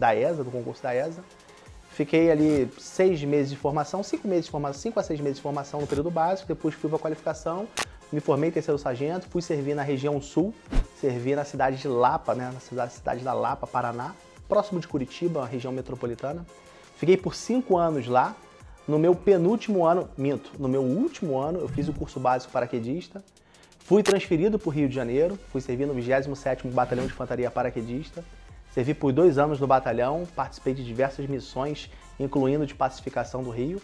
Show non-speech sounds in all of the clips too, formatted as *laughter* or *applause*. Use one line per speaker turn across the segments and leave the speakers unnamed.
da ESA, do concurso da ESA. Fiquei ali seis meses de formação, cinco meses de formação, cinco a seis meses de formação no período básico, depois fui para a qualificação, me formei em terceiro sargento, fui servir na região sul, servi na cidade de Lapa, né, na cidade, cidade da Lapa, Paraná, próximo de Curitiba, região metropolitana. Fiquei por cinco anos lá. No meu penúltimo ano, minto, no meu último ano, eu fiz o curso básico paraquedista. Fui transferido para o Rio de Janeiro, fui servir no 27º Batalhão de Infantaria Paraquedista. Servi por dois anos no batalhão, participei de diversas missões, incluindo de pacificação do Rio.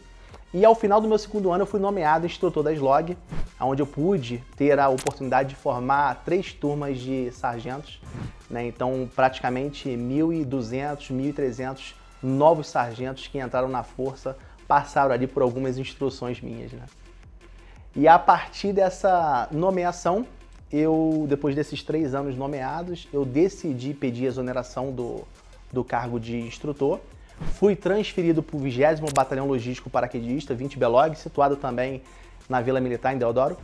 E ao final do meu segundo ano eu fui nomeado instrutor da SLOG, onde eu pude ter a oportunidade de formar três turmas de sargentos, né? então praticamente 1.200, 1.300 novos sargentos que entraram na força passaram ali por algumas instruções minhas. Né? E a partir dessa nomeação, eu, depois desses três anos nomeados, eu decidi pedir exoneração do, do cargo de instrutor. Fui transferido para o 20 Batalhão Logístico Paraquedista, 20 Belog, situado também na Vila Militar, em Deodoro.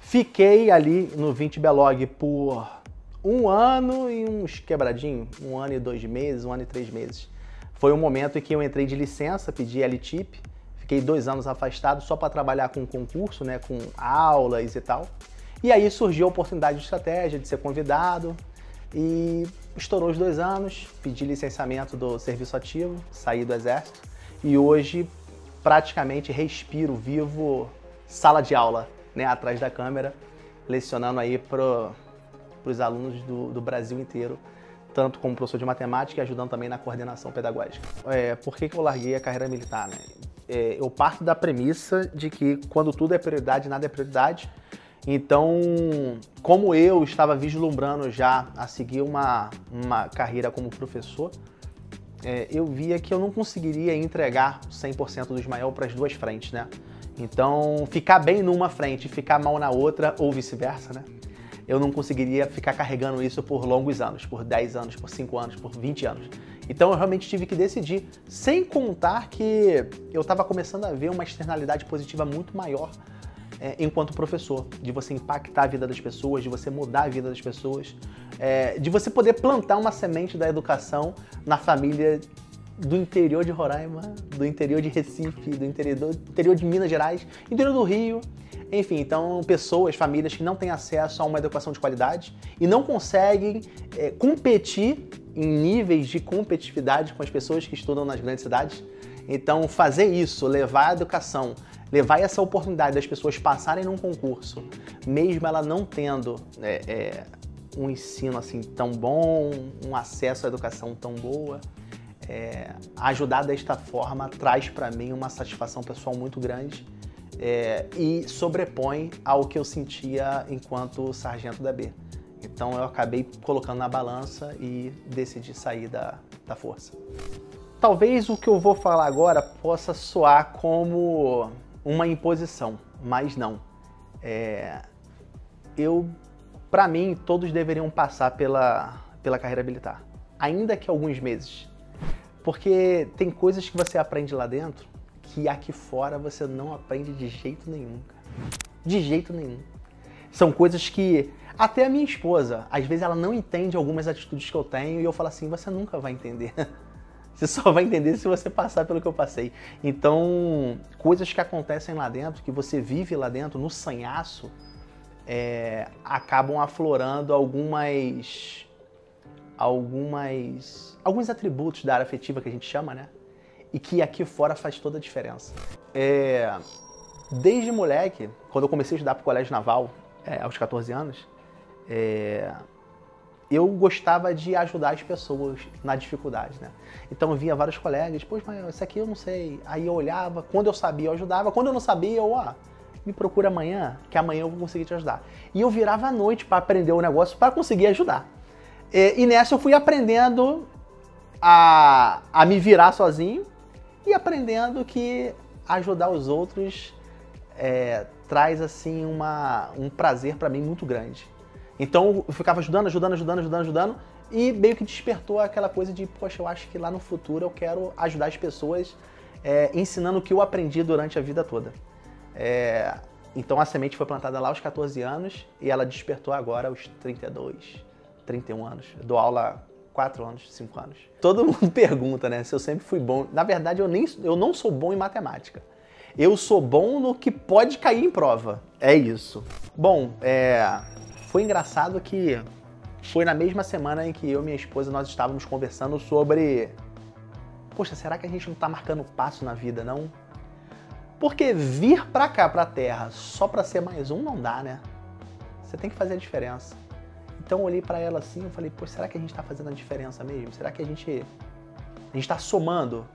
Fiquei ali no 20 Belog por um ano e uns quebradinho, um ano e dois meses, um ano e três meses. Foi um momento em que eu entrei de licença, pedi L-TIP, fiquei dois anos afastado só para trabalhar com concurso, né, com aulas e tal. E aí surgiu a oportunidade de estratégia, de ser convidado e estourou os dois anos, pedi licenciamento do serviço ativo, saí do exército e hoje praticamente respiro vivo sala de aula, né, atrás da câmera, lecionando aí para os alunos do, do Brasil inteiro tanto como professor de matemática e ajudando também na coordenação pedagógica. É, por que, que eu larguei a carreira militar? Né? É, eu parto da premissa de que quando tudo é prioridade, nada é prioridade. Então, como eu estava vislumbrando já a seguir uma, uma carreira como professor, é, eu via que eu não conseguiria entregar 100% do Ismael para as duas frentes, né? Então, ficar bem numa frente e ficar mal na outra, ou vice-versa, né? Eu não conseguiria ficar carregando isso por longos anos, por 10 anos, por 5 anos, por 20 anos. Então, eu realmente tive que decidir, sem contar que eu estava começando a ver uma externalidade positiva muito maior é, enquanto professor, de você impactar a vida das pessoas, de você mudar a vida das pessoas, é, de você poder plantar uma semente da educação na família do interior de Roraima, do interior de Recife, do interior, do interior de Minas Gerais, interior do Rio. Enfim, então pessoas, famílias que não têm acesso a uma educação de qualidade e não conseguem é, competir em níveis de competitividade com as pessoas que estudam nas grandes cidades. Então, fazer isso, levar a educação levar essa oportunidade das pessoas passarem num concurso, mesmo ela não tendo é, é, um ensino assim tão bom, um acesso à educação tão boa, é, ajudar desta forma traz para mim uma satisfação pessoal muito grande é, e sobrepõe ao que eu sentia enquanto sargento da B. Então eu acabei colocando na balança e decidi sair da, da força talvez o que eu vou falar agora possa soar como uma imposição, mas não. É, eu, para mim, todos deveriam passar pela, pela carreira militar, ainda que alguns meses, porque tem coisas que você aprende lá dentro que aqui fora você não aprende de jeito nenhum, cara. de jeito nenhum. São coisas que até a minha esposa, às vezes ela não entende algumas atitudes que eu tenho e eu falo assim, você nunca vai entender. *laughs* Você só vai entender se você passar pelo que eu passei. Então, coisas que acontecem lá dentro, que você vive lá dentro, no sanhaço, é, acabam aflorando algumas. algumas. alguns atributos da área afetiva que a gente chama, né? E que aqui fora faz toda a diferença. É, desde moleque, quando eu comecei a estudar pro Colégio Naval, é, aos 14 anos, é, eu gostava de ajudar as pessoas na dificuldade, né? Então eu via vários colegas, pois, mas isso aqui eu não sei. Aí eu olhava, quando eu sabia eu ajudava, quando eu não sabia eu, ó, ah, me procura amanhã, que amanhã eu vou conseguir te ajudar. E eu virava à noite para aprender o negócio, para conseguir ajudar. E, e, nessa eu fui aprendendo a, a me virar sozinho e aprendendo que ajudar os outros é, traz assim uma, um prazer para mim muito grande. Então eu ficava ajudando, ajudando, ajudando, ajudando, ajudando, e meio que despertou aquela coisa de, poxa, eu acho que lá no futuro eu quero ajudar as pessoas é, ensinando o que eu aprendi durante a vida toda. É, então a semente foi plantada lá aos 14 anos e ela despertou agora aos 32, 31 anos. Eu dou aula 4 anos, 5 anos. Todo *laughs* mundo pergunta, né, se eu sempre fui bom. Na verdade, eu, nem, eu não sou bom em matemática. Eu sou bom no que pode cair em prova. É isso. Bom, é, foi engraçado que foi na mesma semana em que eu e minha esposa nós estávamos conversando sobre poxa, será que a gente não está marcando passo na vida, não? Porque vir para cá, para a Terra, só para ser mais um não dá, né? Você tem que fazer a diferença. Então eu olhei para ela assim, eu falei, poxa, será que a gente está fazendo a diferença mesmo? Será que a gente a gente está somando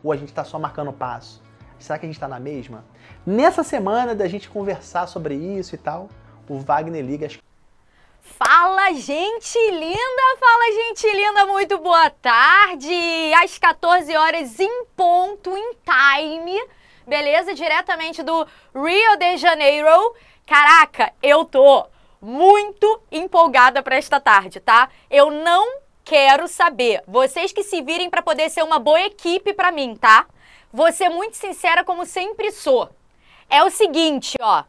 ou a gente está só marcando passo? Será que a gente está na mesma? Nessa semana da gente conversar sobre isso e tal, o Wagner liga
Fala, gente linda! Fala, gente linda! Muito boa tarde! Às 14 horas em ponto, em time, beleza? Diretamente do Rio de Janeiro. Caraca, eu tô muito empolgada para esta tarde, tá? Eu não quero saber. Vocês que se virem para poder ser uma boa equipe para mim, tá? Vou ser muito sincera como sempre sou. É o seguinte, ó.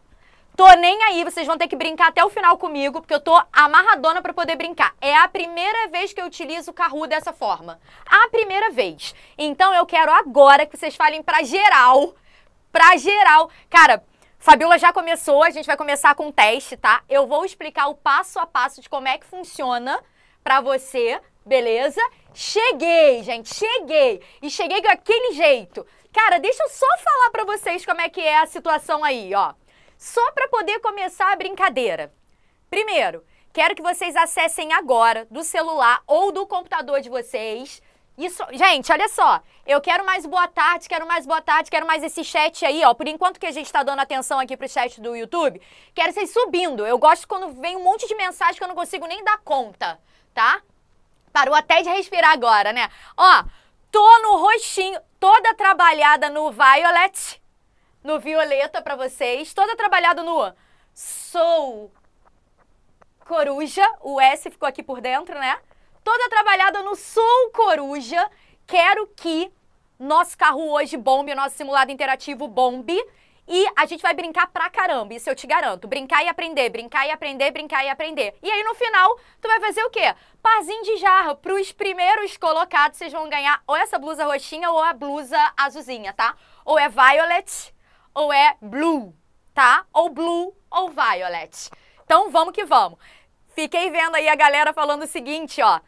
Tô nem aí, vocês vão ter que brincar até o final comigo, porque eu tô amarradona para poder brincar. É a primeira vez que eu utilizo o Kahoot dessa forma. A primeira vez. Então eu quero agora que vocês falem pra geral, pra geral. Cara, Fabiola já começou, a gente vai começar com um teste, tá? Eu vou explicar o passo a passo de como é que funciona pra você, beleza? Cheguei, gente, cheguei. E cheguei daquele jeito. Cara, deixa eu só falar pra vocês como é que é a situação aí, ó só para poder começar a brincadeira. Primeiro, quero que vocês acessem agora do celular ou do computador de vocês. Isso, gente, olha só. Eu quero mais boa tarde, quero mais boa tarde, quero mais esse chat aí, ó. Por enquanto que a gente está dando atenção aqui pro chat do YouTube, quero vocês subindo. Eu gosto quando vem um monte de mensagem que eu não consigo nem dar conta, tá? Parou até de respirar agora, né? Ó, tô no roxinho, toda trabalhada no Violet no violeta para vocês, toda trabalhada no Sou Coruja, o S ficou aqui por dentro, né? Toda trabalhada no Sou Coruja, quero que nosso carro hoje bombe, nosso simulado interativo bombe. E a gente vai brincar pra caramba, isso eu te garanto. Brincar e aprender, brincar e aprender, brincar e aprender. E aí no final, tu vai fazer o quê? Parzinho de jarra. Pros primeiros colocados, vocês vão ganhar ou essa blusa roxinha ou a blusa azulzinha, tá? Ou é violet ou é blue, tá? Ou blue ou violet. Então vamos que vamos. Fiquei vendo aí a galera falando o seguinte, ó.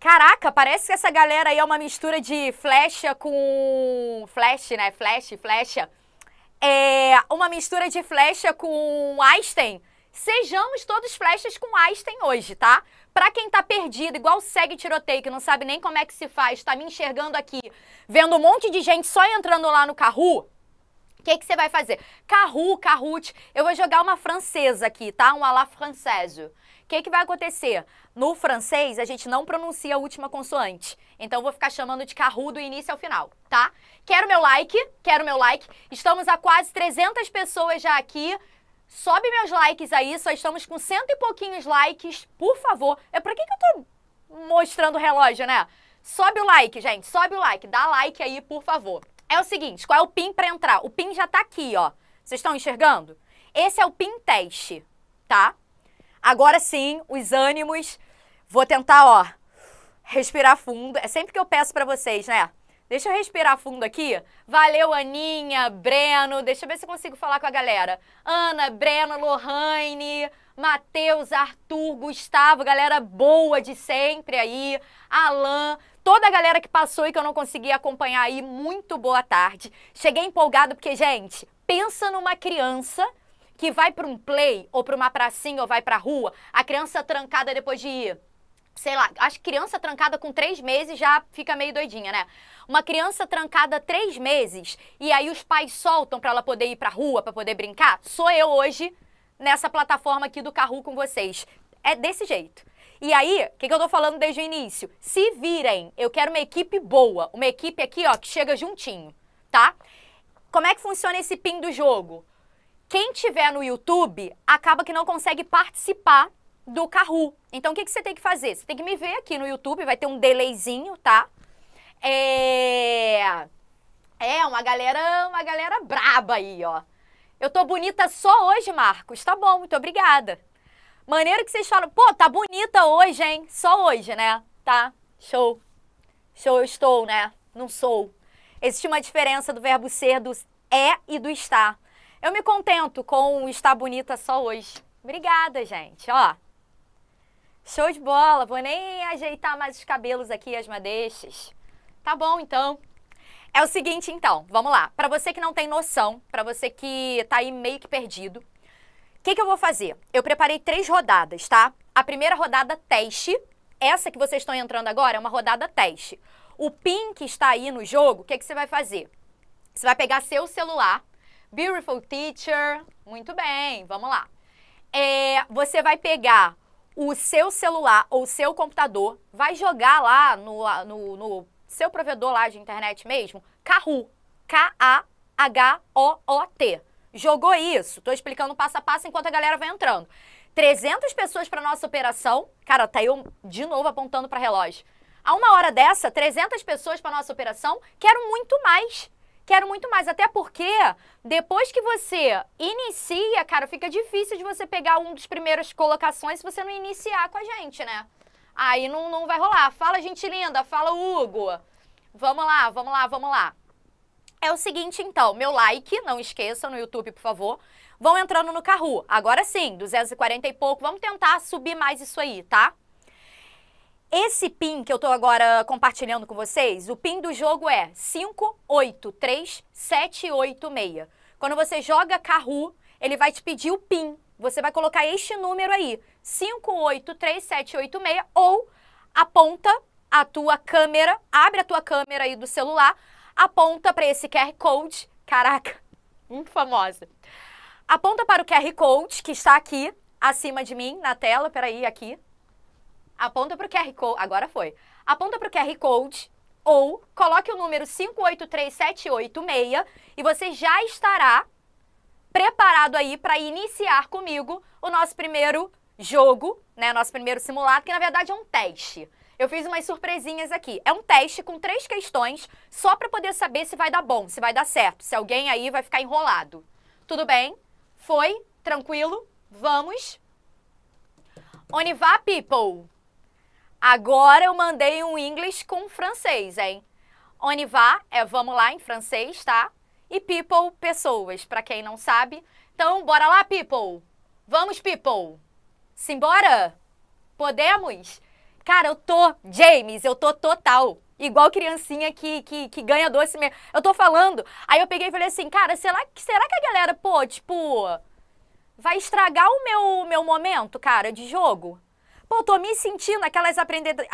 Caraca, parece que essa galera aí é uma mistura de flecha com. Flash, né? Flash, flecha. É uma mistura de flecha com Einstein. Sejamos todos flechas com Einstein hoje, tá? Pra quem tá perdido, igual segue tiroteio, que não sabe nem como é que se faz, tá me enxergando aqui, vendo um monte de gente só entrando lá no carro, o que, que você vai fazer? Carru, carrute. Eu vou jogar uma francesa aqui, tá? Um à la française. O que, que vai acontecer? No francês, a gente não pronuncia a última consoante. Então, eu vou ficar chamando de Carru do início ao final, tá? Quero meu like, quero meu like. Estamos a quase 300 pessoas já aqui. Sobe meus likes aí, só estamos com cento e pouquinhos likes, por favor. É pra que, que eu tô mostrando o relógio, né? Sobe o like, gente, sobe o like. Dá like aí, por favor é o seguinte, qual é o PIN para entrar? O PIN já está aqui, ó. Vocês estão enxergando? Esse é o PIN teste, tá? Agora sim, os ânimos. Vou tentar, ó, respirar fundo. É sempre que eu peço para vocês, né? Deixa eu respirar fundo aqui. Valeu, Aninha, Breno. Deixa eu ver se eu consigo falar com a galera. Ana, Breno, Lohane, Matheus, Arthur, Gustavo, galera boa de sempre aí. Alan toda a galera que passou e que eu não consegui acompanhar aí, muito boa tarde. Cheguei empolgado porque, gente, pensa numa criança que vai para um play ou para uma pracinha ou vai para rua, a criança trancada depois de ir sei lá, acho que criança trancada com três meses já fica meio doidinha, né? Uma criança trancada três meses e aí os pais soltam para ela poder ir pra rua, para poder brincar. Sou eu hoje nessa plataforma aqui do Carru com vocês. É desse jeito. E aí, o que, que eu tô falando desde o início? Se virem, eu quero uma equipe boa, uma equipe aqui, ó, que chega juntinho, tá? Como é que funciona esse pin do jogo? Quem tiver no YouTube acaba que não consegue participar do Carru. Então, o que, que você tem que fazer? Você tem que me ver aqui no YouTube, vai ter um delayzinho, tá? É... É, uma galera, uma galera braba aí, ó. Eu tô bonita só hoje, Marcos. Tá bom, muito obrigada. Maneiro que vocês falam, pô, tá bonita hoje, hein? Só hoje, né? Tá? Show. Show, eu estou, né? Não sou. Existe uma diferença do verbo ser, do é e do estar. Eu me contento com estar bonita só hoje. Obrigada, gente. Ó. Show de bola. Vou nem ajeitar mais os cabelos aqui, as madeixas. Tá bom, então. É o seguinte, então. Vamos lá. Para você que não tem noção, para você que tá aí meio que perdido, que, que eu vou fazer? Eu preparei três rodadas, tá? A primeira rodada teste, essa que vocês estão entrando agora é uma rodada teste. O PIN que está aí no jogo, o que, que você vai fazer? Você vai pegar seu celular, Beautiful Teacher, muito bem, vamos lá. É, você vai pegar o seu celular ou seu computador, vai jogar lá no, no, no seu provedor lá de internet mesmo, Kahoot, K-A-H-O-O-T jogou isso. tô explicando passo a passo enquanto a galera vai entrando. 300 pessoas para nossa operação. Cara, tá eu de novo apontando para relógio. A uma hora dessa, 300 pessoas para nossa operação, quero muito mais. Quero muito mais, até porque depois que você inicia, cara, fica difícil de você pegar um dos primeiros colocações se você não iniciar com a gente, né? Aí não, não vai rolar. Fala, gente linda, fala, Hugo. Vamos lá, vamos lá, vamos lá. É o seguinte, então, meu like, não esqueçam no YouTube, por favor. Vão entrando no carro. Agora sim, 240 e pouco. Vamos tentar subir mais isso aí, tá? Esse PIN que eu estou agora compartilhando com vocês, o PIN do jogo é 583786. Quando você joga Carru, ele vai te pedir o PIN. Você vai colocar este número aí, 583786, ou aponta a tua câmera, abre a tua câmera aí do celular, aponta para esse QR Code. Caraca, muito famosa. Aponta para o QR Code que está aqui acima de mim na tela, peraí, aqui. Aponta para o QR Code, agora foi. Aponta para o QR Code ou coloque o número 583786 e você já estará preparado aí para iniciar comigo o nosso primeiro jogo, né? Nosso primeiro simulado, que na verdade é um teste. Eu fiz umas surpresinhas aqui. É um teste com três questões só para poder saber se vai dar bom, se vai dar certo, se alguém aí vai ficar enrolado. Tudo bem? Foi? Tranquilo? Vamos? Onivá people. Agora eu mandei um inglês com francês, hein? Onivá é vamos lá em francês, tá? E people, pessoas, para quem não sabe. Então, bora lá, people. Vamos, people. Simbora? Podemos? Cara, eu tô, James, eu tô total. Igual criancinha que, que, que ganha doce mesmo. Eu tô falando. Aí eu peguei e falei assim, cara, será, será que a galera, pô, tipo, vai estragar o meu, meu momento, cara, de jogo? Pô, tô me sentindo aquelas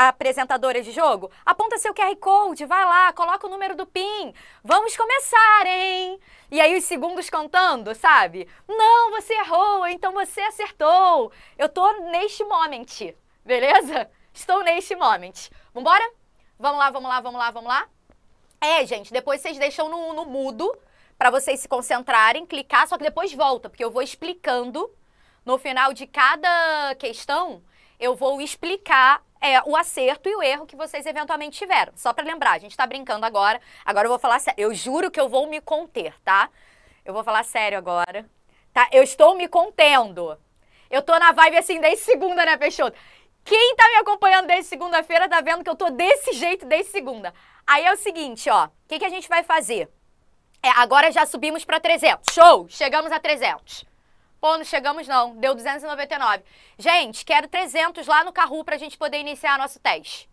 apresentadoras de jogo. Aponta seu QR Code, vai lá, coloca o número do PIN. Vamos começar, hein? E aí os segundos contando, sabe? Não, você errou, então você acertou. Eu tô neste momento, beleza? Estou neste momento. Vambora? Vamos lá, vamos lá, vamos lá, vamos lá. É, gente, depois vocês deixam no, no mudo para vocês se concentrarem, clicar, só que depois volta, porque eu vou explicando no final de cada questão, eu vou explicar é, o acerto e o erro que vocês eventualmente tiveram. Só para lembrar, a gente está brincando agora. Agora eu vou falar sério. Eu juro que eu vou me conter, tá? Eu vou falar sério agora. Tá? Eu estou me contendo. Eu tô na vibe assim desde segunda, né, Peixoto? Quem tá me acompanhando desde segunda-feira tá vendo que eu tô desse jeito desde segunda. Aí é o seguinte, ó. O que, que a gente vai fazer? É, agora já subimos para 300. Show! Chegamos a 300. Pô, não chegamos não. Deu 299. Gente, quero 300 lá no Carru pra gente poder iniciar nosso teste.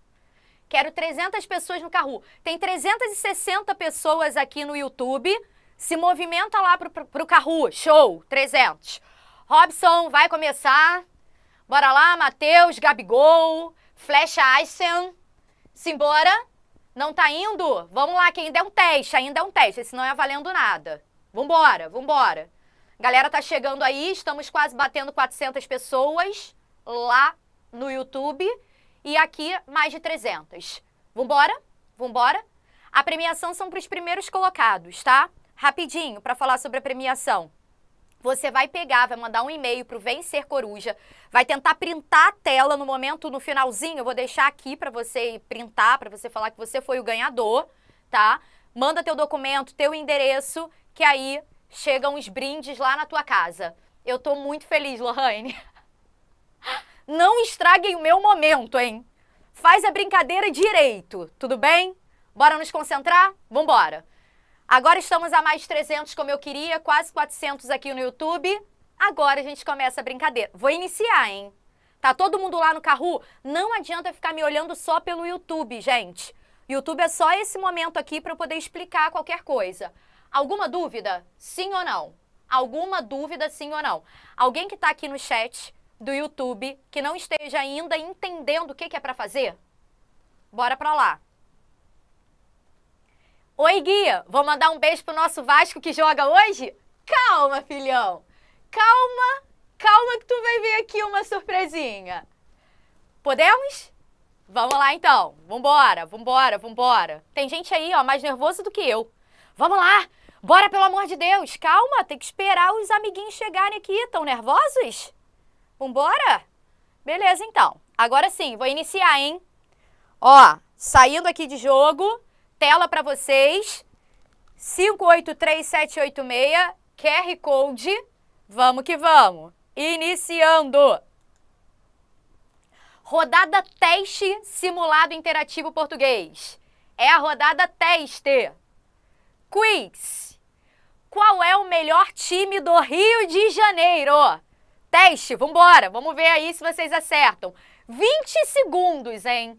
Quero 300 pessoas no Carru. Tem 360 pessoas aqui no YouTube. Se movimenta lá pro, pro, pro Carru. Show! 300. Robson vai começar Bora lá, Matheus, Gabigol, Flecha Aysen. Simbora. Não tá indo? Vamos lá, que ainda é um teste, ainda é um teste. Esse não é valendo nada. Vambora, vambora. Galera tá chegando aí, estamos quase batendo 400 pessoas lá no YouTube e aqui mais de 300. Vambora? Vambora? A premiação são para os primeiros colocados, tá? Rapidinho para falar sobre a premiação. Você vai pegar, vai mandar um e-mail para o Vencer Coruja, vai tentar printar a tela no momento, no finalzinho. Eu vou deixar aqui para você printar, para você falar que você foi o ganhador, tá? Manda teu documento, teu endereço, que aí chegam os brindes lá na tua casa. Eu tô muito feliz, Lohane. *laughs* Não estraguem o meu momento, hein? Faz a brincadeira direito, tudo bem? Bora nos concentrar? Vambora! Agora estamos a mais 300 como eu queria, quase 400 aqui no YouTube. Agora a gente começa a brincadeira. Vou iniciar, hein? Tá todo mundo lá no carro? Não adianta ficar me olhando só pelo YouTube, gente. YouTube é só esse momento aqui para eu poder explicar qualquer coisa. Alguma dúvida? Sim ou não? Alguma dúvida, sim ou não? Alguém que está aqui no chat do YouTube que não esteja ainda entendendo o que, que é para fazer? Bora para lá. Oi, guia, vou mandar um beijo pro nosso Vasco que joga hoje? Calma, filhão. Calma, calma que tu vai ver aqui uma surpresinha. Podemos? Vamos lá então. Vambora, vambora, vambora. Tem gente aí, ó, mais nervoso do que eu. Vamos lá! Bora, pelo amor de Deus! Calma, tem que esperar os amiguinhos chegarem aqui. Tão nervosos? Vambora? Beleza, então. Agora sim, vou iniciar, hein? Ó, saindo aqui de jogo tela para vocês. 583786, QR Code. Vamos que vamos. Iniciando. Rodada teste simulado interativo português. É a rodada teste. Quiz. Qual é o melhor time do Rio de Janeiro? Teste, vambora, vamos ver aí se vocês acertam. 20 segundos, hein?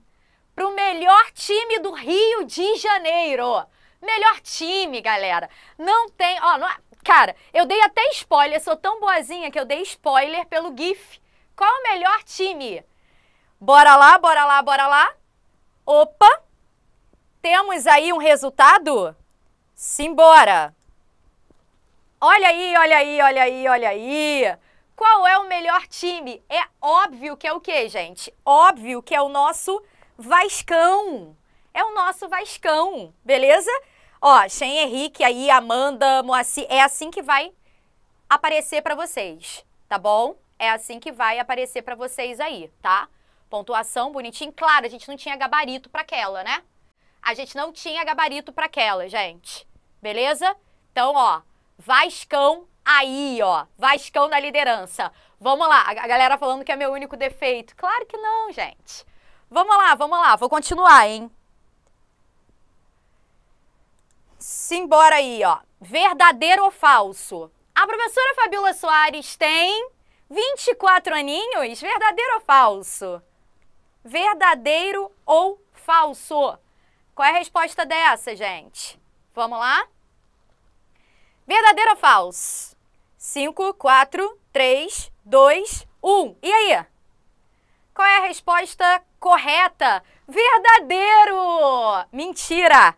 para o melhor time do Rio de Janeiro. Melhor time, galera. Não tem. Ó, não, é, cara, eu dei até spoiler, sou tão boazinha que eu dei spoiler pelo GIF. Qual o melhor time? Bora lá, bora lá, bora lá. Opa! Temos aí um resultado? Simbora! Olha aí, olha aí, olha aí, olha aí. Qual é o melhor time? É óbvio que é o quê, gente? Óbvio que é o nosso Vascão. É o nosso Vascão, beleza? Ó, Shen Henrique aí, Amanda, Moacir, é assim que vai aparecer para vocês, tá bom? É assim que vai aparecer para vocês aí, tá? Pontuação bonitinho. Claro, a gente não tinha gabarito para aquela, né? A gente não tinha gabarito para aquela, gente. Beleza? Então, ó, Vascão aí, ó. Vascão na liderança. Vamos lá. A galera falando que é meu único defeito. Claro que não, gente. Vamos lá, vamos lá, vou continuar, hein? Simbora aí, ó. Verdadeiro ou falso? A professora Fabiola Soares tem 24 aninhos? Verdadeiro ou falso? Verdadeiro ou falso? Qual é a resposta dessa, gente? Vamos lá? Verdadeiro ou falso? 5, 4, 3, 2, 1. E aí? Qual é a resposta correta. Verdadeiro! Mentira!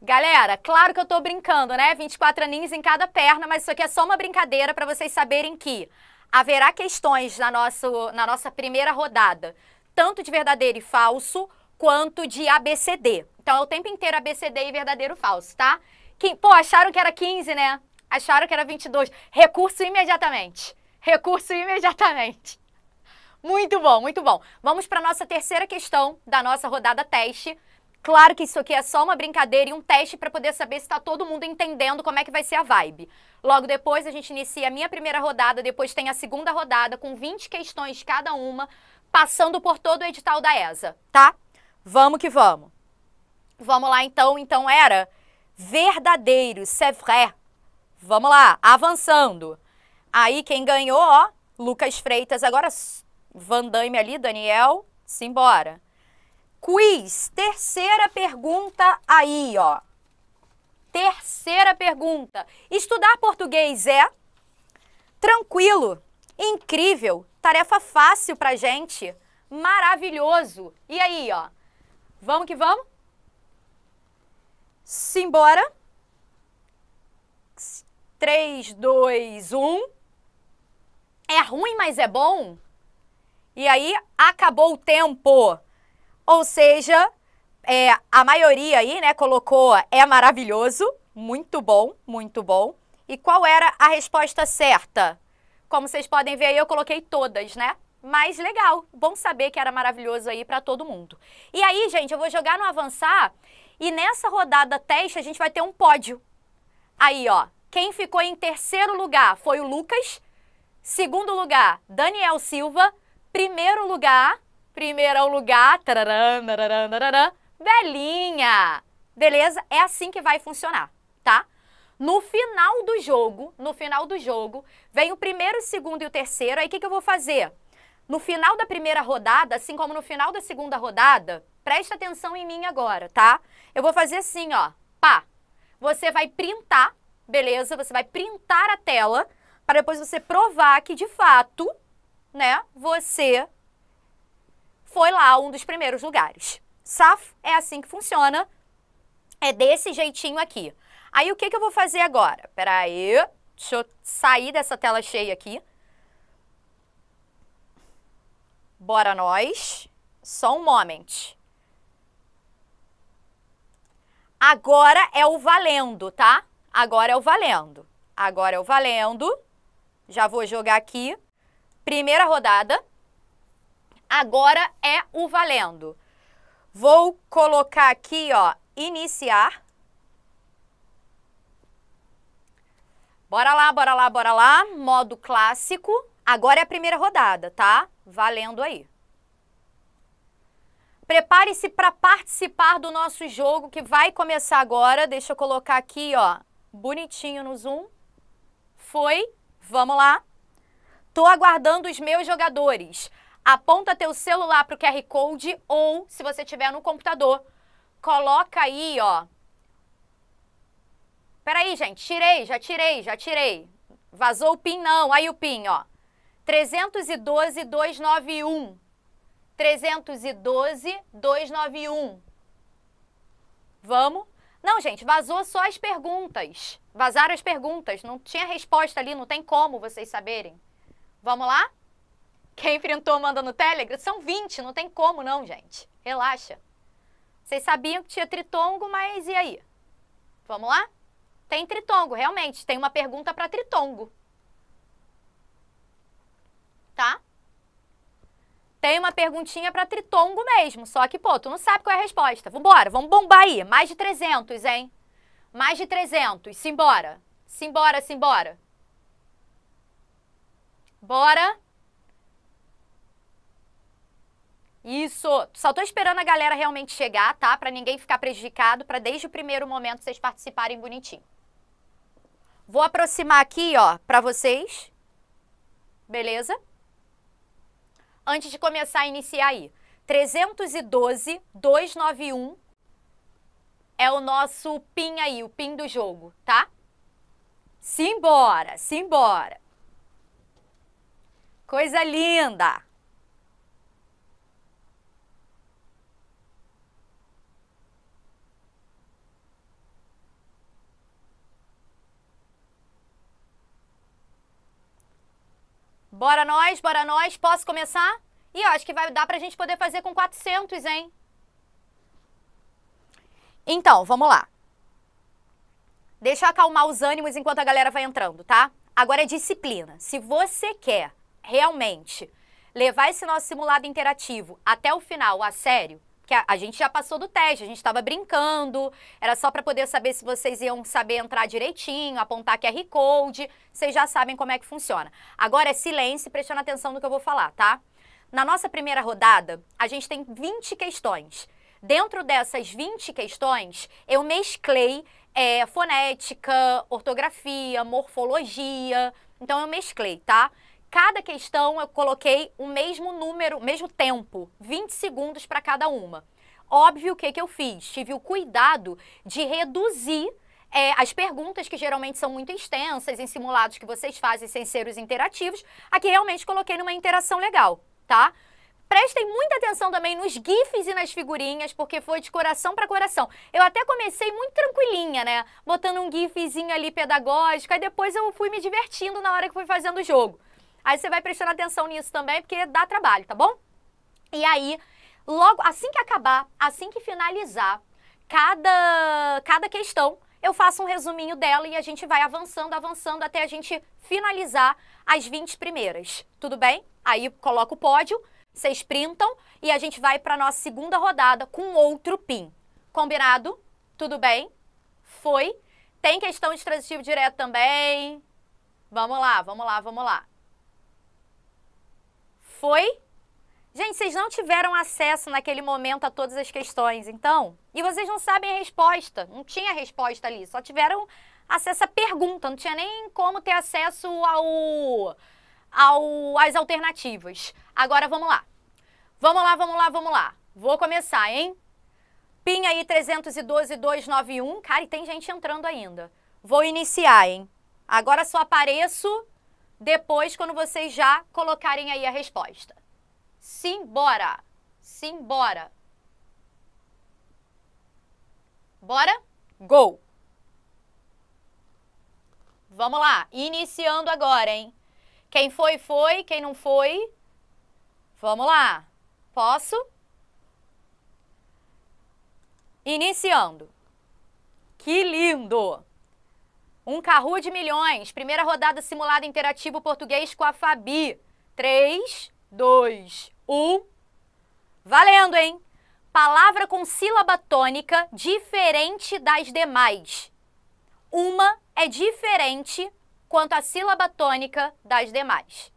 Galera, claro que eu tô brincando, né? 24 aninhos em cada perna, mas isso aqui é só uma brincadeira para vocês saberem que haverá questões na, nosso, na nossa primeira rodada, tanto de verdadeiro e falso, quanto de ABCD. Então é o tempo inteiro ABCD e verdadeiro e falso, tá? Que, pô, acharam que era 15, né? Acharam que era 22. Recurso imediatamente. Recurso imediatamente. Muito bom, muito bom. Vamos para a nossa terceira questão da nossa rodada teste. Claro que isso aqui é só uma brincadeira e um teste para poder saber se está todo mundo entendendo como é que vai ser a vibe. Logo depois a gente inicia a minha primeira rodada, depois tem a segunda rodada com 20 questões cada uma, passando por todo o edital da ESA, tá? Vamos que vamos. Vamos lá então, então era verdadeiro, c'est vrai. Vamos lá, avançando. Aí quem ganhou, ó, Lucas Freitas, agora Vandame ali, Daniel, simbora. Quiz, terceira pergunta aí, ó. Terceira pergunta. Estudar português é tranquilo, incrível, tarefa fácil pra gente, maravilhoso. E aí, ó. Vamos que vamos? Simbora. 3, 2, 1. É ruim, mas é bom? E aí acabou o tempo. Ou seja, é, a maioria aí, né, colocou é maravilhoso, muito bom, muito bom. E qual era a resposta certa? Como vocês podem ver aí, eu coloquei todas, né? Mas legal, bom saber que era maravilhoso aí para todo mundo. E aí, gente, eu vou jogar no avançar e nessa rodada teste a gente vai ter um pódio. Aí, ó, quem ficou em terceiro lugar foi o Lucas, segundo lugar, Daniel Silva, Primeiro lugar, primeiro lugar, tararam, tararam, tararam, velhinha. Beleza? É assim que vai funcionar, tá? No final do jogo, no final do jogo, vem o primeiro, o segundo e o terceiro. Aí o que, que eu vou fazer? No final da primeira rodada, assim como no final da segunda rodada, presta atenção em mim agora, tá? Eu vou fazer assim, ó. Pá. Você vai printar, beleza? Você vai printar a tela para depois você provar que de fato né, você foi lá um dos primeiros lugares. Safo é assim que funciona, é desse jeitinho aqui. Aí o que, que eu vou fazer agora? Peraí, deixa eu sair dessa tela cheia aqui. Bora nós. Só um moment. Agora é o valendo, tá? Agora é o valendo. Agora é o valendo. Já vou jogar aqui primeira rodada. Agora é o valendo. Vou colocar aqui, ó, iniciar. Bora lá, bora lá, bora lá. Modo clássico. Agora é a primeira rodada, tá? Valendo aí. Prepare-se para participar do nosso jogo que vai começar agora. Deixa eu colocar aqui, ó, bonitinho no Zoom. Foi. Vamos lá. Tô aguardando os meus jogadores. Aponta teu celular pro QR Code ou, se você tiver no computador, coloca aí, ó. Peraí, gente, tirei, já tirei, já tirei. Vazou o PIN, não. Aí o PIN, ó. 312 291. 312 291. Vamos? Não, gente, vazou só as perguntas. Vazaram as perguntas. Não tinha resposta ali, não tem como vocês saberem. Vamos lá? Quem enfrentou manda no Telegram? São 20, não tem como não, gente. Relaxa. Vocês sabiam que tinha tritongo, mas e aí? Vamos lá? Tem tritongo, realmente. Tem uma pergunta para tritongo. Tá? Tem uma perguntinha para tritongo mesmo, só que, pô, tu não sabe qual é a resposta. Vambora, vamos bombar aí. Mais de 300, hein? Mais de 300. Simbora. Simbora, simbora. Bora! Isso! Só tô esperando a galera realmente chegar, tá? Para ninguém ficar prejudicado, para desde o primeiro momento vocês participarem bonitinho. Vou aproximar aqui, ó, para vocês. Beleza? Antes de começar a iniciar aí. 312 291 é o nosso PIN aí, o PIN do jogo, tá? Simbora, simbora! Coisa linda! Bora nós, bora nós, posso começar? E eu acho que vai dar para a gente poder fazer com 400, hein? Então, vamos lá. Deixa eu acalmar os ânimos enquanto a galera vai entrando, tá? Agora é disciplina. Se você quer realmente levar esse nosso simulado interativo até o final, a sério, que a, a gente já passou do teste, a gente estava brincando, era só para poder saber se vocês iam saber entrar direitinho, apontar QR Code, vocês já sabem como é que funciona. Agora é silêncio, prestando atenção no que eu vou falar, tá? Na nossa primeira rodada, a gente tem 20 questões. Dentro dessas 20 questões, eu mesclei é, fonética, ortografia, morfologia. Então, eu mesclei, tá? Cada questão eu coloquei o mesmo número, mesmo tempo, 20 segundos para cada uma. Óbvio o que, que eu fiz? Tive o cuidado de reduzir é, as perguntas que geralmente são muito extensas em simulados que vocês fazem sem ser os interativos, aqui realmente coloquei numa interação legal, tá? Prestem muita atenção também nos GIFs e nas figurinhas, porque foi de coração para coração. Eu até comecei muito tranquilinha, né? Botando um GIFzinho ali pedagógico, aí depois eu fui me divertindo na hora que fui fazendo o jogo. Aí você vai prestando atenção nisso também, porque dá trabalho, tá bom? E aí, logo assim que acabar, assim que finalizar cada cada questão, eu faço um resuminho dela e a gente vai avançando, avançando até a gente finalizar as 20 primeiras. Tudo bem? Aí coloca o pódio, vocês printam e a gente vai para nossa segunda rodada com outro pin. Combinado? Tudo bem? Foi? Tem questão de transitivo direto também. Vamos lá, vamos lá, vamos lá foi. Gente, vocês não tiveram acesso naquele momento a todas as questões, então. E vocês não sabem a resposta. Não tinha resposta ali. Só tiveram acesso à pergunta. Não tinha nem como ter acesso ao, ao às alternativas. Agora vamos lá. Vamos lá, vamos lá, vamos lá. Vou começar, hein? PIN aí 312-291. Cara, e tem gente entrando ainda. Vou iniciar, hein? Agora só apareço depois quando vocês já colocarem aí a resposta. Simbora! Simbora! Bora? Go! Vamos lá, iniciando agora, hein? Quem foi, foi. Quem não foi, vamos lá. Posso? Iniciando. Que lindo! Um carro de milhões. Primeira rodada simulada interativo português com a Fabi. 3, 2, 1. Valendo, hein? Palavra com sílaba tônica diferente das demais. Uma é diferente quanto à sílaba tônica das demais.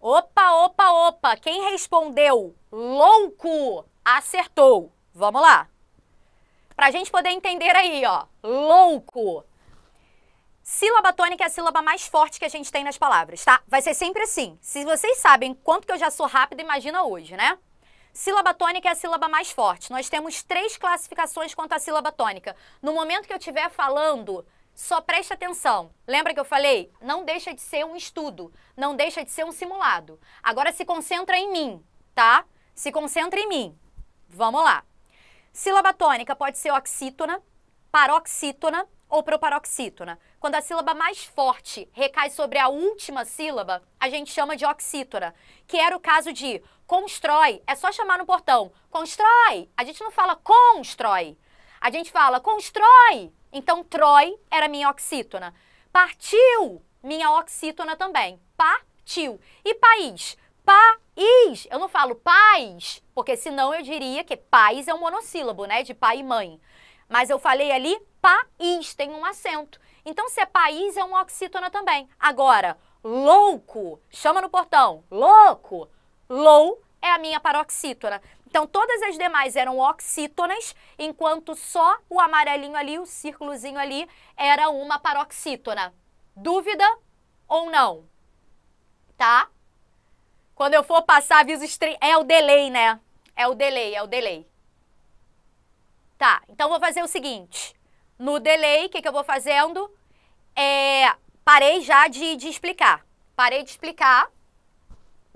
Opa, opa, opa! Quem respondeu louco acertou. Vamos lá. Para a gente poder entender aí, ó, louco. Sílaba tônica é a sílaba mais forte que a gente tem nas palavras, tá? Vai ser sempre assim. Se vocês sabem quanto que eu já sou rápido, imagina hoje, né? Sílaba tônica é a sílaba mais forte. Nós temos três classificações quanto à sílaba tônica. No momento que eu estiver falando só preste atenção. Lembra que eu falei? Não deixa de ser um estudo, não deixa de ser um simulado. Agora se concentra em mim, tá? Se concentra em mim. Vamos lá. Sílaba tônica pode ser oxítona, paroxítona ou proparoxítona. Quando a sílaba mais forte recai sobre a última sílaba, a gente chama de oxítona, que era o caso de constrói, é só chamar no portão, constrói. A gente não fala constrói, a gente fala constrói, então, Troy era minha oxítona. Partiu, minha oxítona também. Partiu. E país? País. Eu não falo paz, porque senão eu diria que paz é um monossílabo, né? De pai e mãe. Mas eu falei ali país, tem um acento. Então, se é país, é uma oxítona também. Agora, louco, chama no portão, louco. Lou é a minha paroxítona. Então, todas as demais eram oxítonas, enquanto só o amarelinho ali, o círculozinho ali, era uma paroxítona. Dúvida ou não? Tá? Quando eu for passar aviso stream... É o delay, né? É o delay, é o delay. Tá, então vou fazer o seguinte. No delay, o que, que eu vou fazendo? É, parei já de, de explicar. Parei de explicar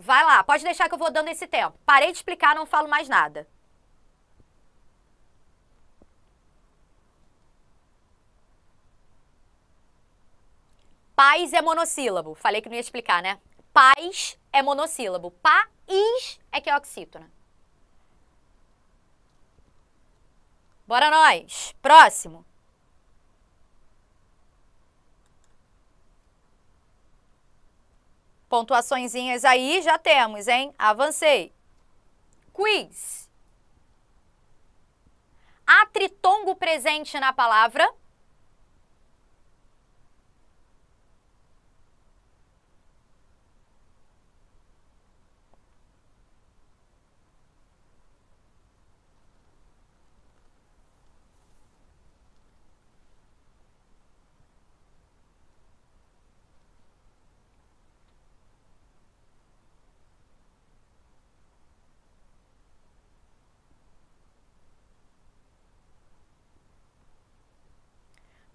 Vai lá, pode deixar que eu vou dando esse tempo. Parei de explicar, não falo mais nada. Paz é monossílabo. Falei que não ia explicar, né? Paz é monossílabo. País é que é oxítona. Bora nós. Próximo. Pontuaçõezinhas aí já temos, hein? Avancei. Quiz. Há tritongo presente na palavra?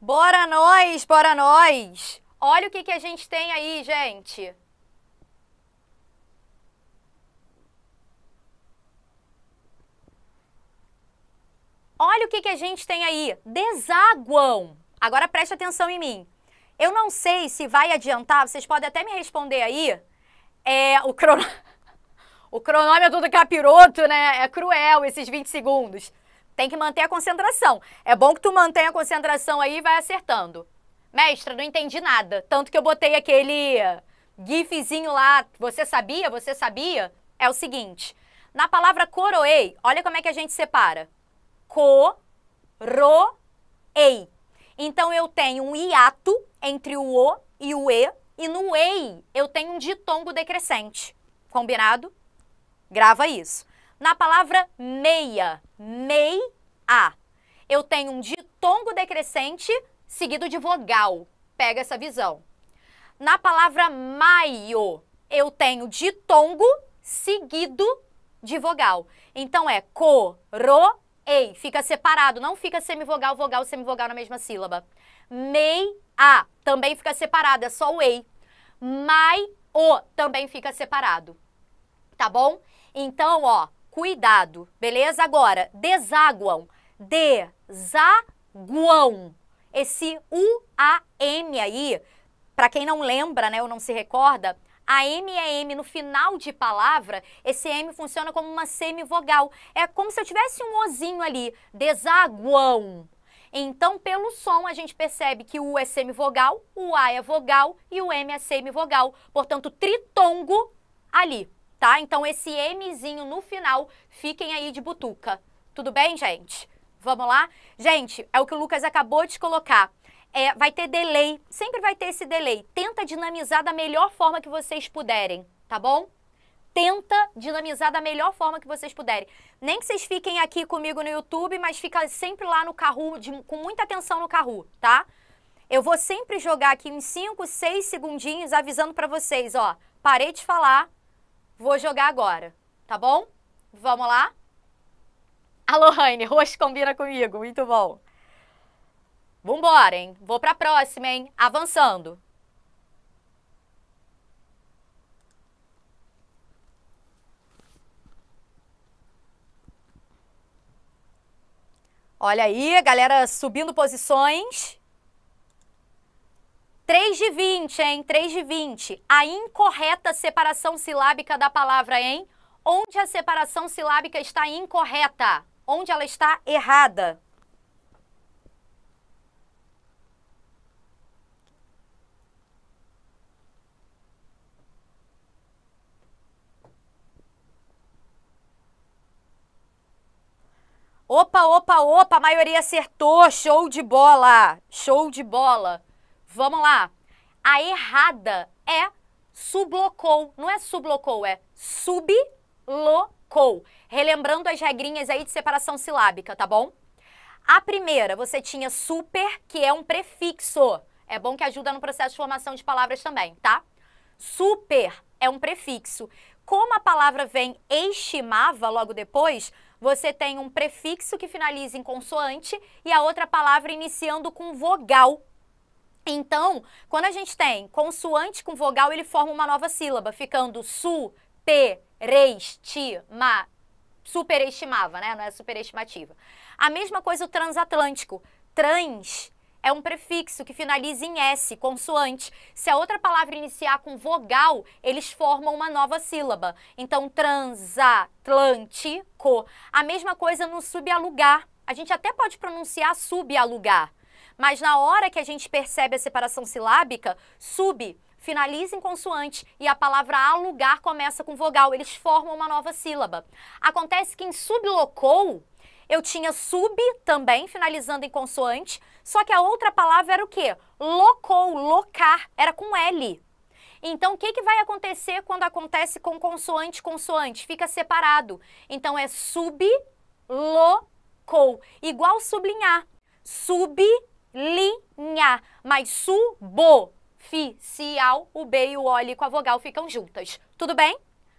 Bora nós, bora nós! Olha o que, que a gente tem aí, gente. Olha o que, que a gente tem aí. Desaguam. Agora preste atenção em mim. Eu não sei se vai adiantar, vocês podem até me responder aí. É, o, cronômetro *laughs* o cronômetro do capiroto, né? É cruel esses 20 segundos. Tem que manter a concentração. É bom que tu mantenha a concentração aí e vai acertando. Mestra, não entendi nada. Tanto que eu botei aquele gifzinho lá. Você sabia? Você sabia? É o seguinte. Na palavra coroei, olha como é que a gente separa. Co, ro, Co-ro-ei. Então eu tenho um hiato entre o O e o E. E no EI eu tenho um ditongo decrescente. Combinado? Grava isso. Na palavra meia, meia, eu tenho um ditongo decrescente seguido de vogal. Pega essa visão. Na palavra maio, eu tenho ditongo seguido de vogal. Então é coroei, fica separado, não fica semivogal, vogal, semivogal na mesma sílaba. Meia, também fica separado, é só o ei. Mai, o, também fica separado. Tá bom? Então, ó, cuidado, beleza? Agora, desaguam, desaguam. Esse U-A-M aí, para quem não lembra, né, ou não se recorda, a M e é M no final de palavra, esse M funciona como uma semivogal. É como se eu tivesse um ozinho ali, desaguão. Então, pelo som, a gente percebe que o U é semivogal, o A é vogal e o M é semivogal. Portanto, tritongo ali tá? Então esse Mzinho no final, fiquem aí de butuca. Tudo bem, gente? Vamos lá? Gente, é o que o Lucas acabou de colocar. É, vai ter delay, sempre vai ter esse delay. Tenta dinamizar da melhor forma que vocês puderem, tá bom? Tenta dinamizar da melhor forma que vocês puderem. Nem que vocês fiquem aqui comigo no YouTube, mas fica sempre lá no carro, de, com muita atenção no carro, tá? Eu vou sempre jogar aqui em 5, 6 segundinhos avisando para vocês, ó. Parei de falar, Vou jogar agora, tá bom? Vamos lá? Alô, Lohane, roxo combina comigo, muito bom. Vambora, hein? Vou para a próxima, hein? Avançando. Olha aí, galera subindo posições. 3 de 20, hein? 3 de 20. A incorreta separação silábica da palavra, hein? Onde a separação silábica está incorreta? Onde ela está errada? Opa, opa, opa, a maioria acertou. Show de bola! Show de bola! Vamos lá. A errada é sublocou. Não é sublocou, é sublocou. Relembrando as regrinhas aí de separação silábica, tá bom? A primeira, você tinha super, que é um prefixo. É bom que ajuda no processo de formação de palavras também, tá? Super é um prefixo. Como a palavra vem estimava logo depois, você tem um prefixo que finaliza em consoante e a outra palavra iniciando com vogal então, quando a gente tem consoante com vogal, ele forma uma nova sílaba, ficando su, pe, reis, ti, ma, superestimava, né? Não é superestimativa. A mesma coisa o transatlântico. Trans é um prefixo que finaliza em S, consoante. Se a outra palavra iniciar com vogal, eles formam uma nova sílaba. Então, transatlântico. A mesma coisa no subalugar. A gente até pode pronunciar subalugar, mas na hora que a gente percebe a separação silábica, sub finaliza em consoante e a palavra alugar começa com vogal, eles formam uma nova sílaba. Acontece que em sublocou, eu tinha sub também, finalizando em consoante, só que a outra palavra era o quê? Locou, locar, era com L. Então, o que, que vai acontecer quando acontece com consoante, consoante? Fica separado. Então, é sub, igual sublinhar. Sub, linha, mas suboficial, o B e o O ali com a vogal ficam juntas. Tudo bem?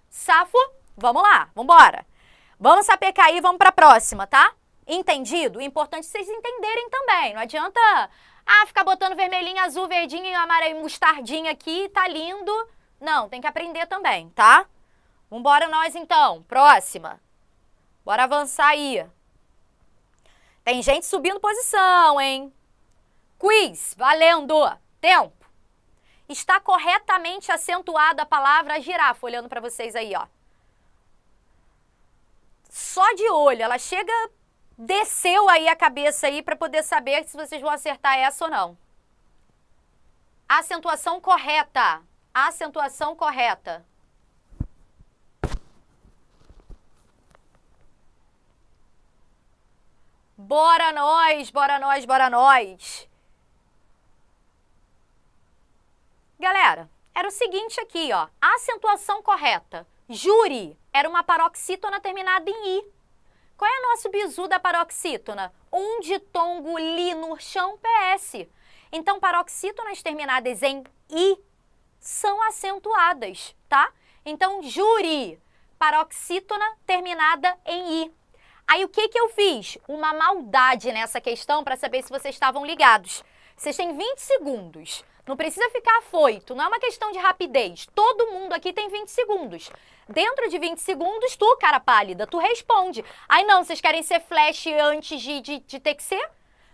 Safo? Vamos lá, vamos embora. Vamos sapecar aí, vamos para a próxima, tá? Entendido? Importante vocês entenderem também. Não adianta ah, ficar botando vermelhinho, azul, verdinho, amarelo, mostardinha aqui, tá lindo. Não, tem que aprender também, tá? Vambora nós então, próxima. Bora avançar aí. Tem gente subindo posição, hein? Quiz, valendo! Tempo. Está corretamente acentuada a palavra girafa, olhando para vocês aí, ó. Só de olho, ela chega, desceu aí a cabeça aí para poder saber se vocês vão acertar essa ou não. Acentuação correta. Acentuação correta. Bora nós, bora nós, bora nós. Galera, era o seguinte aqui, ó. A acentuação correta, júri, era uma paroxítona terminada em i. Qual é o nosso bizu da paroxítona? Um ditongo li no chão PS. Então, paroxítonas terminadas em i são acentuadas, tá? Então, júri, paroxítona terminada em i. Aí o que, que eu fiz? Uma maldade nessa questão para saber se vocês estavam ligados. Vocês têm 20 segundos. Não precisa ficar afoito, não é uma questão de rapidez. Todo mundo aqui tem 20 segundos. Dentro de 20 segundos, tu, cara pálida, tu responde. Aí não, vocês querem ser flash antes de, de, de ter que ser?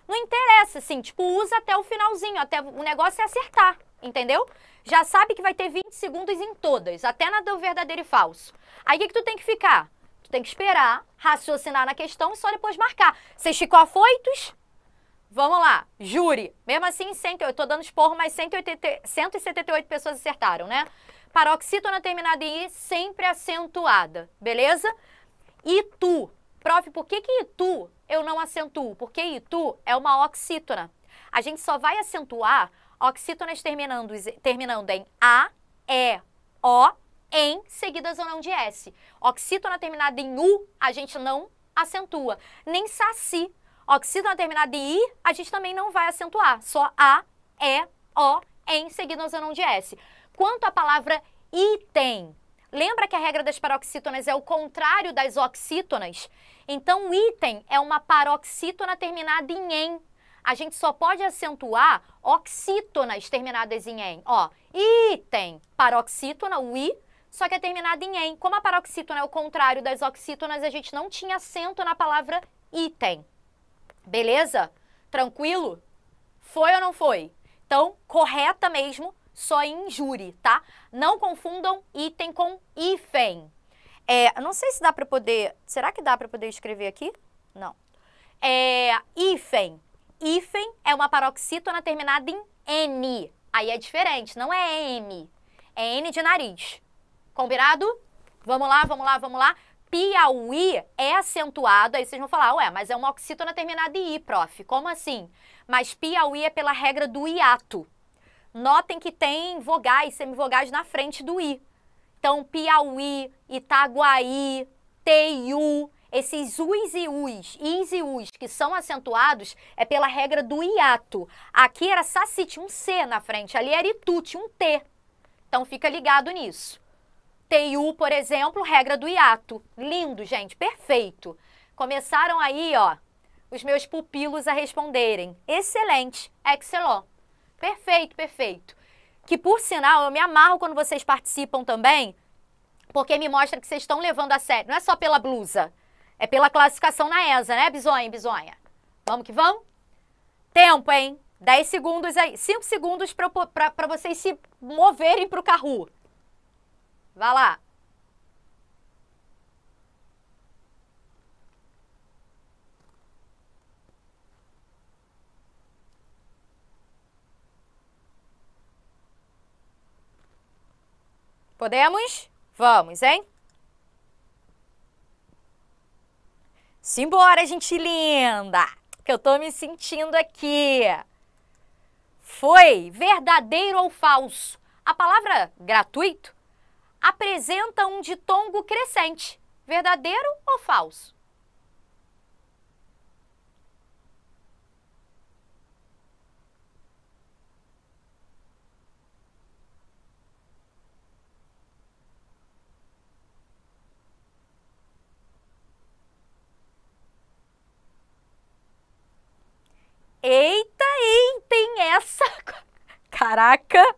Não interessa, assim, tipo, usa até o finalzinho, até o negócio é acertar, entendeu? Já sabe que vai ter 20 segundos em todas, até na do verdadeiro e falso. Aí o que, que tu tem que ficar? Tu tem que esperar, raciocinar na questão e só depois marcar. Vocês ficam afoitos? Vamos lá, júri. Mesmo assim, 100, eu estou dando esporro, mas 180, 178 pessoas acertaram, né? Paroxítona terminada em I, sempre acentuada, beleza? Itu. Prof, por que que Itu eu não acentuo? Porque Itu é uma oxítona. A gente só vai acentuar oxítonas terminando, terminando em A, E, O, em seguidas ou não de S. Oxítona terminada em U, a gente não acentua. Nem saci Oxítona terminada em I, a gente também não vai acentuar. Só A, E, O, em seguidas ou não de é S. Quanto à palavra item, lembra que a regra das paroxítonas é o contrário das oxítonas? Então, item é uma paroxítona terminada em em. A gente só pode acentuar oxítonas terminadas em em. Ó, item, paroxítona, o i, só que é terminada em em. Como a paroxítona é o contrário das oxítonas, a gente não tinha acento na palavra item. Beleza? Tranquilo? Foi ou não foi? Então, correta mesmo, só em injúria, tá? Não confundam item com hífen. É, não sei se dá para poder. Será que dá para poder escrever aqui? Não. É, hífen. Hífen é uma paroxítona terminada em N. Aí é diferente, não é M. É N de nariz. Combinado? Vamos lá, vamos lá, vamos lá. Piauí é acentuado, aí vocês vão falar, ué, mas é uma oxítona terminada em I, prof. Como assim? Mas Piauí é pela regra do hiato. Notem que tem vogais, semivogais na frente do I. Então, Piauí, Itaguaí, Teiu, esses us e us, is e us, que são acentuados, é pela regra do hiato. Aqui era tinha um C na frente, ali era itute, um T. Então fica ligado nisso. TIU, por exemplo, regra do hiato. Lindo, gente, perfeito. Começaram aí, ó, os meus pupilos a responderem. Excelente, excellent. Perfeito, perfeito. Que por sinal, eu me amarro quando vocês participam também, porque me mostra que vocês estão levando a sério. Não é só pela blusa, é pela classificação na ESA, né, bisonha, bisonha? Vamos que vamos? Tempo, hein? 10 segundos aí, 5 segundos para vocês se moverem para o carro. Vá lá! Podemos? Vamos, hein? Simbora, gente linda! Que eu tô me sentindo aqui. Foi verdadeiro ou falso? A palavra gratuito apresenta um ditongo crescente. Verdadeiro ou falso? Eita, e tem essa. *laughs* Caraca!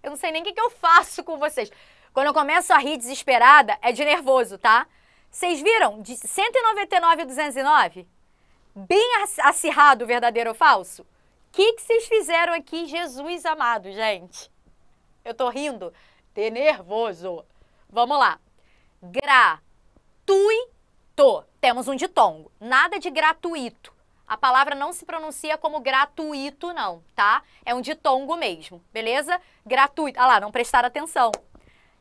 Eu não sei nem o que, que eu faço com vocês. Quando eu começo a rir desesperada, é de nervoso, tá? Vocês viram? De 199 a 209? Bem acirrado, verdadeiro ou falso? O que, que vocês fizeram aqui, Jesus amado, gente? Eu tô rindo de nervoso. Vamos lá. Gratuito. Temos um ditongo. Nada de gratuito. A palavra não se pronuncia como gratuito, não, tá? É um ditongo mesmo, beleza? Gratuito. Ah lá, não prestaram atenção.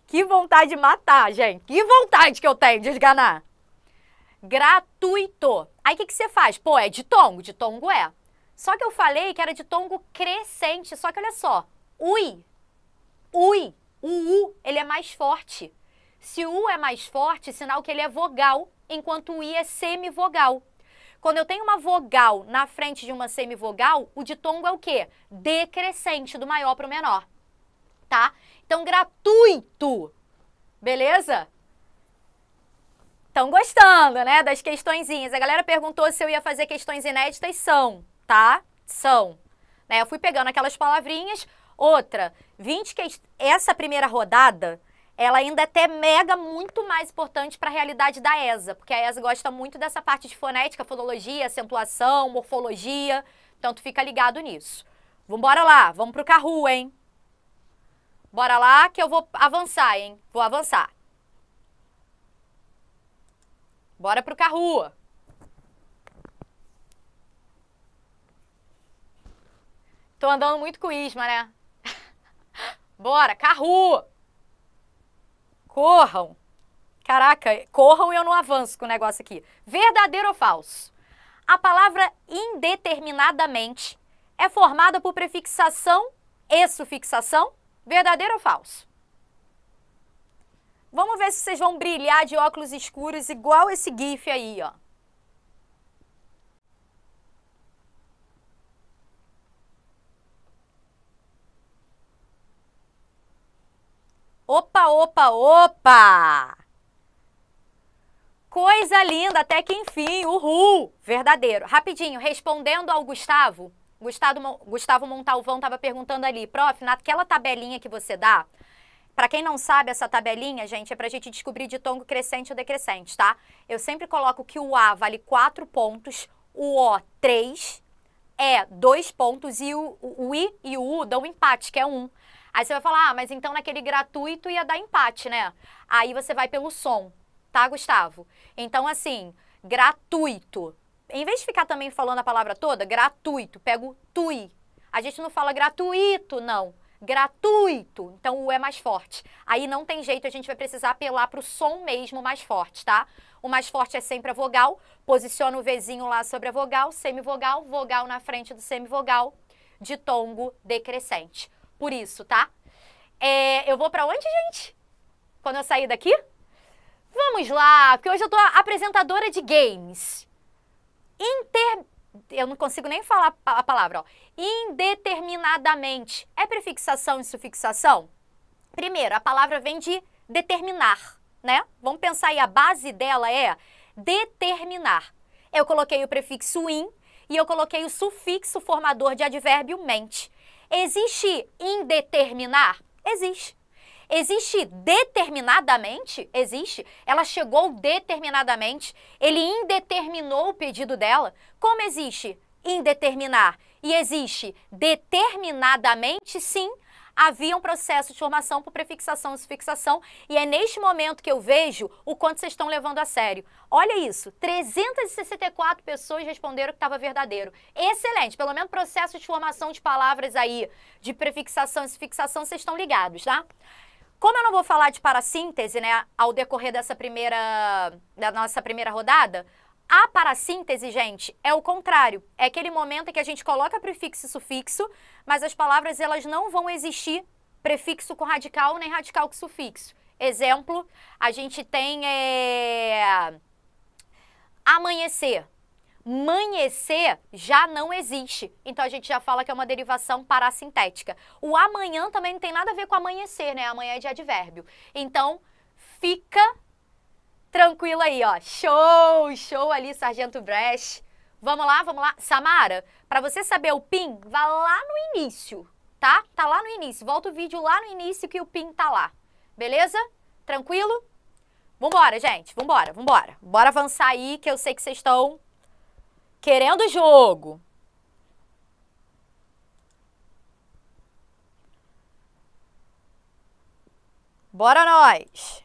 Que vontade de matar, gente. Que vontade que eu tenho de esganar. Gratuito. Aí o que, que você faz? Pô, é de de tongo é. Só que eu falei que era de tongo crescente. Só que olha só. Ui. Ui. O U, ele é mais forte. Se o U é mais forte, sinal que ele é vogal, enquanto o I é semivogal. Quando eu tenho uma vogal na frente de uma semivogal, o ditongo é o quê? Decrescente, do maior para o menor. Tá? Então, gratuito. Beleza? Estão gostando, né? Das questõezinhas. A galera perguntou se eu ia fazer questões inéditas. São, tá? São. Né? Eu fui pegando aquelas palavrinhas. Outra, 20 questões. essa primeira rodada, ela ainda é até mega muito mais importante para a realidade da ESA, porque a ESA gosta muito dessa parte de fonética, fonologia, acentuação, morfologia. Então, tu fica ligado nisso. Vambora lá, vamos pro Carru, hein? Bora lá que eu vou avançar, hein? Vou avançar. Bora pro Carrua. Tô andando muito com Isma, né? *laughs* Bora, carrua. Corram! Caraca, corram e eu não avanço com o negócio aqui. Verdadeiro ou falso? A palavra indeterminadamente é formada por prefixação e sufixação Verdadeiro ou falso? Vamos ver se vocês vão brilhar de óculos escuros igual esse gif aí, ó. Opa, opa, opa! Coisa linda, até que enfim, uhul! Verdadeiro. Rapidinho, respondendo ao Gustavo, Gustavo, Gustavo Montalvão estava perguntando ali, prof, naquela tabelinha que você dá, para quem não sabe, essa tabelinha, gente, é para a gente descobrir de tom crescente ou decrescente, tá? Eu sempre coloco que o A vale 4 pontos, o O 3, E 2 pontos e o, o I e o U dão empate, que é 1. Aí você vai falar, ah, mas então naquele gratuito ia dar empate, né? Aí você vai pelo som, tá, Gustavo? Então, assim, gratuito em vez de ficar também falando a palavra toda, gratuito, pego tui. A gente não fala gratuito, não. Gratuito. Então o é mais forte. Aí não tem jeito, a gente vai precisar apelar para o som mesmo mais forte, tá? O mais forte é sempre a vogal. Posiciona o Vzinho lá sobre a vogal, semivogal, vogal na frente do semivogal, de tongo decrescente. Por isso, tá? É, eu vou para onde, gente? Quando eu sair daqui? Vamos lá, porque hoje eu tô apresentadora de games inter... Eu não consigo nem falar a palavra, ó. Indeterminadamente. É prefixação e sufixação? Primeiro, a palavra vem de determinar, né? Vamos pensar aí, a base dela é determinar. Eu coloquei o prefixo in e eu coloquei o sufixo formador de advérbio mente. Existe indeterminar? Existe. Existe determinadamente? Existe. Ela chegou determinadamente. Ele indeterminou o pedido dela. Como existe indeterminar e existe determinadamente? Sim, havia um processo de formação por prefixação e sufixação, e é neste momento que eu vejo o quanto vocês estão levando a sério. Olha isso, 364 pessoas responderam que estava verdadeiro. Excelente, pelo menos processo de formação de palavras aí, de prefixação e sufixação, vocês estão ligados, tá? Como eu não vou falar de parassíntese, né, ao decorrer dessa primeira, da nossa primeira rodada, a parassíntese, gente, é o contrário. É aquele momento em que a gente coloca prefixo e sufixo, mas as palavras elas não vão existir prefixo com radical nem radical com sufixo. Exemplo, a gente tem é, amanhecer amanhecer já não existe. Então a gente já fala que é uma derivação parassintética. O amanhã também não tem nada a ver com amanhecer, né? Amanhã é de advérbio. Então fica tranquilo aí, ó. Show, show ali, Sargento Brecht. Vamos lá, vamos lá. Samara, para você saber o PIN, vá lá no início, tá? Tá lá no início. Volta o vídeo lá no início que o PIN tá lá. Beleza? Tranquilo? Vambora, gente. Vambora, vambora. Bora avançar aí que eu sei que vocês estão querendo jogo. Bora nós!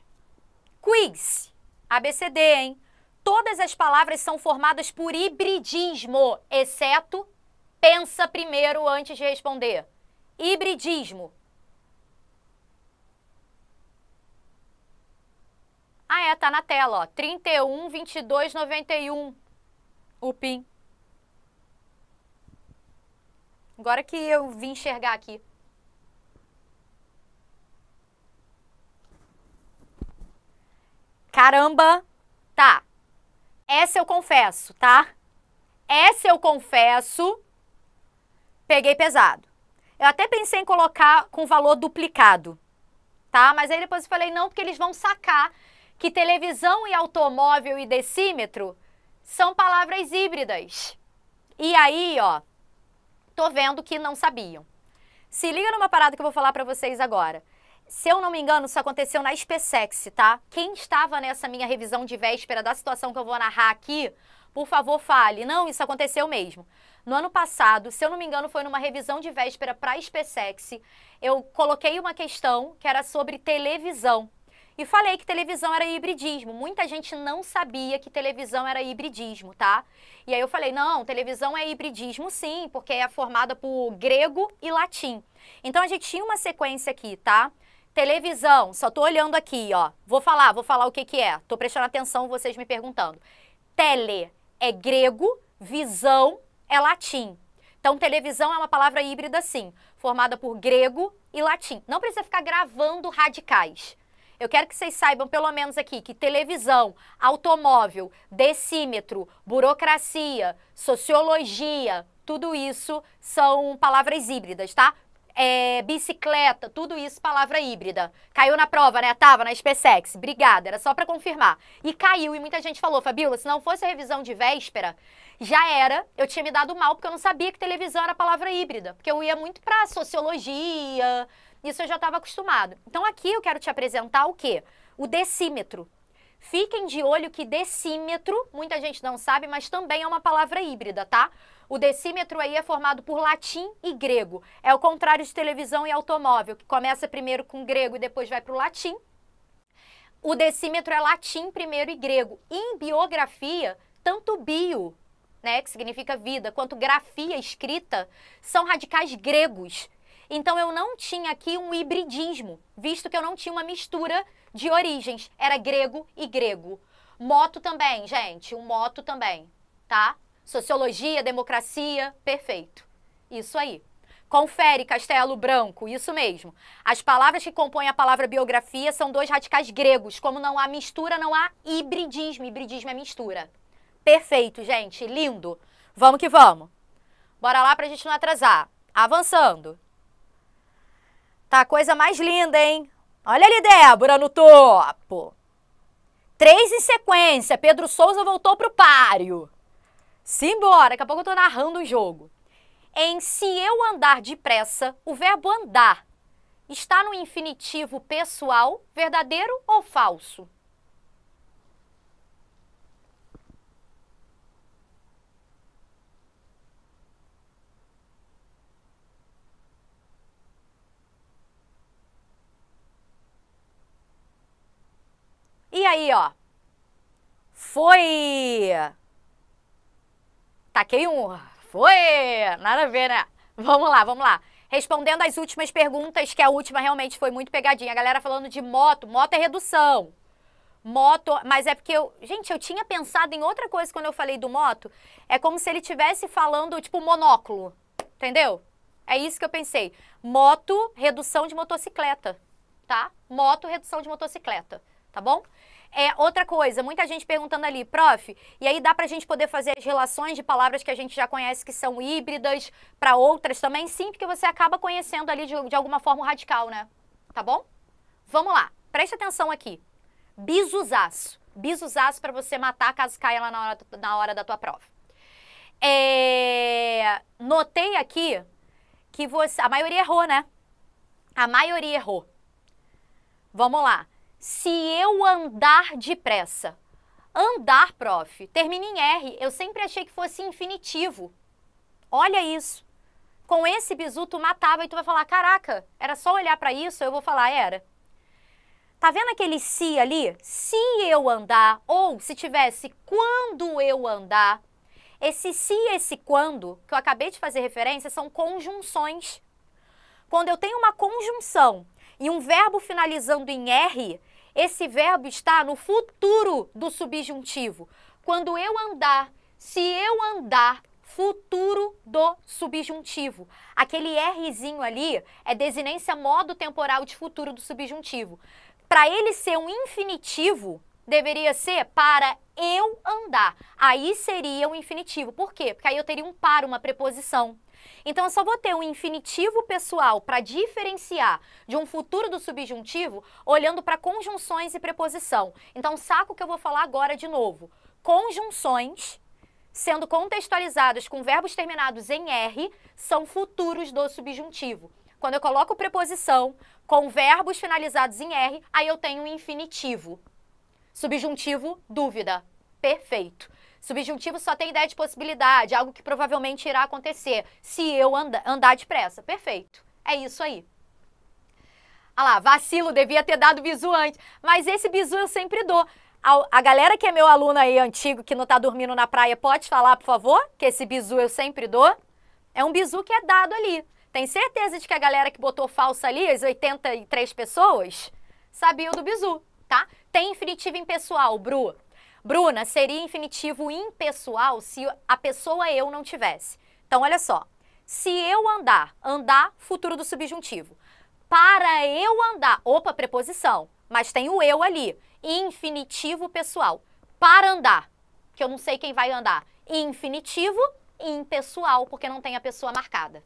Quiz. ABCD, hein? Todas as palavras são formadas por hibridismo, exceto pensa primeiro antes de responder. Hibridismo. Ah, é, tá na tela, ó. 31, 22, 91 o PIN. Agora que eu vim enxergar aqui. Caramba, tá. Essa eu confesso, tá? Essa eu confesso. Peguei pesado. Eu até pensei em colocar com valor duplicado, tá? Mas aí depois eu falei, não, porque eles vão sacar que televisão e automóvel e decímetro são palavras híbridas. E aí, ó, tô vendo que não sabiam. Se liga numa parada que eu vou falar para vocês agora. Se eu não me engano, isso aconteceu na SpaceX, tá? Quem estava nessa minha revisão de véspera da situação que eu vou narrar aqui, por favor, fale. Não, isso aconteceu mesmo. No ano passado, se eu não me engano, foi numa revisão de véspera para a SpaceX, eu coloquei uma questão que era sobre televisão. E falei que televisão era hibridismo. Muita gente não sabia que televisão era hibridismo, tá? E aí eu falei: não, televisão é hibridismo sim, porque é formada por grego e latim. Então a gente tinha uma sequência aqui, tá? Televisão, só tô olhando aqui, ó. Vou falar, vou falar o que que é. Tô prestando atenção vocês me perguntando. Tele é grego, visão é latim. Então, televisão é uma palavra híbrida, sim, formada por grego e latim. Não precisa ficar gravando radicais, eu quero que vocês saibam, pelo menos aqui, que televisão, automóvel, decímetro, burocracia, sociologia, tudo isso são palavras híbridas, tá? É, bicicleta, tudo isso palavra híbrida. Caiu na prova, né? Tava na SpaceX. Obrigada, era só para confirmar. E caiu, e muita gente falou, Fabíola, se não fosse a revisão de véspera, já era. Eu tinha me dado mal porque eu não sabia que televisão era palavra híbrida. Porque eu ia muito pra sociologia, isso eu já estava acostumado. Então aqui eu quero te apresentar o quê? O decímetro. Fiquem de olho que decímetro, muita gente não sabe, mas também é uma palavra híbrida, tá? O decímetro aí é formado por latim e grego. É o contrário de televisão e automóvel, que começa primeiro com grego e depois vai para o latim. O decímetro é latim primeiro e grego. em biografia, tanto bio, né, que significa vida, quanto grafia escrita, são radicais gregos então eu não tinha aqui um hibridismo, visto que eu não tinha uma mistura de origens. Era grego e grego. Moto também, gente, um moto também, tá? Sociologia, democracia, perfeito. Isso aí. Confere, Castelo Branco, isso mesmo. As palavras que compõem a palavra biografia são dois radicais gregos. Como não há mistura, não há hibridismo. Hibridismo é mistura. Perfeito, gente, lindo. Vamos que vamos. Bora lá para a gente não atrasar. Avançando. Tá a coisa mais linda, hein? Olha ali Débora no topo. Três em sequência. Pedro Souza voltou pro páreo. Simbora, daqui a pouco eu tô narrando o jogo. Em se eu andar depressa, o verbo andar está no infinitivo pessoal, verdadeiro ou falso? E aí, ó. Foi! Taquei um. Foi! Nada a ver, né? Vamos lá, vamos lá. Respondendo as últimas perguntas, que a última realmente foi muito pegadinha. A galera falando de moto, moto é redução. Moto, mas é porque eu. Gente, eu tinha pensado em outra coisa quando eu falei do moto. É como se ele tivesse falando, tipo, monóculo. Entendeu? É isso que eu pensei. Moto, redução de motocicleta. Tá? Moto, redução de motocicleta. Tá bom? É, outra coisa, muita gente perguntando ali, prof, e aí dá para a gente poder fazer as relações de palavras que a gente já conhece que são híbridas para outras também? Sim, porque você acaba conhecendo ali de, de alguma forma o radical, né? Tá bom? Vamos lá, preste atenção aqui. Bisuzaço. Bisuzaço para você matar caso caia lá na hora, na hora da tua prova. É, notei aqui que você. A maioria errou, né? A maioria errou. Vamos lá se eu andar depressa. Andar, prof, termina em R. Eu sempre achei que fosse infinitivo. Olha isso. Com esse bisu, tu matava e tu vai falar, caraca, era só olhar para isso, eu vou falar, era. Tá vendo aquele se ali? Se eu andar, ou se tivesse quando eu andar, esse se e esse quando, que eu acabei de fazer referência, são conjunções. Quando eu tenho uma conjunção e um verbo finalizando em R, esse verbo está no futuro do subjuntivo. Quando eu andar, se eu andar, futuro do subjuntivo. Aquele Rzinho ali é desinência modo temporal de futuro do subjuntivo. Para ele ser um infinitivo, deveria ser para eu andar. Aí seria um infinitivo. Por quê? Porque aí eu teria um para, uma preposição. Então eu só vou ter um infinitivo pessoal para diferenciar de um futuro do subjuntivo olhando para conjunções e preposição. Então saco que eu vou falar agora de novo. Conjunções sendo contextualizadas com verbos terminados em R são futuros do subjuntivo. Quando eu coloco preposição com verbos finalizados em R, aí eu tenho um infinitivo. Subjuntivo, dúvida. Perfeito. Subjuntivo só tem ideia de possibilidade, algo que provavelmente irá acontecer, se eu anda, andar depressa. Perfeito. É isso aí. Ah lá, vacilo, devia ter dado bizu antes. Mas esse bizu eu sempre dou. A, galera que é meu aluno aí antigo, que não tá dormindo na praia, pode falar, por favor? Que esse bizu eu sempre dou. É um bizu que é dado ali. Tem certeza de que a galera que botou falsa ali, as 83 pessoas, sabiam do bizu, tá? Tem infinitivo impessoal, Bru. Bruna, seria infinitivo impessoal se a pessoa eu não tivesse. Então, olha só. Se eu andar, andar, futuro do subjuntivo. Para eu andar, opa, preposição, mas tem o eu ali. Infinitivo pessoal. Para andar, que eu não sei quem vai andar. Infinitivo impessoal, porque não tem a pessoa marcada.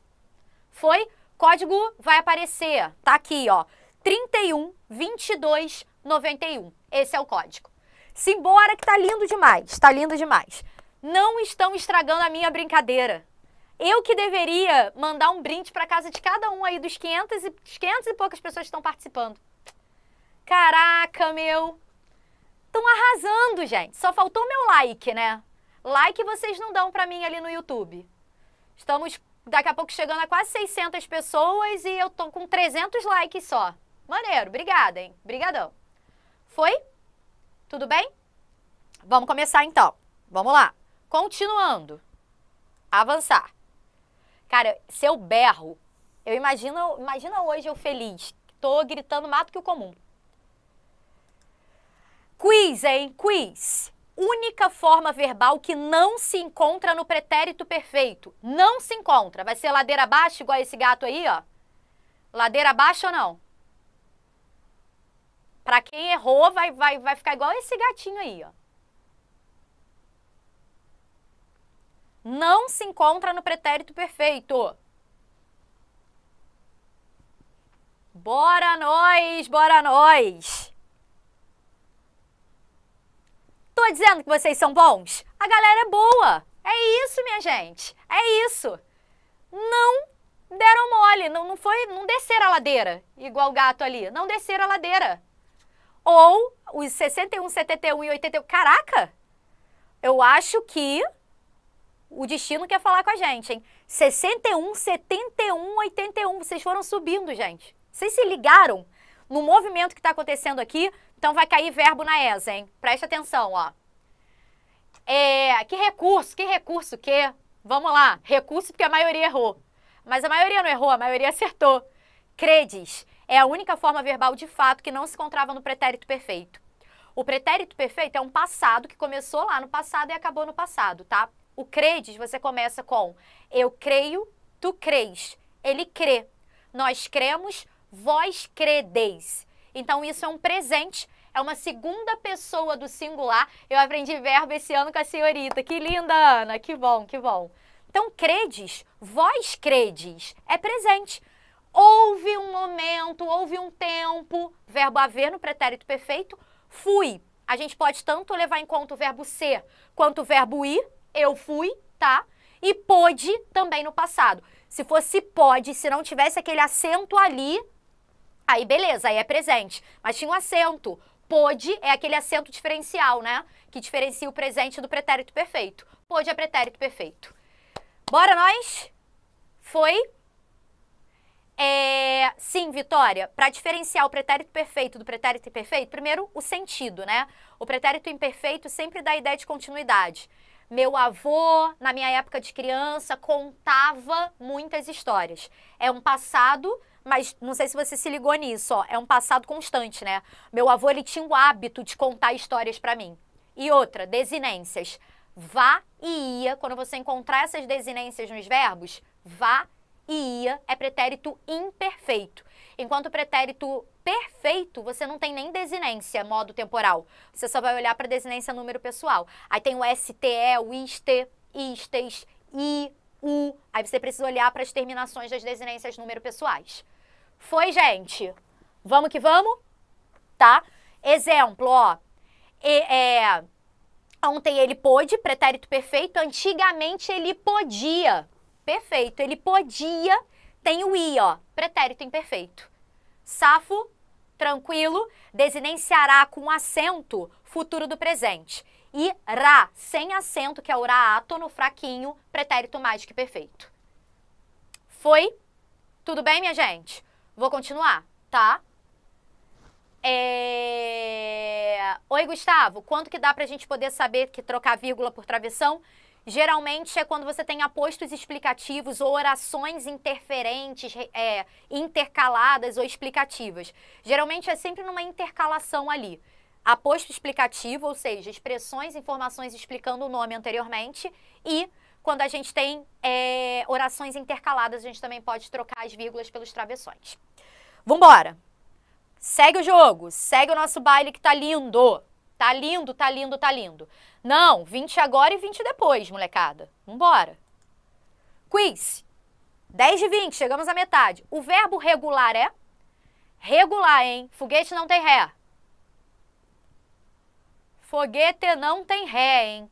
Foi? Código vai aparecer, tá aqui, ó. 31 22 91. Esse é o código. Simbora que tá lindo demais, tá lindo demais. Não estão estragando a minha brincadeira. Eu que deveria mandar um brinde para casa de cada um aí dos 500 e, 500 e poucas pessoas que estão participando. Caraca, meu. Estão arrasando, gente. Só faltou meu like, né? Like vocês não dão para mim ali no YouTube. Estamos daqui a pouco chegando a quase 600 pessoas e eu tô com 300 likes só. Maneiro, obrigada, hein? Brigadão. Foi? Tudo bem? Vamos começar então. Vamos lá. Continuando. Avançar. Cara, se eu berro, eu imagino, imagina hoje eu feliz, tô gritando mais do que o comum. Quiz, hein? Quiz. Única forma verbal que não se encontra no pretérito perfeito. Não se encontra. Vai ser ladeira abaixo, igual esse gato aí, ó. Ladeira abaixo ou não? Para quem errou, vai, vai, vai ficar igual esse gatinho aí, ó. Não se encontra no pretérito perfeito. Bora nós, bora nós. Tô dizendo que vocês são bons? A galera é boa. É isso, minha gente. É isso. Não deram mole, não, não foi, não desceram a ladeira, igual o gato ali. Não desceram a ladeira. Ou os 61, 71 e 81. Caraca! Eu acho que o destino quer falar com a gente, hein? 61, 71, 81. Vocês foram subindo, gente. Vocês se ligaram no movimento que está acontecendo aqui? Então vai cair verbo na ESA, hein? Presta atenção, ó. É, que recurso, que recurso, que? Vamos lá, recurso porque a maioria errou. Mas a maioria não errou, a maioria acertou. Credes. É a única forma verbal de fato que não se encontrava no pretérito perfeito. O pretérito perfeito é um passado que começou lá no passado e acabou no passado, tá? O credes você começa com eu creio, tu crês. Ele crê. Nós cremos, vós credeis. Então isso é um presente é uma segunda pessoa do singular. Eu aprendi verbo esse ano com a senhorita. Que linda, Ana! Que bom, que bom. Então, credes, vós credes, é presente houve um momento, houve um tempo, verbo haver no pretérito perfeito, fui. A gente pode tanto levar em conta o verbo ser quanto o verbo ir, eu fui, tá? E pôde também no passado. Se fosse pode, se não tivesse aquele acento ali, aí beleza, aí é presente. Mas tinha um acento. Pôde é aquele acento diferencial, né? Que diferencia o presente do pretérito perfeito. Pôde é pretérito perfeito. Bora nós? Foi? É, sim, Vitória, para diferenciar o pretérito perfeito do pretérito imperfeito, primeiro o sentido, né? O pretérito imperfeito sempre dá a ideia de continuidade. Meu avô, na minha época de criança, contava muitas histórias. É um passado, mas não sei se você se ligou nisso, ó, é um passado constante, né? Meu avô ele tinha o hábito de contar histórias para mim. E outra, desinências. Vá e ia, quando você encontrar essas desinências nos verbos, vá e ia é pretérito imperfeito. Enquanto o pretérito perfeito, você não tem nem desinência, modo temporal. Você só vai olhar para desinência número pessoal. Aí tem o STE, o ISTE, ISTES, I, U. Aí você precisa olhar para as terminações das desinências número pessoais. Foi, gente? Vamos que vamos? Tá? Exemplo, ó. E, é, ontem ele pôde, pretérito perfeito. Antigamente ele podia perfeito. Ele podia, tem o i, ó, pretérito imperfeito. Safo, tranquilo, desinenciará com acento futuro do presente. E ra, sem acento, que é o ra átono fraquinho, pretérito mais que perfeito. Foi? Tudo bem, minha gente? Vou continuar, tá? É... Oi, Gustavo, quanto que dá pra gente poder saber que trocar vírgula por travessão? Geralmente é quando você tem apostos explicativos ou orações interferentes, é, intercaladas ou explicativas. Geralmente é sempre numa intercalação ali. Aposto explicativo, ou seja, expressões, informações explicando o nome anteriormente, e quando a gente tem é, orações intercaladas, a gente também pode trocar as vírgulas pelos travessões. Vambora! Segue o jogo, segue o nosso baile que tá lindo! Tá lindo, tá lindo, tá lindo. Não, 20 agora e 20 depois, molecada. Vambora. Quiz. 10 de 20, chegamos à metade. O verbo regular é? Regular, hein? Foguete não tem ré. Foguete não tem ré, hein?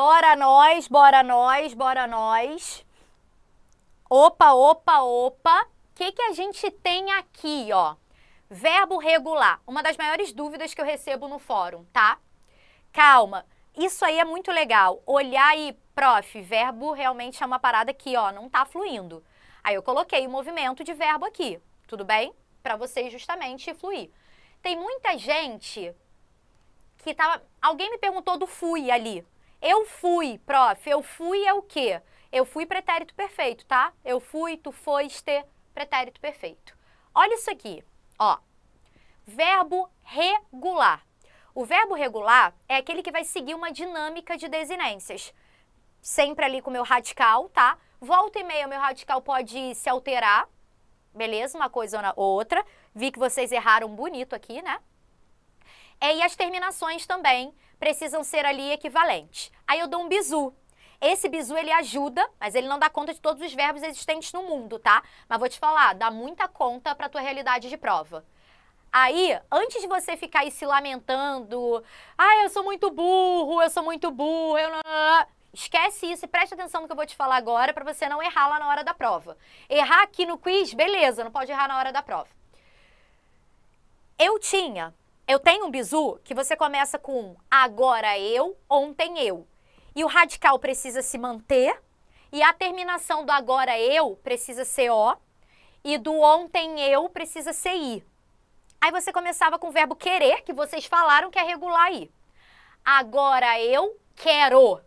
Bora nós, bora nós, bora nós. Opa, opa, opa. O que, que a gente tem aqui, ó? Verbo regular. Uma das maiores dúvidas que eu recebo no fórum, tá? Calma. Isso aí é muito legal. Olhar aí, prof, verbo realmente é uma parada que, ó, não tá fluindo. Aí eu coloquei o movimento de verbo aqui, tudo bem? Para vocês justamente fluir. Tem muita gente que tava. Tá, alguém me perguntou do fui ali. Eu fui, prof, eu fui é o quê? Eu fui pretérito perfeito, tá? Eu fui, tu foste, pretérito perfeito. Olha isso aqui, ó. Verbo regular. O verbo regular é aquele que vai seguir uma dinâmica de desinências. Sempre ali com o meu radical, tá? Volta e meia, o meu radical pode se alterar, beleza? Uma coisa ou outra. Vi que vocês erraram bonito aqui, né? É, e as terminações também precisam ser ali equivalentes. Aí eu dou um bizu. Esse bizu ele ajuda, mas ele não dá conta de todos os verbos existentes no mundo, tá? Mas vou te falar, dá muita conta para tua realidade de prova. Aí, antes de você ficar aí se lamentando, ah, eu sou muito burro, eu sou muito burro, eu não... Esquece isso e preste atenção no que eu vou te falar agora para você não errar lá na hora da prova. Errar aqui no quiz, beleza, não pode errar na hora da prova. Eu tinha eu tenho um bizu que você começa com agora eu, ontem eu. E o radical precisa se manter. E a terminação do agora eu precisa ser o. E do ontem eu precisa ser i. Aí você começava com o verbo querer, que vocês falaram que é regular i. Agora eu quero.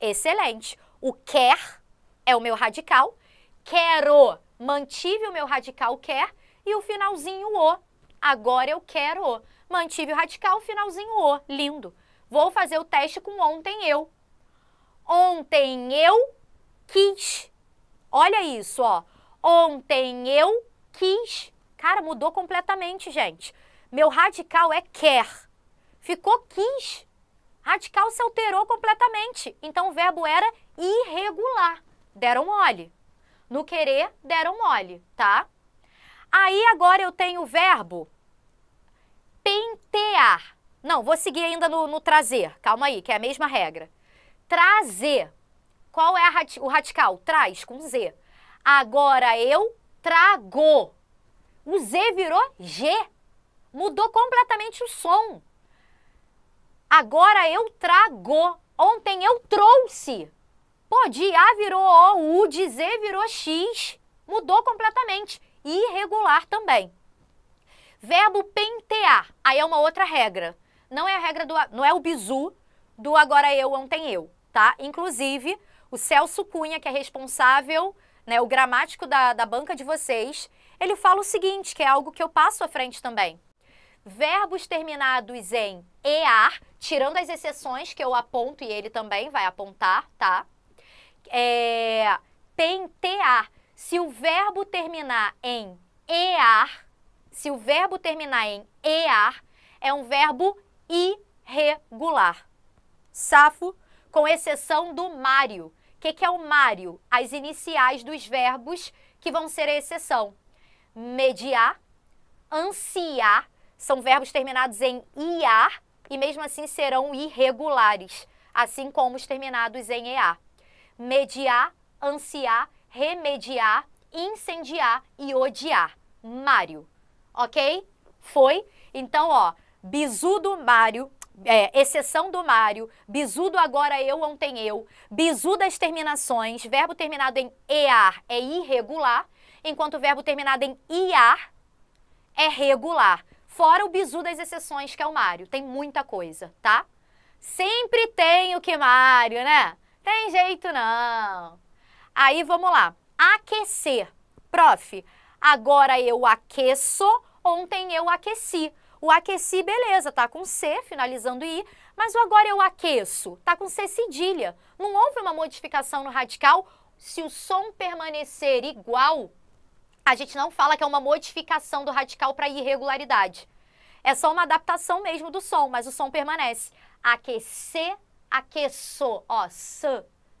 Excelente. O quer é o meu radical. Quero. Mantive o meu radical quer. E o finalzinho o Agora eu quero O. Mantive o radical, finalzinho O. Lindo. Vou fazer o teste com ontem eu. Ontem eu quis. Olha isso, ó. Ontem eu quis. Cara, mudou completamente, gente. Meu radical é quer. Ficou quis. Radical se alterou completamente. Então o verbo era irregular. Deram mole. No querer, deram mole, tá? Aí agora eu tenho o verbo pentear. Não, vou seguir ainda no, no, trazer. Calma aí, que é a mesma regra. Trazer. Qual é o radical? Traz, com Z. Agora eu trago. O Z virou G. Mudou completamente o som. Agora eu trago. Ontem eu trouxe. Pô, de A virou O, U, de Z virou X. Mudou completamente irregular também. Verbo pentear, aí é uma outra regra. Não é a regra do não é o bizu do agora eu ontem eu, tá? Inclusive, o Celso Cunha, que é responsável, né, o gramático da, da banca de vocês, ele fala o seguinte, que é algo que eu passo à frente também. Verbos terminados em ear, tirando as exceções que eu aponto e ele também vai apontar, tá? É, pentear se o verbo terminar em ear, se o verbo terminar em ear, é um verbo irregular. Safo, com exceção do Mário. O que, que é o Mário? As iniciais dos verbos que vão ser a exceção. Mediar, ansiar, são verbos terminados em iar e mesmo assim serão irregulares, assim como os terminados em ea. Mediar, ansiar remediar, incendiar e odiar. Mário. Ok? Foi? Então, ó, bisu do Mário, é, exceção do Mário, bisu do agora eu, ontem eu, bisu das terminações, verbo terminado em ear é irregular, enquanto o verbo terminado em iar é regular. Fora o bisu das exceções, que é o Mário. Tem muita coisa, tá? Sempre tem o que Mário, né? Tem jeito não. Aí vamos lá. Aquecer. Prof, agora eu aqueço, ontem eu aqueci. O aqueci, beleza, tá com C, finalizando I, mas o agora eu aqueço, tá com C cedilha. Não houve uma modificação no radical? Se o som permanecer igual, a gente não fala que é uma modificação do radical para irregularidade. É só uma adaptação mesmo do som, mas o som permanece. Aquecer, aqueço, ó, s,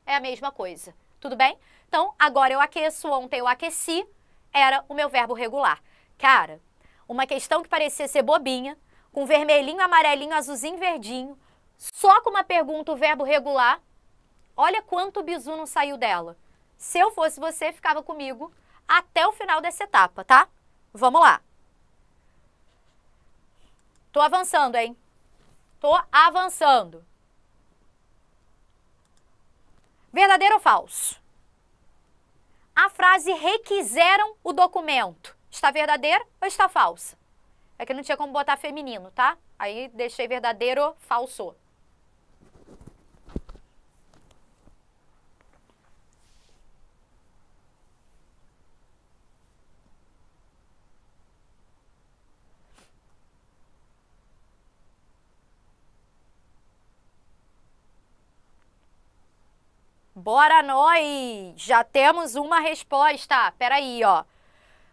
é a mesma coisa. Tudo bem? Então, agora eu aqueço, ontem eu aqueci, era o meu verbo regular. Cara, uma questão que parecia ser bobinha, com vermelhinho, amarelinho, azulzinho, verdinho, só com uma pergunta o verbo regular, olha quanto bizu não saiu dela. Se eu fosse você, ficava comigo até o final dessa etapa, tá? Vamos lá. Tô avançando, hein? Tô avançando. Verdadeiro ou falso? A frase requiseram o documento está verdadeira ou está falsa? É que não tinha como botar feminino, tá? Aí deixei verdadeiro, ou falso. Bora nós! Já temos uma resposta. Peraí, ó.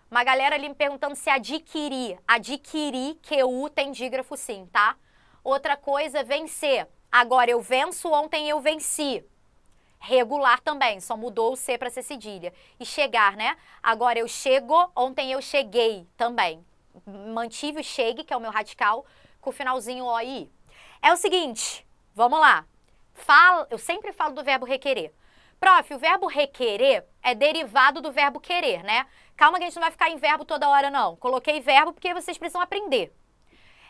Uma galera ali me perguntando se adquirir. Adquirir QU tem dígrafo sim, tá? Outra coisa, vencer. Agora eu venço, ontem eu venci. Regular também, só mudou o C para ser cedilha. E chegar, né? Agora eu chego, ontem eu cheguei também. Mantive o chegue, que é o meu radical, com o finalzinho O I. É o seguinte, vamos lá. Fala, eu sempre falo do verbo requerer. Prof, o verbo requerer é derivado do verbo querer, né? Calma que a gente não vai ficar em verbo toda hora, não. Coloquei verbo porque vocês precisam aprender.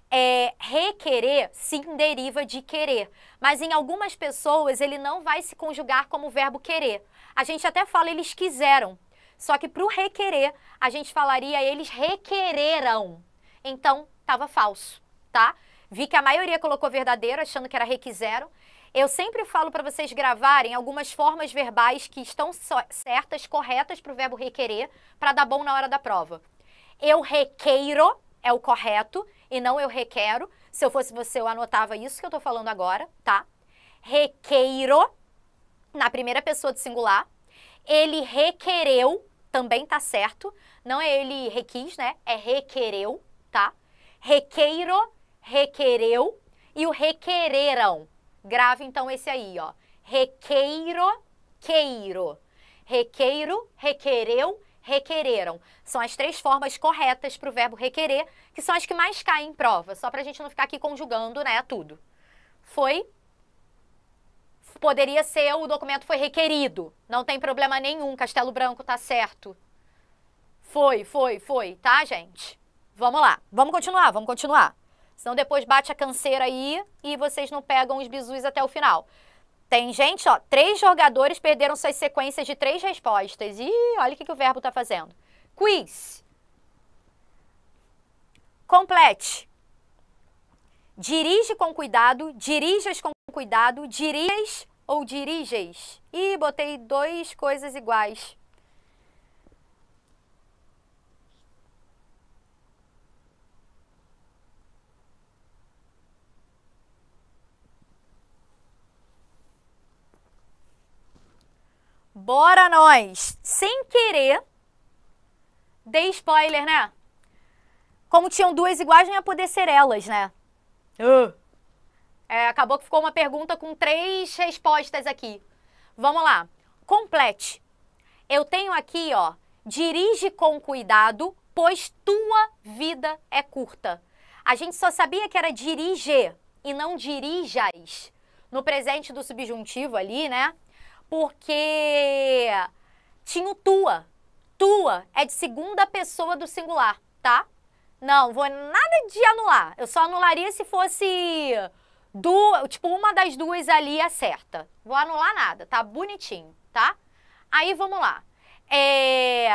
É, requerer, sim, deriva de querer. Mas em algumas pessoas ele não vai se conjugar como o verbo querer. A gente até fala eles quiseram. Só que para o requerer, a gente falaria eles requereram. Então, estava falso, tá? Vi que a maioria colocou verdadeiro, achando que era requiseram. Eu sempre falo para vocês gravarem algumas formas verbais que estão certas, corretas para o verbo requerer, para dar bom na hora da prova. Eu requeiro é o correto e não eu requero. Se eu fosse você, eu anotava isso que eu estou falando agora, tá? Requeiro na primeira pessoa do singular. Ele requereu, também tá certo. Não é ele requis, né? É requereu, tá? Requeiro, requereu e o requereram Grave então esse aí, ó. Requeiro, queiro. Requeiro, requereu, requereram. São as três formas corretas para o verbo requerer, que são as que mais caem em prova, só para a gente não ficar aqui conjugando, né, tudo. Foi? Poderia ser o documento foi requerido. Não tem problema nenhum, Castelo Branco tá certo. Foi, foi, foi, tá, gente? Vamos lá. Vamos continuar, vamos continuar. Senão depois bate a canseira aí e vocês não pegam os bisus até o final. Tem gente, ó, três jogadores perderam suas sequências de três respostas. E olha o que, que o verbo está fazendo. Quiz. Complete. Dirige com cuidado, dirijas com cuidado, dirias ou diriges. E botei dois coisas iguais. Bora nós! Sem querer, dei spoiler, né? Como tinham duas iguais, não ia poder ser elas, né? Uh. É, acabou que ficou uma pergunta com três respostas aqui. Vamos lá. Complete. Eu tenho aqui, ó, dirige com cuidado, pois tua vida é curta. A gente só sabia que era dirigir e não dirijas. No presente do subjuntivo ali, né? porque tinha o tua. Tua é de segunda pessoa do singular, tá? Não, vou nada de anular. Eu só anularia se fosse duas, tipo uma das duas ali acerta. É vou anular nada, tá bonitinho, tá? Aí vamos lá. É...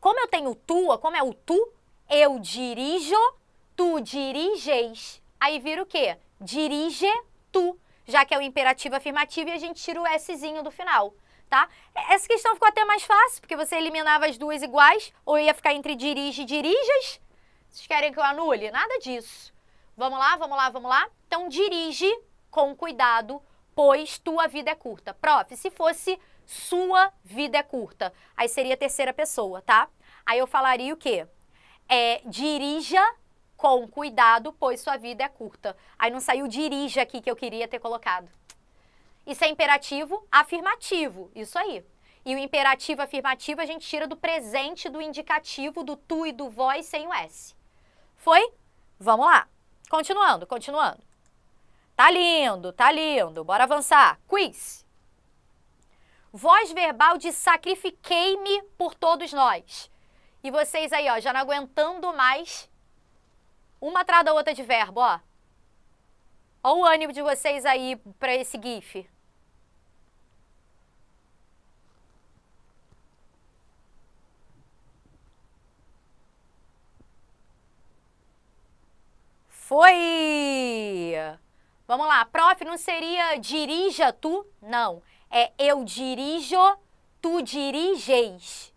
Como eu tenho tua, como é o tu, eu dirijo, tu diriges. Aí vira o quê? Dirige tu já que é o imperativo afirmativo, e a gente tira o Szinho do final, tá? Essa questão ficou até mais fácil, porque você eliminava as duas iguais, ou ia ficar entre dirige e dirijas. Vocês querem que eu anule? Nada disso. Vamos lá, vamos lá, vamos lá? Então, dirige com cuidado, pois tua vida é curta. Prof, se fosse sua vida é curta, aí seria terceira pessoa, tá? Aí eu falaria o quê? É, dirija com cuidado, pois sua vida é curta. Aí não saiu dirija aqui que eu queria ter colocado. Isso é imperativo afirmativo, isso aí. E o imperativo afirmativo a gente tira do presente do indicativo do tu e do vós sem o s. Foi? Vamos lá. Continuando, continuando. Tá lindo, tá lindo. Bora avançar. Quiz. Voz verbal de sacrifiquei-me por todos nós. E vocês aí, ó, já não aguentando mais uma atrás da outra de verbo, ó. Olha o ânimo de vocês aí para esse GIF. Foi! Vamos lá, prof, não seria dirija tu? Não, é eu dirijo, tu diriges.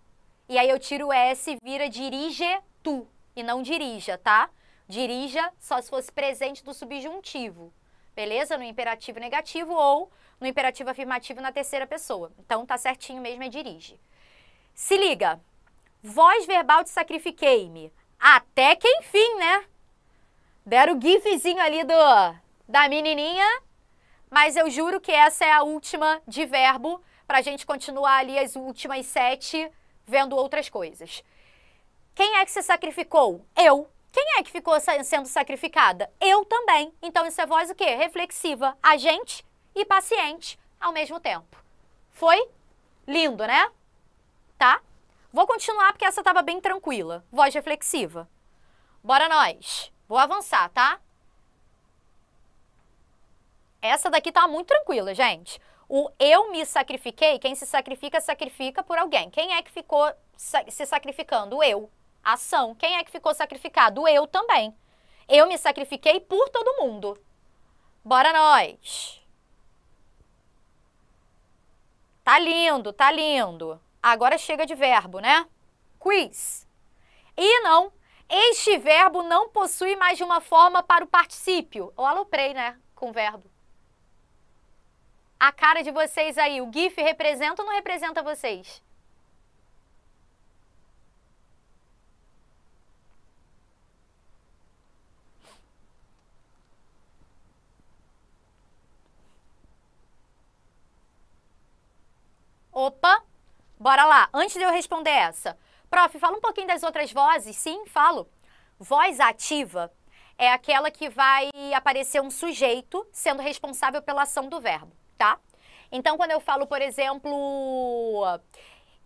E aí eu tiro o S, vira dirige tu e não dirija, tá? Dirija só se fosse presente do subjuntivo, beleza? No imperativo negativo ou no imperativo afirmativo na terceira pessoa. Então tá certinho mesmo é dirige. Se liga. Voz verbal de sacrifiquei-me. Até que enfim, né? Deram o gifzinho ali do da menininha, mas eu juro que essa é a última de verbo para a gente continuar ali as últimas sete vendo outras coisas. Quem é que se sacrificou? Eu. Quem é que ficou sendo sacrificada? Eu também. Então isso é voz o quê? Reflexiva, agente e paciente ao mesmo tempo. Foi lindo, né? Tá? Vou continuar porque essa estava bem tranquila. Voz reflexiva. Bora nós. Vou avançar, tá? Essa daqui tá muito tranquila, gente. O eu me sacrifiquei, quem se sacrifica, sacrifica por alguém. Quem é que ficou se sacrificando? Eu. Ação. Quem é que ficou sacrificado? Eu também. Eu me sacrifiquei por todo mundo. Bora nós. Tá lindo, tá lindo. Agora chega de verbo, né? Quiz. E não, este verbo não possui mais de uma forma para o particípio. Eu aloprei, né? Com verbo. A cara de vocês aí, o GIF representa ou não representa vocês? Bora lá, antes de eu responder essa. Prof, fala um pouquinho das outras vozes. Sim, falo. Voz ativa é aquela que vai aparecer um sujeito sendo responsável pela ação do verbo, tá? Então, quando eu falo, por exemplo,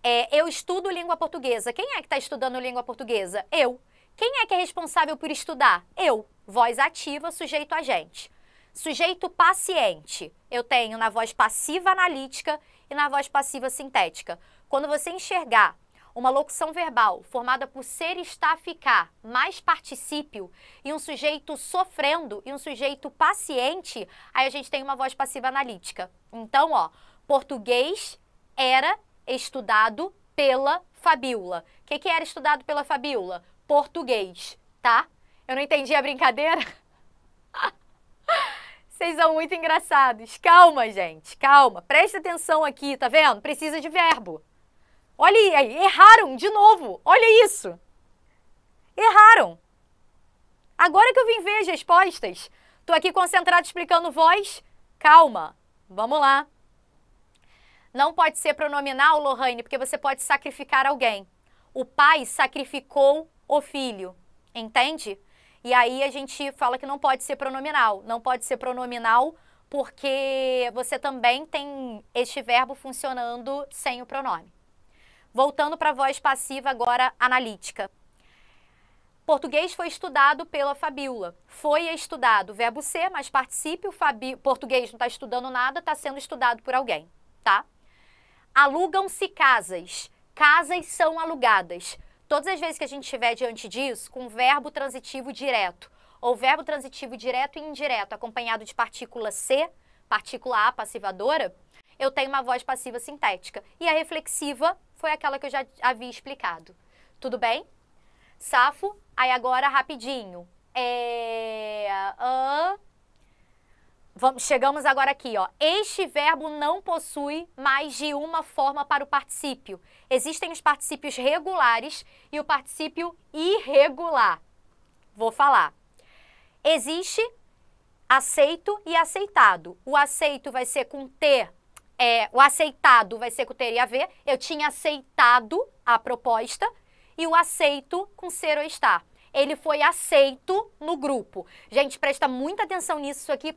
é, eu estudo língua portuguesa, quem é que está estudando língua portuguesa? Eu. Quem é que é responsável por estudar? Eu. Voz ativa, sujeito agente. Sujeito paciente, eu tenho na voz passiva analítica e na voz passiva sintética. Quando você enxergar uma locução verbal formada por ser, estar, ficar, mais particípio, e um sujeito sofrendo e um sujeito paciente, aí a gente tem uma voz passiva analítica. Então, ó, português era estudado pela Fabiola. O que, que era estudado pela Fabiola? Português, tá? Eu não entendi a brincadeira? *laughs* Vocês são muito engraçados. Calma, gente, calma. Presta atenção aqui, tá vendo? Precisa de verbo. Olha aí, erraram de novo. Olha isso. Erraram. Agora que eu vim ver as respostas, estou aqui concentrado explicando voz. Calma, vamos lá. Não pode ser pronominal, Lohane, porque você pode sacrificar alguém. O pai sacrificou o filho, entende? E aí a gente fala que não pode ser pronominal. Não pode ser pronominal porque você também tem este verbo funcionando sem o pronome. Voltando para a voz passiva, agora analítica. Português foi estudado pela Fabiola. Foi estudado verbo ser, mas participe, o Fabi... português não está estudando nada, está sendo estudado por alguém, tá? Alugam-se casas. Casas são alugadas. Todas as vezes que a gente estiver diante disso, com verbo transitivo direto, ou verbo transitivo direto e indireto, acompanhado de partícula C, partícula A passivadora, eu tenho uma voz passiva sintética. E a reflexiva foi aquela que eu já havia explicado. Tudo bem? Safo, aí agora rapidinho. É, uh, vamos, chegamos agora aqui, ó. Este verbo não possui mais de uma forma para o particípio. Existem os particípios regulares e o particípio irregular. Vou falar. Existe aceito e aceitado. O aceito vai ser com ter é, o aceitado vai ser com teria a ver. Eu tinha aceitado a proposta e o aceito com ser ou estar. Ele foi aceito no grupo. Gente, presta muita atenção nisso aqui.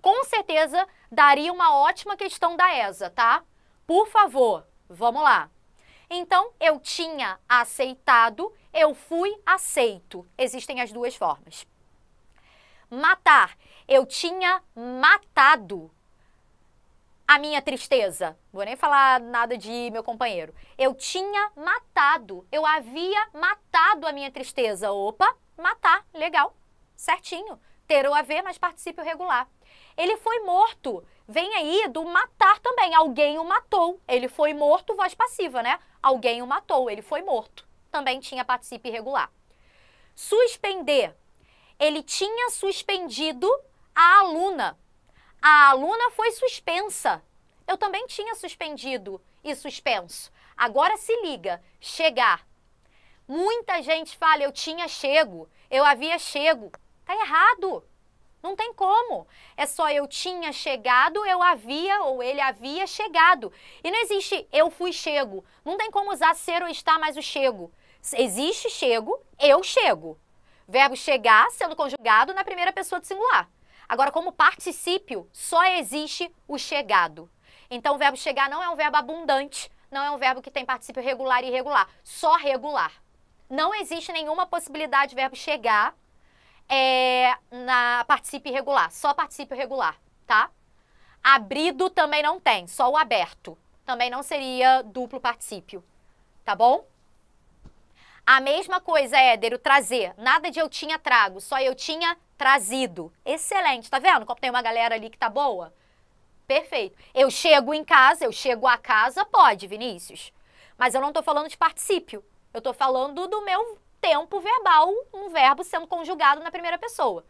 Com certeza daria uma ótima questão da ESA, tá? Por favor, vamos lá. Então, eu tinha aceitado, eu fui aceito. Existem as duas formas. Matar. Eu tinha matado a minha tristeza. Vou nem falar nada de meu companheiro. Eu tinha matado, eu havia matado a minha tristeza. Opa, matar, legal, certinho. Ter ou haver, mas particípio regular. Ele foi morto. Vem aí do matar também. Alguém o matou. Ele foi morto, voz passiva, né? Alguém o matou, ele foi morto. Também tinha particípio irregular. Suspender. Ele tinha suspendido a aluna a aluna foi suspensa. Eu também tinha suspendido e suspenso. Agora se liga, chegar. Muita gente fala, eu tinha chego, eu havia chego. Tá errado. Não tem como. É só eu tinha chegado, eu havia ou ele havia chegado. E não existe eu fui chego. Não tem como usar ser ou estar mais o chego. Existe chego, eu chego. Verbo chegar sendo conjugado na primeira pessoa do singular. Agora, como particípio, só existe o chegado. Então, o verbo chegar não é um verbo abundante, não é um verbo que tem particípio regular e irregular, só regular. Não existe nenhuma possibilidade de verbo chegar é, na particípio irregular, só particípio regular, tá? Abrido também não tem, só o aberto. Também não seria duplo particípio, tá bom? A mesma coisa, Éder, o trazer. Nada de eu tinha trago, só eu tinha trazido. Excelente, tá vendo? Como tem uma galera ali que tá boa? Perfeito. Eu chego em casa, eu chego à casa, pode, Vinícius. Mas eu não tô falando de particípio. Eu tô falando do meu tempo verbal, um verbo sendo conjugado na primeira pessoa.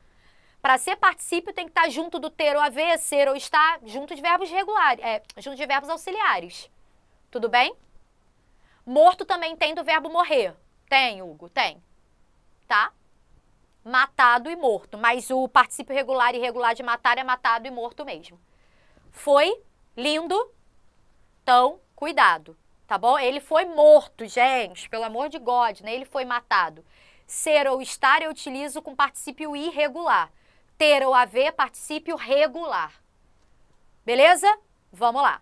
Para ser particípio, tem que estar tá junto do ter ou haver, ser ou estar, junto de verbos regulares, é, junto de verbos auxiliares. Tudo bem? Morto também tem do verbo morrer. Tem, Hugo, tem. Tá? matado e morto, mas o particípio regular e irregular de matar é matado e morto mesmo. Foi lindo, então cuidado, tá bom? Ele foi morto, gente, pelo amor de God, né? Ele foi matado. Ser ou estar eu utilizo com particípio irregular. Ter ou haver particípio regular. Beleza? Vamos lá.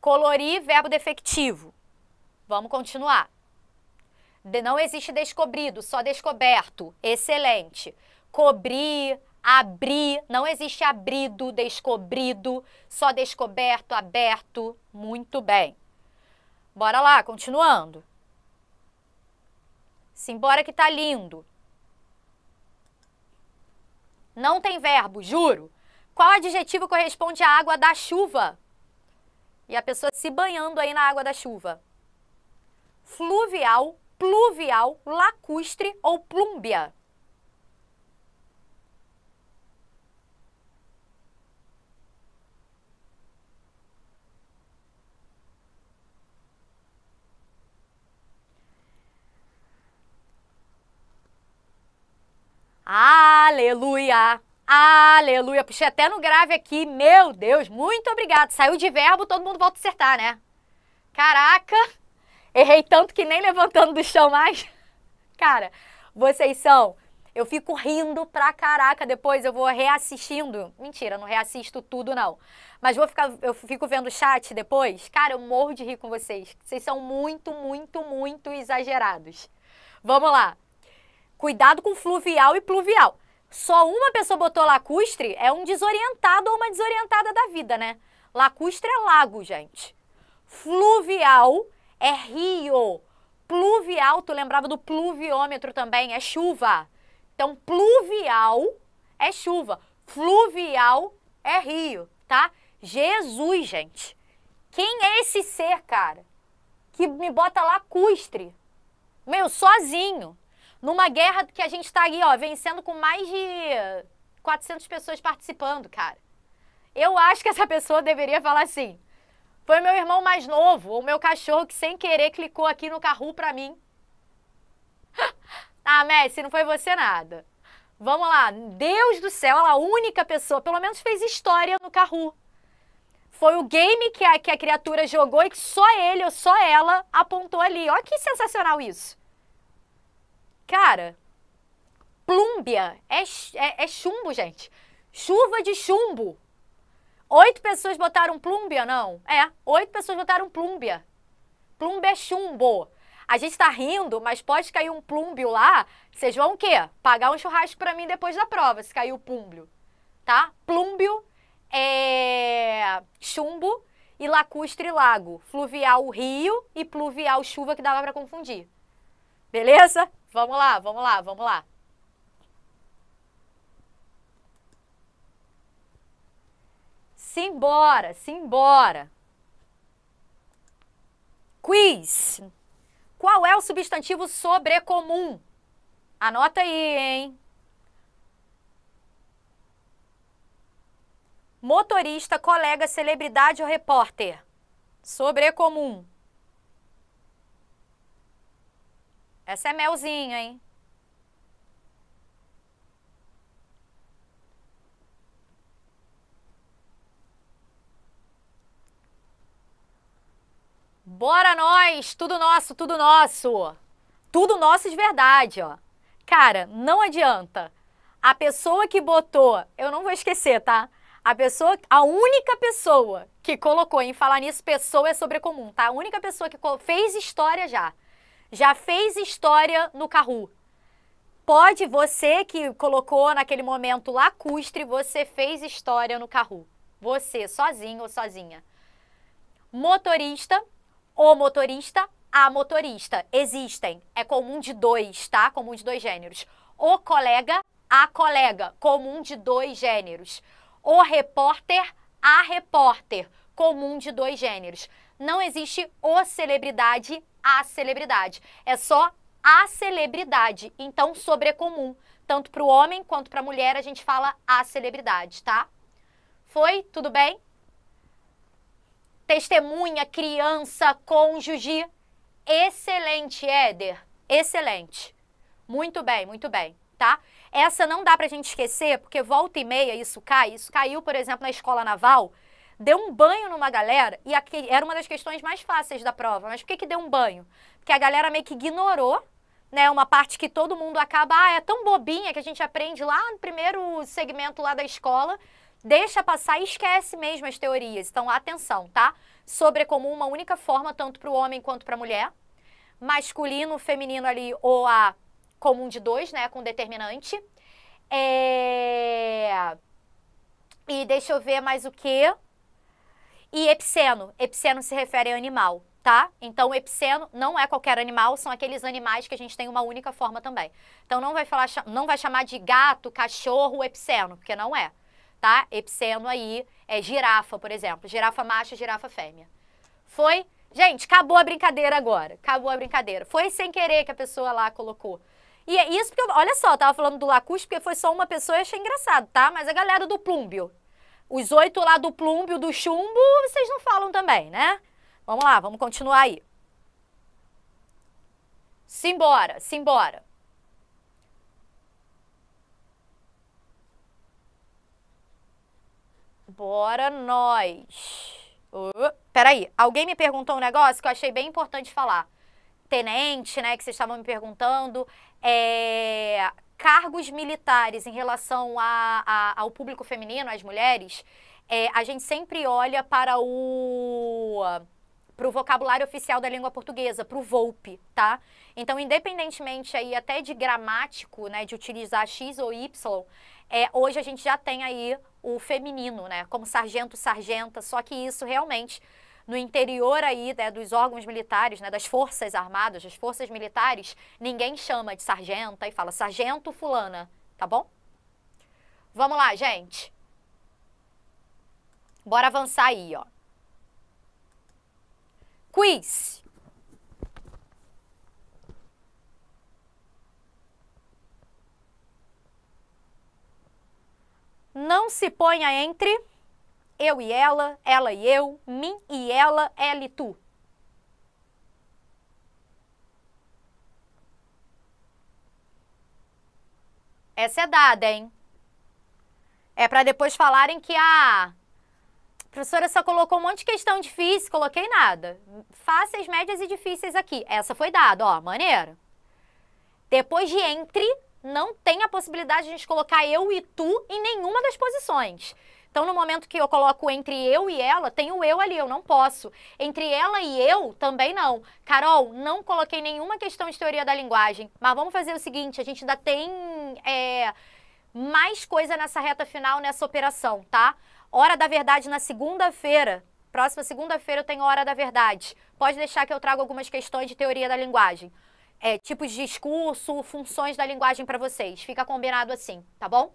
Colorir, verbo defectivo. Vamos continuar. Não existe descobrido, só descoberto. Excelente. Cobrir, abrir, não existe abrido, descobrido, só descoberto, aberto. Muito bem. Bora lá, continuando. Simbora que tá lindo. Não tem verbo, juro. Qual adjetivo corresponde à água da chuva? E a pessoa se banhando aí na água da chuva. Fluvial, pluvial, lacustre ou plúmbia. Aleluia! Aleluia! Puxei até no grave aqui. Meu Deus, muito obrigado. Saiu de verbo, todo mundo volta a acertar, né? Caraca! Errei tanto que nem levantando do chão mais. *laughs* Cara, vocês são. Eu fico rindo pra caraca, depois eu vou reassistindo. Mentira, não reassisto tudo não. Mas vou ficar, eu fico vendo o chat depois. Cara, eu morro de rir com vocês. Vocês são muito, muito, muito exagerados. Vamos lá. Cuidado com fluvial e pluvial. Só uma pessoa botou lacustre é um desorientado ou uma desorientada da vida, né? Lacustre é lago, gente. Fluvial é rio. Pluvial, tu lembrava do pluviômetro também, é chuva. Então, pluvial é chuva, fluvial é rio, tá? Jesus, gente. Quem é esse ser, cara? Que me bota lacustre. Meu, sozinho. Numa guerra que a gente tá aí, ó, vencendo com mais de 400 pessoas participando, cara. Eu acho que essa pessoa deveria falar assim: foi meu irmão mais novo, o meu cachorro que sem querer clicou aqui no carro para mim. *laughs* ah, Messi, não foi você nada. Vamos lá, Deus do céu, ela é a única pessoa, pelo menos fez história no carro. Foi o game que a, que a criatura jogou e que só ele ou só ela apontou ali. Olha que sensacional isso. Cara, plúmbia é, é, é chumbo, gente. Chuva de chumbo. Oito pessoas botaram plúmbia, não? É, oito pessoas botaram plúmbia. Plúmbia é chumbo. A gente tá rindo, mas pode cair um plúmbio lá, vocês vão o quê? Pagar um churrasco para mim depois da prova, se cair o plúmbio, tá? Plúmbio é chumbo e lacustre lago. Fluvial rio e pluvial chuva que dava para confundir. Beleza? Vamos lá, vamos lá, vamos lá. Simbora, simbora. Quiz. Qual é o substantivo sobrecomum? Anota aí, hein? Motorista, colega, celebridade ou repórter? Sobrecomum. Essa é melzinha, hein? Bora nós! Tudo nosso, tudo nosso! Tudo nosso de verdade, ó. Cara, não adianta. A pessoa que botou, eu não vou esquecer, tá? A pessoa, a única pessoa que colocou em falar nisso, pessoa é sobrecomum, tá? A única pessoa que fez história já. Já fez história no Carru. Pode você que colocou naquele momento lacustre, você fez história no Carru. Você, sozinho ou sozinha. Motorista o motorista, a motorista. Existem. É comum de dois, tá? Comum de dois gêneros. O colega, a colega. Comum de dois gêneros. O repórter, a repórter. Comum de dois gêneros. Não existe o celebridade, a celebridade. É só a celebridade. Então, sobrecomum. Tanto para o homem quanto para a mulher, a gente fala a celebridade, tá? Foi? Tudo bem? testemunha, criança, cônjuge. Excelente, Éder. Excelente. Muito bem, muito bem, tá? Essa não dá pra gente esquecer, porque volta e meia isso cai. Isso caiu, por exemplo, na escola naval. Deu um banho numa galera, e aqui, era uma das questões mais fáceis da prova. Mas por que, que deu um banho? Porque a galera meio que ignorou né, uma parte que todo mundo acaba, ah, é tão bobinha que a gente aprende lá no primeiro segmento lá da escola, deixa passar e esquece mesmo as teorias. Então, atenção, tá? Sobre como uma única forma, tanto para o homem quanto para a mulher. Masculino, feminino ali, ou a comum de dois, né? Com determinante. É... E deixa eu ver mais o que. E epiceno. Epiceno se refere a animal, tá? Então, epiceno não é qualquer animal, são aqueles animais que a gente tem uma única forma também. Então, não vai, falar, não vai chamar de gato, cachorro, epiceno, porque não é tá? Epiceno aí é girafa, por exemplo. Girafa macho, girafa fêmea. Foi? Gente, acabou a brincadeira agora. Acabou a brincadeira. Foi sem querer que a pessoa lá colocou. E é isso porque, olha só, eu tava falando do Lacus porque foi só uma pessoa e achei engraçado, tá? Mas a galera do Plúmbio. Os oito lá do Plúmbio, do Chumbo, vocês não falam também, né? Vamos lá, vamos continuar aí. Simbora, simbora. Bora nós. Uh, peraí, alguém me perguntou um negócio que eu achei bem importante falar. Tenente, né, que vocês estavam me perguntando, é, cargos militares em relação a, a, ao público feminino, às mulheres, é, a gente sempre olha para o para o vocabulário oficial da língua portuguesa, para o VOLP, tá? Então, independentemente aí até de gramático, né, de utilizar X ou Y, é, hoje a gente já tem aí o feminino, né? Como sargento, sargenta, só que isso realmente no interior aí né, dos órgãos militares, né, das forças armadas, das forças militares, ninguém chama de sargenta e fala sargento fulana, tá bom? Vamos lá, gente. Bora avançar aí, ó. Quiz. não se ponha entre eu e ela, ela e eu, mim e ela, ela e tu. Essa é dada, hein? É para depois falarem que a professora só colocou um monte de questão difícil, coloquei nada. Fáceis, médias e difíceis aqui. Essa foi dada, ó, maneira. Depois de entre, não tem a possibilidade de a gente colocar eu e tu em nenhuma das posições. Então, no momento que eu coloco entre eu e ela, tem o eu ali, eu não posso. Entre ela e eu, também não. Carol, não coloquei nenhuma questão de teoria da linguagem, mas vamos fazer o seguinte: a gente ainda tem é, mais coisa nessa reta final, nessa operação, tá? Hora da verdade na segunda-feira. Próxima segunda-feira eu tenho Hora da Verdade. Pode deixar que eu trago algumas questões de teoria da linguagem é, tipos de discurso, funções da linguagem para vocês. Fica combinado assim, tá bom?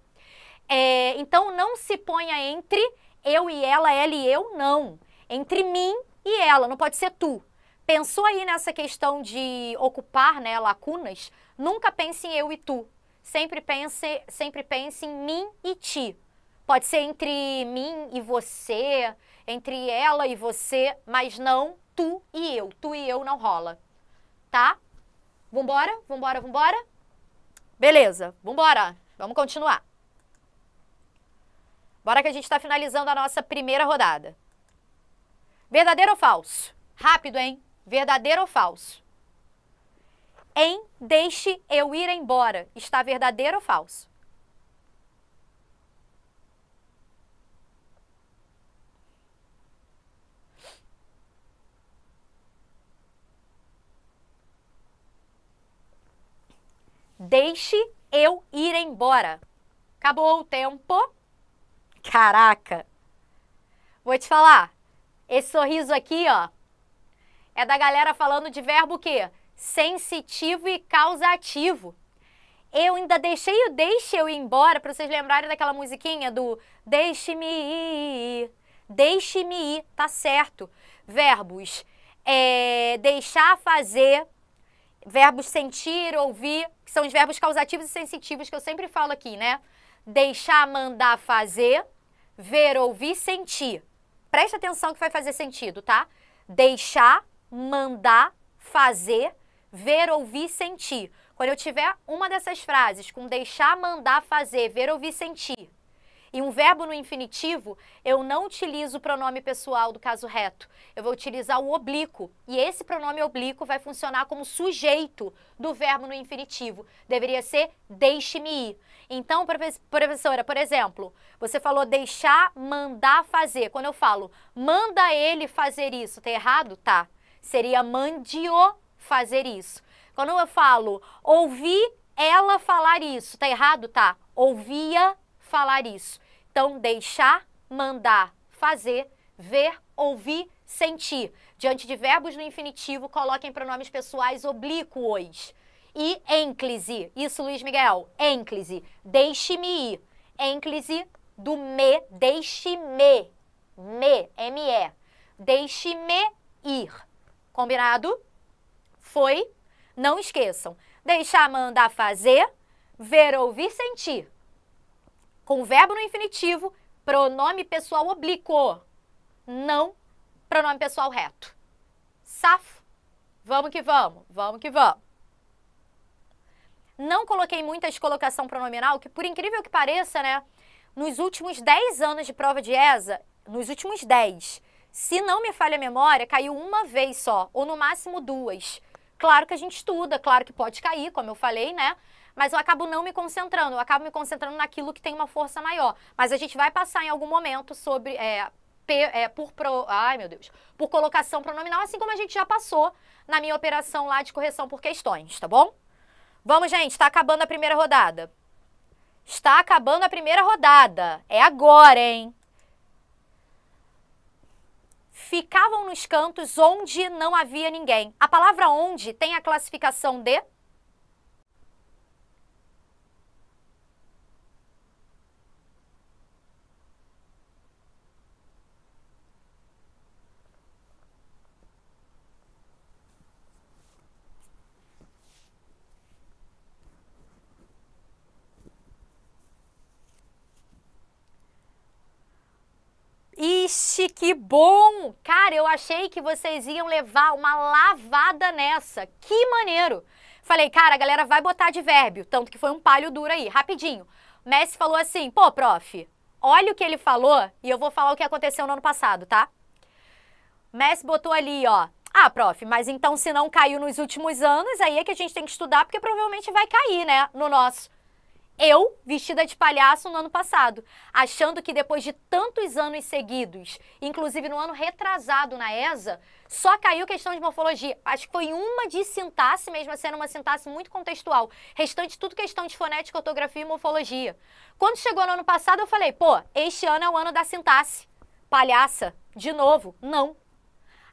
É, então não se ponha entre eu e ela, ela e eu, não. Entre mim e ela, não pode ser tu. Pensou aí nessa questão de ocupar né, lacunas? Nunca pense em eu e tu. Sempre pense, sempre pense em mim e ti. Pode ser entre mim e você, entre ela e você, mas não tu e eu. Tu e eu não rola, tá? Vambora, vambora, vambora. Beleza, vambora. Vamos continuar. Bora que a gente está finalizando a nossa primeira rodada. Verdadeiro ou falso? Rápido, hein? Verdadeiro ou falso? Em deixe eu ir embora. Está verdadeiro ou falso? Deixe eu ir embora. Acabou o tempo. Caraca! Vou te falar, esse sorriso aqui, ó, é da galera falando de verbo que sensitivo e causativo. Eu ainda deixei o deixe eu ir embora para vocês lembrarem daquela musiquinha do deixe-me ir, deixe-me ir, tá certo. Verbos é, deixar fazer, verbos sentir, ouvir, que são os verbos causativos e sensitivos que eu sempre falo aqui, né? Deixar, mandar, fazer, ver, ouvir, sentir. Preste atenção que vai fazer sentido, tá? Deixar, mandar, fazer, ver, ouvir, sentir. Quando eu tiver uma dessas frases com deixar, mandar, fazer, ver, ouvir, sentir, e um verbo no infinitivo, eu não utilizo o pronome pessoal do caso reto. Eu vou utilizar o oblíquo. E esse pronome oblíquo vai funcionar como sujeito do verbo no infinitivo. Deveria ser deixe-me ir. Então, professora, por exemplo, você falou deixar, mandar fazer. Quando eu falo manda ele fazer isso, tá errado? Tá. Seria mande-o fazer isso. Quando eu falo ouvi ela falar isso, tá errado? Tá. Ouvia falar isso. Então, deixar, mandar, fazer, ver, ouvir, sentir. Diante de verbos no infinitivo, coloquem pronomes pessoais oblíquos. E ênclise, isso Luiz Miguel, ênclise, deixe-me ir. Ênclise do me, deixe-me, me, M-E, deixe-me ir. Combinado? Foi? Não esqueçam, deixar mandar fazer, ver, ouvir, sentir com verbo no infinitivo, pronome pessoal oblíquo, não pronome pessoal reto. Safo. Vamos que vamos, vamos que vamos. Não coloquei muita descolocação pronominal, que por incrível que pareça, né? Nos últimos 10 anos de prova de ESA, nos últimos 10, se não me falha a memória, caiu uma vez só, ou no máximo duas. Claro que a gente estuda, claro que pode cair, como eu falei, né? mas eu acabo não me concentrando, eu acabo me concentrando naquilo que tem uma força maior. Mas a gente vai passar em algum momento sobre. É, é, por pro, ai meu Deus, por colocação pronominal, assim como a gente já passou na minha operação lá de correção por questões, tá bom? Vamos, gente, está acabando a primeira rodada. Está acabando a primeira rodada. É agora, hein? Ficavam nos cantos onde não havia ninguém. A palavra onde tem a classificação de Ixi, que bom! Cara, eu achei que vocês iam levar uma lavada nessa. Que maneiro! Falei, cara, a galera vai botar advérbio, tanto que foi um palho duro aí, rapidinho. Messi falou assim: pô, prof, olha o que ele falou e eu vou falar o que aconteceu no ano passado, tá? Messi botou ali, ó. Ah, prof, mas então se não caiu nos últimos anos, aí é que a gente tem que estudar, porque provavelmente vai cair, né, no nosso eu vestida de palhaço no ano passado, achando que depois de tantos anos seguidos, inclusive no ano retrasado na ESA, só caiu questão de morfologia. Acho que foi uma de sintaxe, mesmo sendo uma sintaxe muito contextual. Restante, tudo questão de fonética, ortografia e morfologia. Quando chegou no ano passado, eu falei, pô, este ano é o ano da sintaxe. Palhaça, de novo, não.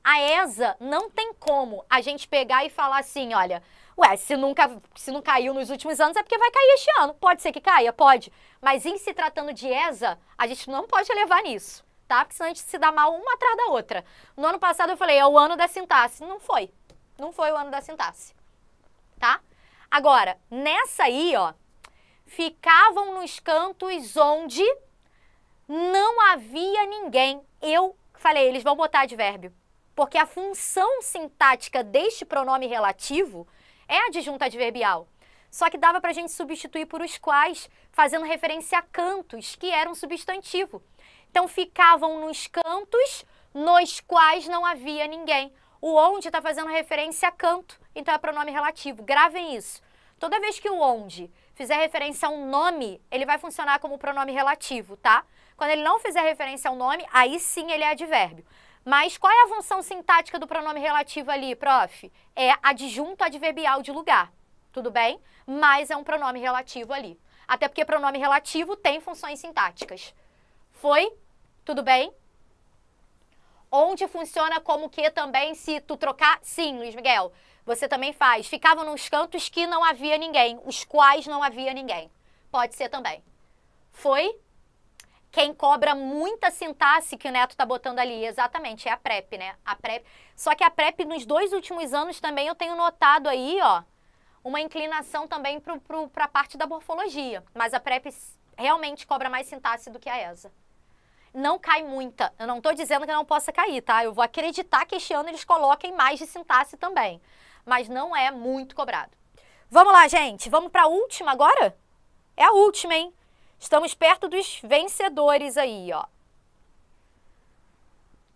A ESA não tem como a gente pegar e falar assim, olha, Ué, se nunca se não caiu nos últimos anos é porque vai cair este ano. Pode ser que caia, pode. Mas em se tratando de ESA, a gente não pode levar nisso, tá? Porque senão a gente se dá mal uma atrás da outra. No ano passado eu falei, é o ano da sintaxe. Não foi. Não foi o ano da sintaxe, tá? Agora, nessa aí, ó, ficavam nos cantos onde não havia ninguém. Eu falei, eles vão botar advérbio. Porque a função sintática deste pronome relativo é adjunta adverbial. Só que dava para a gente substituir por os quais, fazendo referência a cantos, que era um substantivo. Então ficavam nos cantos nos quais não havia ninguém. O onde está fazendo referência a canto, então é pronome relativo. Gravem isso. Toda vez que o onde fizer referência a um nome, ele vai funcionar como pronome relativo, tá? Quando ele não fizer referência ao nome, aí sim ele é advérbio. Mas qual é a função sintática do pronome relativo ali, prof? É adjunto adverbial de lugar, tudo bem? Mas é um pronome relativo ali. Até porque pronome relativo tem funções sintáticas. Foi? Tudo bem? Onde funciona como que também, se tu trocar, sim, Luiz Miguel, você também faz. Ficavam nos cantos que não havia ninguém, os quais não havia ninguém. Pode ser também. Foi? quem cobra muita sintaxe que o Neto está botando ali, exatamente, é a PrEP, né? A PrEP. Só que a PrEP, nos dois últimos anos também, eu tenho notado aí, ó, uma inclinação também para a parte da morfologia. Mas a PrEP realmente cobra mais sintaxe do que a ESA. Não cai muita. Eu não estou dizendo que não possa cair, tá? Eu vou acreditar que este ano eles coloquem mais de sintaxe também. Mas não é muito cobrado. Vamos lá, gente. Vamos para a última agora? É a última, hein? Estamos perto dos vencedores aí, ó.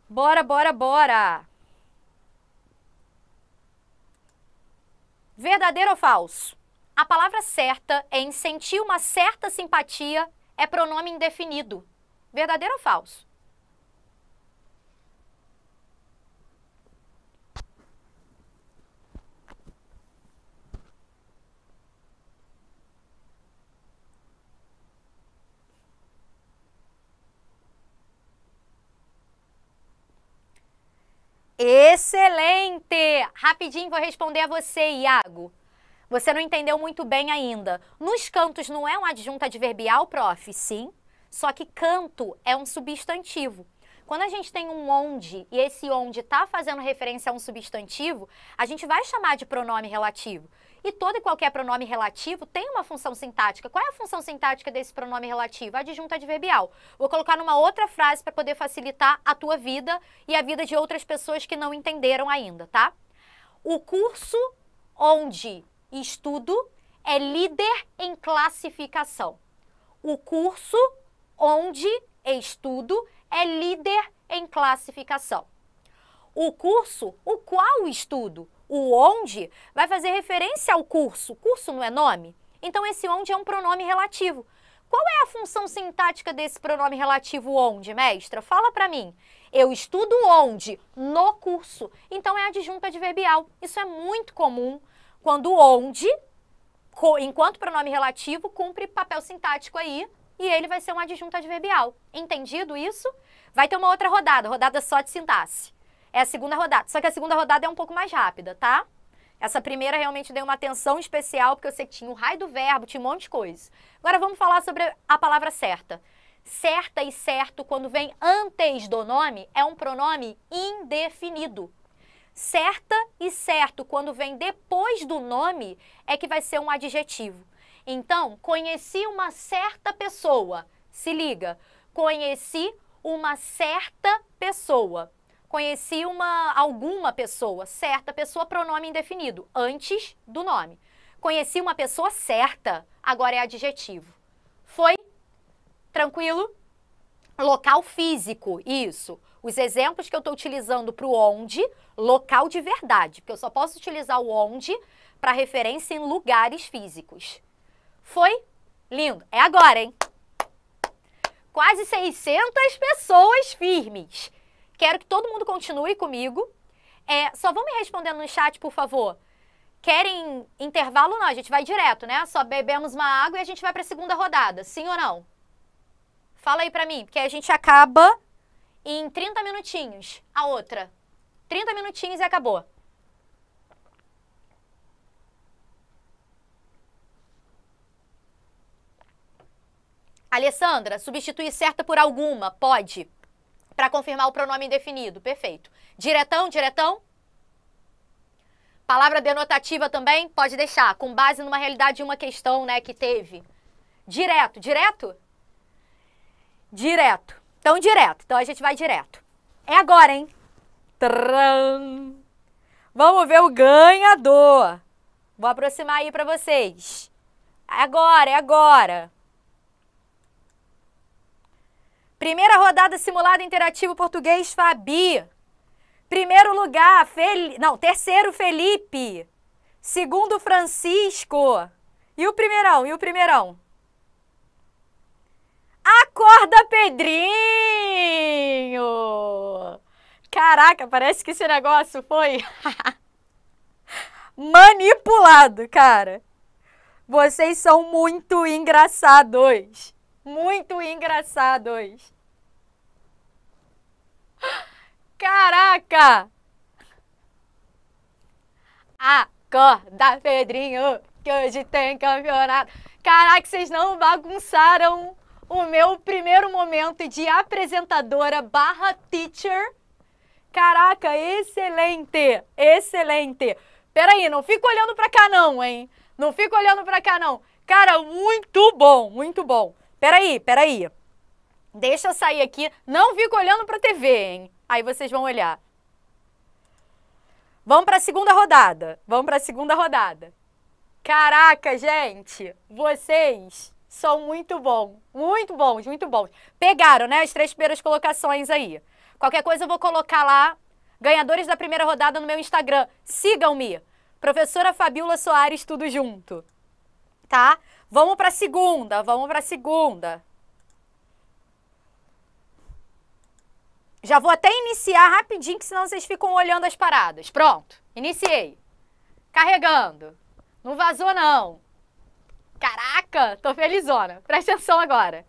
Bora, bora, bora! Verdadeiro ou falso? A palavra certa em sentir uma certa simpatia é pronome indefinido. Verdadeiro ou falso? Excelente! Rapidinho vou responder a você, Iago. Você não entendeu muito bem ainda. Nos cantos não é um adjunto adverbial, prof? Sim. Só que canto é um substantivo. Quando a gente tem um onde e esse onde está fazendo referência a um substantivo, a gente vai chamar de pronome relativo. E todo e qualquer pronome relativo tem uma função sintática. Qual é a função sintática desse pronome relativo? Adjunto adverbial. Vou colocar numa outra frase para poder facilitar a tua vida e a vida de outras pessoas que não entenderam ainda, tá? O curso onde estudo é líder em classificação. O curso onde estudo é líder em classificação. O curso, o qual estudo? O onde vai fazer referência ao curso. Curso não é nome? Então esse onde é um pronome relativo. Qual é a função sintática desse pronome relativo onde, mestra? Fala para mim. Eu estudo onde? No curso. Então é adjunto adverbial. Isso é muito comum quando onde, enquanto pronome relativo, cumpre papel sintático aí e ele vai ser um adjunto adverbial. Entendido isso? Vai ter uma outra rodada, rodada só de sintaxe. É a segunda rodada. Só que a segunda rodada é um pouco mais rápida, tá? Essa primeira realmente deu uma atenção especial, porque eu sei que tinha o raio do verbo, tinha um monte de coisa. Agora vamos falar sobre a palavra certa. Certa e certo, quando vem antes do nome, é um pronome indefinido. Certa e certo, quando vem depois do nome, é que vai ser um adjetivo. Então, conheci uma certa pessoa. Se liga, conheci uma certa pessoa conheci uma alguma pessoa, certa pessoa, pronome indefinido, antes do nome. Conheci uma pessoa certa, agora é adjetivo. Foi? Tranquilo? Local físico, isso. Os exemplos que eu estou utilizando para o onde, local de verdade, porque eu só posso utilizar o onde para referência em lugares físicos. Foi? Lindo. É agora, hein? Quase 600 pessoas firmes. Quero que todo mundo continue comigo. É, só vão me respondendo no chat, por favor. Querem intervalo? Não, a gente vai direto, né? Só bebemos uma água e a gente vai para a segunda rodada. Sim ou não? Fala aí para mim, porque a gente acaba em 30 minutinhos a outra. 30 minutinhos e acabou. Alessandra, substituir certa por alguma, pode? para confirmar o pronome indefinido. Perfeito. Diretão, diretão. Palavra denotativa também pode deixar, com base numa realidade de uma questão, né, que teve. Direto, direto? Direto. Então, direto. Então, a gente vai direto. É agora, hein? Vamos ver o ganhador. Vou aproximar aí para vocês. É agora, é agora. Primeira rodada simulada interativo português, Fabi. Primeiro lugar, Fel... não, terceiro, Felipe. Segundo, Francisco. E o primeirão, e o primeirão? Acorda, Pedrinho! Caraca, parece que esse negócio foi *laughs* manipulado, cara. Vocês são muito engraçados muito engraçados. Caraca! Acorda, Pedrinho, que hoje tem campeonato. Caraca, vocês não bagunçaram o meu primeiro momento de apresentadora barra teacher. Caraca, excelente, excelente. Peraí, não fica olhando pra cá não, hein? Não fica olhando pra cá não. Cara, muito bom, muito bom peraí, peraí, deixa eu sair aqui, não fico olhando para a TV, hein? Aí vocês vão olhar. Vamos para a segunda rodada, vamos para a segunda rodada. Caraca, gente, vocês são muito bons, muito bons, muito bons. Pegaram, né, as três primeiras colocações aí. Qualquer coisa eu vou colocar lá, ganhadores da primeira rodada no meu Instagram. Sigam-me, professora Fabiola Soares, tudo junto, tá? Vamos para a segunda, vamos para a segunda. Já vou até iniciar rapidinho, que senão vocês ficam olhando as paradas. Pronto, iniciei. Carregando. Não vazou, não. Caraca, tô felizona. Presta atenção agora.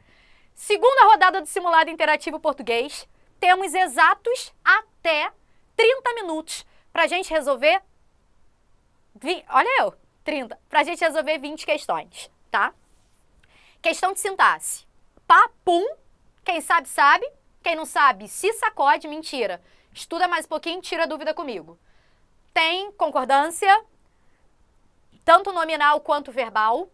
Segunda rodada do Simulado Interativo Português. Temos exatos até 30 minutos para a gente resolver... Olha eu, 30. a gente resolver 20 questões tá? Questão de sintaxe. Papum, quem sabe, sabe. Quem não sabe, se sacode, mentira. Estuda mais um pouquinho, tira dúvida comigo. Tem concordância, tanto nominal quanto verbal.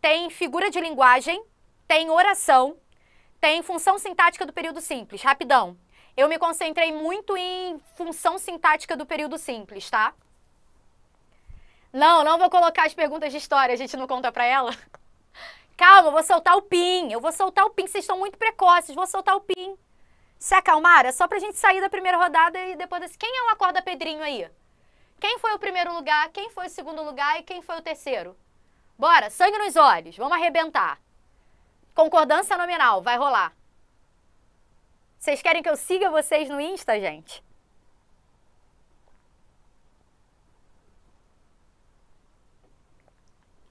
Tem figura de linguagem, tem oração, tem função sintática do período simples. Rapidão. Eu me concentrei muito em função sintática do período simples, tá? Não, não vou colocar as perguntas de história, a gente não conta pra ela. Calma, eu vou soltar o PIN, eu vou soltar o PIN, vocês estão muito precoces, vou soltar o PIN. Se acalmar. É só pra gente sair da primeira rodada e depois desse. Quem é o Acorda Pedrinho aí? Quem foi o primeiro lugar, quem foi o segundo lugar e quem foi o terceiro? Bora, sangue nos olhos, vamos arrebentar. Concordância nominal, vai rolar. Vocês querem que eu siga vocês no Insta, gente?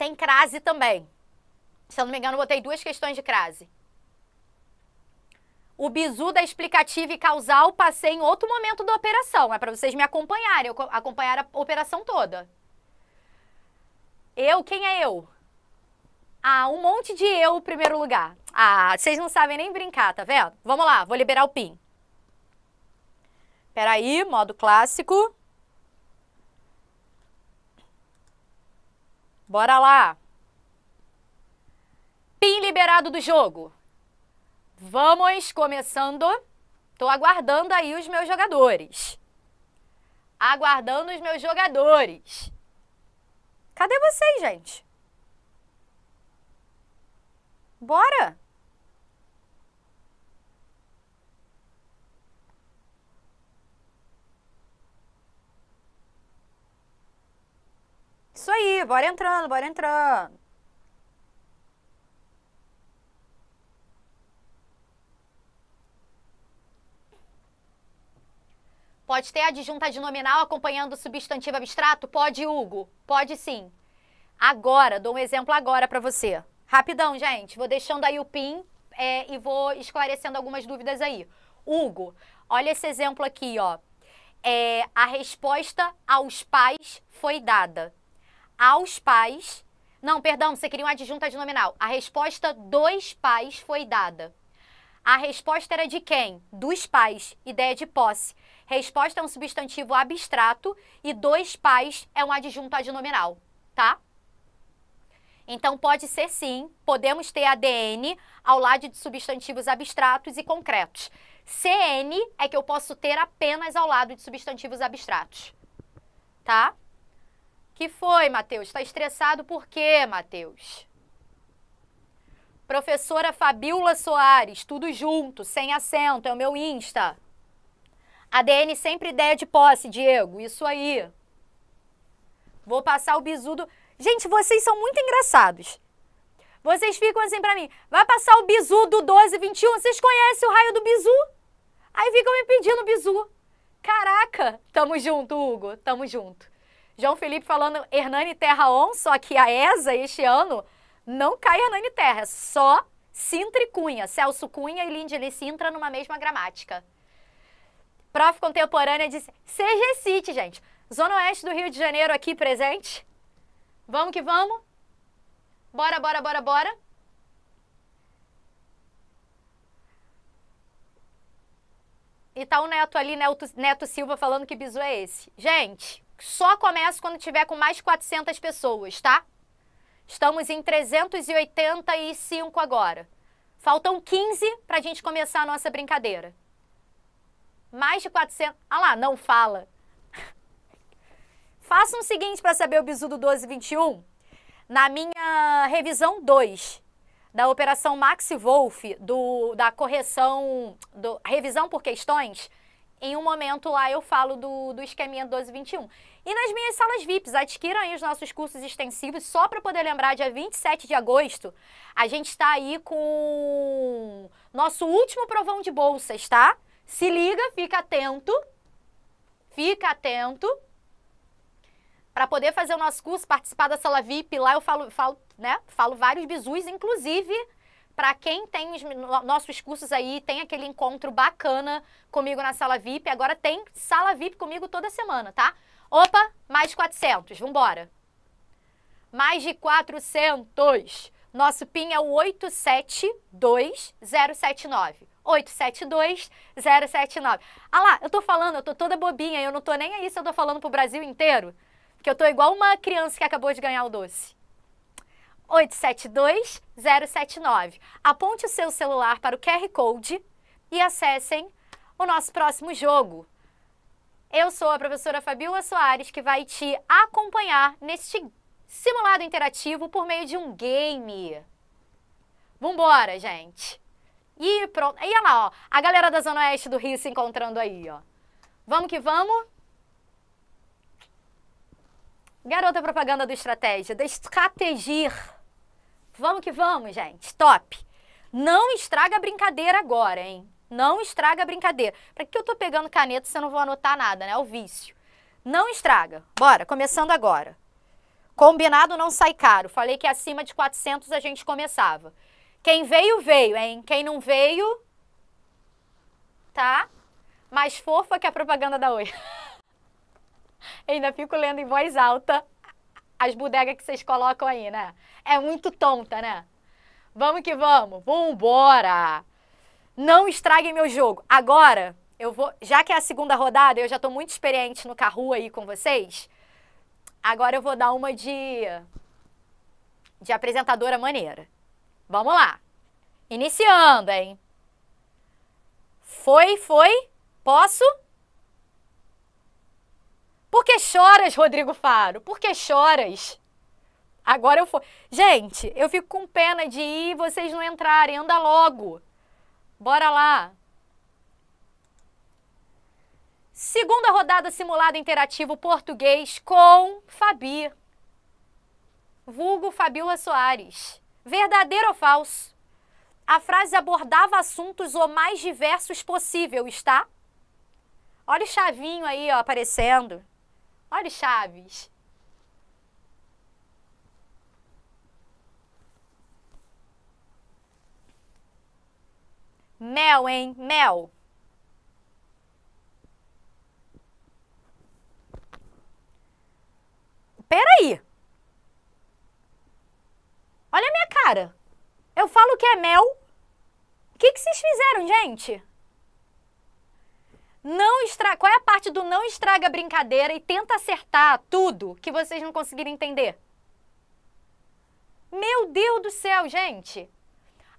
Tem crase também. Se eu não me engano, eu botei duas questões de crase. O bizu da explicativa e causal passei em outro momento da operação. É para vocês me acompanharem, eu acompanhar a operação toda. Eu, quem é eu? Ah, um monte de eu, primeiro lugar. Ah, vocês não sabem nem brincar, tá vendo? Vamos lá, vou liberar o PIN. Peraí, modo clássico. Bora lá! Pin liberado do jogo. Vamos começando. Estou aguardando aí os meus jogadores. Aguardando os meus jogadores. Cadê vocês, gente? Bora! Isso aí, bora entrando, bora entrando. Pode ter adjunta de nominal acompanhando o substantivo abstrato? Pode, Hugo. Pode sim. Agora, dou um exemplo agora para você. Rapidão, gente. Vou deixando aí o PIN é, e vou esclarecendo algumas dúvidas aí. Hugo, olha esse exemplo aqui, ó. É, a resposta aos pais foi dada aos pais. Não, perdão, você queria um adjunto adnominal. A resposta dos pais foi dada. A resposta era de quem? Dos pais. Ideia de posse. Resposta é um substantivo abstrato e dois pais é um adjunto adnominal, tá? Então pode ser sim, podemos ter ADN ao lado de substantivos abstratos e concretos. CN é que eu posso ter apenas ao lado de substantivos abstratos, tá? Que foi, Matheus? Está estressado por quê, Matheus? Professora Fabiola Soares, tudo junto, sem acento, é o meu Insta. ADN sempre ideia de posse, Diego, isso aí. Vou passar o do... Gente, vocês são muito engraçados. Vocês ficam assim para mim, vai passar o bizu do 1221, vocês conhecem o raio do bizu? Aí ficam me pedindo bizu. Caraca, tamo junto, Hugo, tamo junto. João Felipe falando Hernani Terra On, só que a ESA este ano não cai Hernani Terra, é só Sintra e Cunha. Celso Cunha e Lindley Sintra numa mesma gramática. Prof. Contemporânea disse, seja City, gente. Zona Oeste do Rio de Janeiro aqui presente. Vamos que vamos? Bora, bora, bora, bora. E tá o Neto ali, Neto, Neto Silva, falando que bizu é esse. Gente, só começa quando tiver com mais de 400 pessoas, tá? Estamos em 385 agora. Faltam 15 para a gente começar a nossa brincadeira. Mais de 400. Ah lá, não fala. *laughs* Faça o seguinte para saber o bizu do 1221. Na minha revisão 2 da operação Maxi Wolf, do, da correção, do, revisão por questões, em um momento lá eu falo do, do esqueminha 1221. E nas minhas salas VIPs, adquiram aí os nossos cursos extensivos. Só para poder lembrar, dia 27 de agosto, a gente está aí com nosso último provão de bolsas, tá? Se liga, fica atento. Fica atento. Para poder fazer o nosso curso, participar da sala VIP, lá eu falo, falo, né? falo vários bizus, inclusive para quem tem nossos cursos aí, tem aquele encontro bacana comigo na sala VIP. Agora tem sala VIP comigo toda semana, tá? Opa, mais 400, vambora. Mais de 400. Nosso PIN é o 872079. 872079. Ah lá, eu tô falando, eu tô toda bobinha, eu não tô nem aí se eu tô falando pro Brasil inteiro, porque eu tô igual uma criança que acabou de ganhar o doce. 872 079. Aponte o seu celular para o QR Code e acessem o nosso próximo jogo. Eu sou a professora Fabiola Soares, que vai te acompanhar neste simulado interativo por meio de um game. Vambora, gente! E pronto. E olha lá, ó, a galera da Zona Oeste do Rio se encontrando aí, ó. Vamos que vamos? Garota propaganda do Estratégia, da Estrategir. Vamos que vamos, gente. Top. Não estraga a brincadeira agora, hein? Não estraga a brincadeira. Para que eu tô pegando caneta se eu não vou anotar nada, né? É o vício. Não estraga. Bora, começando agora. Combinado não sai caro. Falei que acima de 400 a gente começava. Quem veio, veio, hein? Quem não veio, tá? Mais fofa que a propaganda da Oi. *laughs* ainda fico lendo em voz alta as bodegas que vocês colocam aí, né? É muito tonta, né? Vamos que vamos. Vambora! Não estraguem meu jogo. Agora, eu vou. Já que é a segunda rodada, eu já estou muito experiente no carro aí com vocês. Agora eu vou dar uma de. de apresentadora maneira. Vamos lá. Iniciando, hein? Foi, foi. Posso? Por que choras, Rodrigo Faro? Por que choras? Agora eu for. Gente, eu fico com pena de ir e vocês não entrarem. Anda logo. Bora lá. Segunda rodada simulado interativo português com Fabi. Vulgo Fabiola Soares. Verdadeiro ou falso? A frase abordava assuntos o mais diversos possível, está? Olha o chavinho aí, ó, aparecendo. Olha o Chaves. Mel, hein? Mel. Peraí. Olha a minha cara. Eu falo que é mel. O que, que vocês fizeram, gente? Não estraga. Qual é a parte do não estraga a brincadeira e tenta acertar tudo que vocês não conseguiram entender? Meu Deus do céu, gente!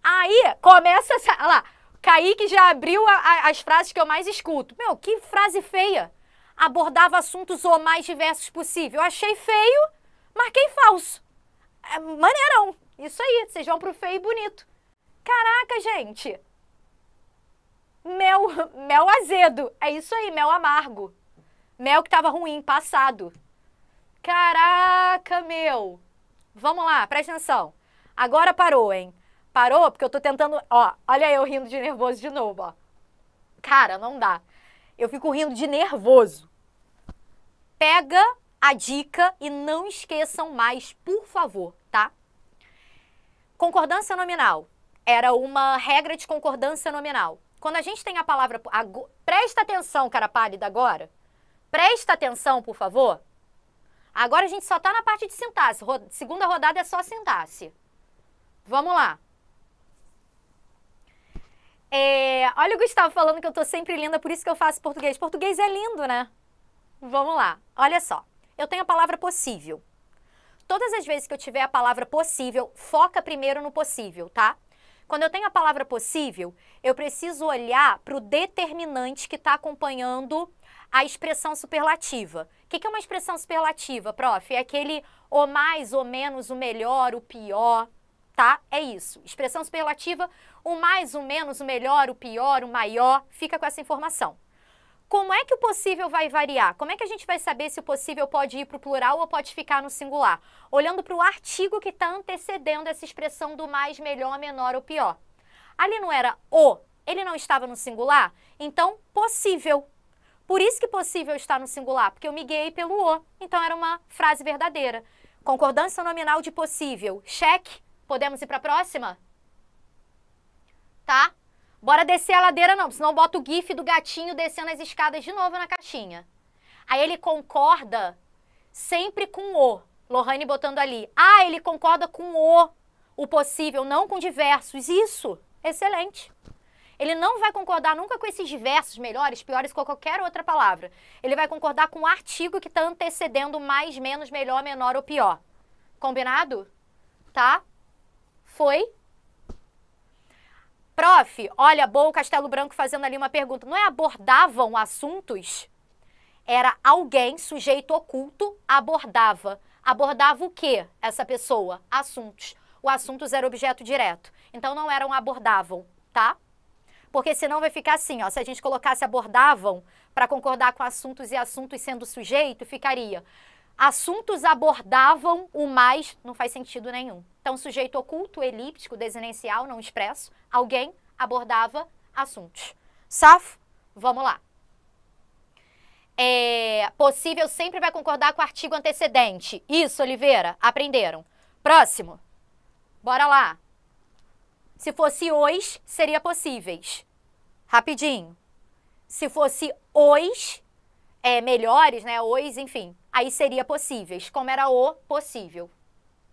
Aí começa. Olha lá, Kaique já abriu a, a, as frases que eu mais escuto. Meu, que frase feia! Abordava assuntos o mais diversos possível. Eu achei feio, marquei falso. É maneirão. Isso aí, vocês vão pro feio e bonito. Caraca, gente! mel, mel azedo. É isso aí, mel amargo. Mel que tava ruim, passado. Caraca, meu. Vamos lá, presta atenção. Agora parou, hein? Parou porque eu tô tentando, ó, olha eu rindo de nervoso de novo, ó. Cara, não dá. Eu fico rindo de nervoso. Pega a dica e não esqueçam mais, por favor, tá? Concordância nominal. Era uma regra de concordância nominal. Quando a gente tem a palavra. Ag... Presta atenção, cara pálida, agora. Presta atenção, por favor. Agora a gente só está na parte de sintaxe. Ro... Segunda rodada é só sintaxe. Vamos lá. É... Olha o Gustavo falando que eu estou sempre linda, por isso que eu faço português. Português é lindo, né? Vamos lá. Olha só. Eu tenho a palavra possível. Todas as vezes que eu tiver a palavra possível, foca primeiro no possível, tá? Quando eu tenho a palavra possível, eu preciso olhar para o determinante que está acompanhando a expressão superlativa. O que, que é uma expressão superlativa, prof? É aquele o mais, o menos, o melhor, o pior, tá? É isso. Expressão superlativa, o mais, o menos, o melhor, o pior, o maior, fica com essa informação. Como é que o possível vai variar? Como é que a gente vai saber se o possível pode ir para o plural ou pode ficar no singular? Olhando para o artigo que está antecedendo essa expressão do mais, melhor, menor ou pior. Ali não era o, ele não estava no singular? Então, possível. Por isso que possível está no singular, porque eu me guiei pelo o. Então, era uma frase verdadeira. Concordância nominal de possível. Cheque. Podemos ir para a próxima? Tá? Bora descer a ladeira não, senão bota o gif do gatinho descendo as escadas de novo na caixinha. Aí ele concorda sempre com o. Lohane botando ali. Ah, ele concorda com o, o possível, não com diversos. Isso, excelente. Ele não vai concordar nunca com esses diversos melhores, piores, com qualquer outra palavra. Ele vai concordar com o artigo que está antecedendo mais, menos, melhor, menor ou pior. Combinado? Tá? Foi? Prof, olha, boa o Castelo Branco fazendo ali uma pergunta. Não é abordavam assuntos? Era alguém, sujeito oculto, abordava. Abordava o que essa pessoa? Assuntos. O assuntos era objeto direto. Então não eram abordavam, tá? Porque senão vai ficar assim, ó. Se a gente colocasse abordavam para concordar com assuntos e assuntos sendo sujeito, ficaria Assuntos abordavam o mais não faz sentido nenhum. Então, sujeito oculto, elíptico, desinencial, não expresso, alguém abordava assuntos. Safo, vamos lá. É, possível sempre vai concordar com o artigo antecedente. Isso, Oliveira, aprenderam. Próximo. Bora lá. Se fosse os, seria possíveis. Rapidinho. Se fosse os, é, melhores, né? Os, enfim, aí seria possíveis, como era o possível.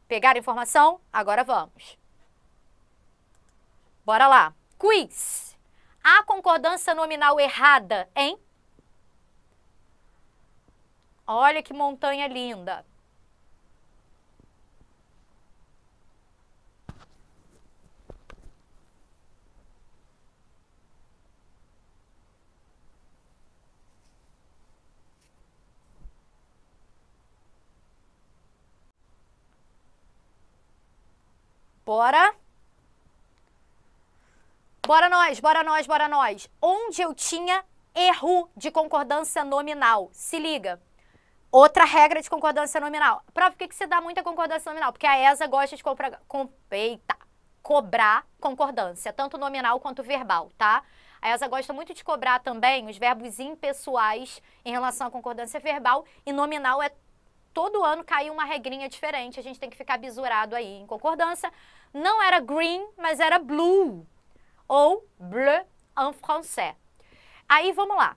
Pegaram a informação? Agora vamos. Bora lá. Quiz. A concordância nominal errada, hein? Olha que montanha linda. Bora! Bora nós, bora nós, bora nós. Onde eu tinha erro de concordância nominal. Se liga. Outra regra de concordância nominal. Prova, por que, que você dá muita concordância nominal? Porque a ESA gosta de compra, com, eita, cobrar concordância, tanto nominal quanto verbal, tá? A ESA gosta muito de cobrar também os verbos impessoais em relação à concordância verbal e nominal é todo ano cai uma regrinha diferente, a gente tem que ficar bisurado aí em concordância não era green, mas era blue, ou bleu en français. Aí vamos lá.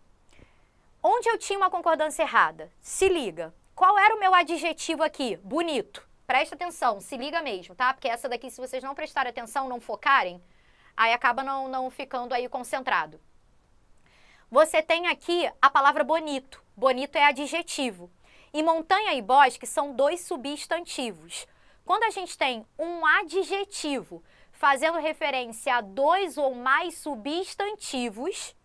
Onde eu tinha uma concordância errada? Se liga. Qual era o meu adjetivo aqui? Bonito. Presta atenção, se liga mesmo, tá? Porque essa daqui, se vocês não prestarem atenção, não focarem, aí acaba não, não ficando aí concentrado. Você tem aqui a palavra bonito. Bonito é adjetivo. E montanha e bosque são dois substantivos. Quando a gente tem um adjetivo fazendo referência a dois ou mais substantivos,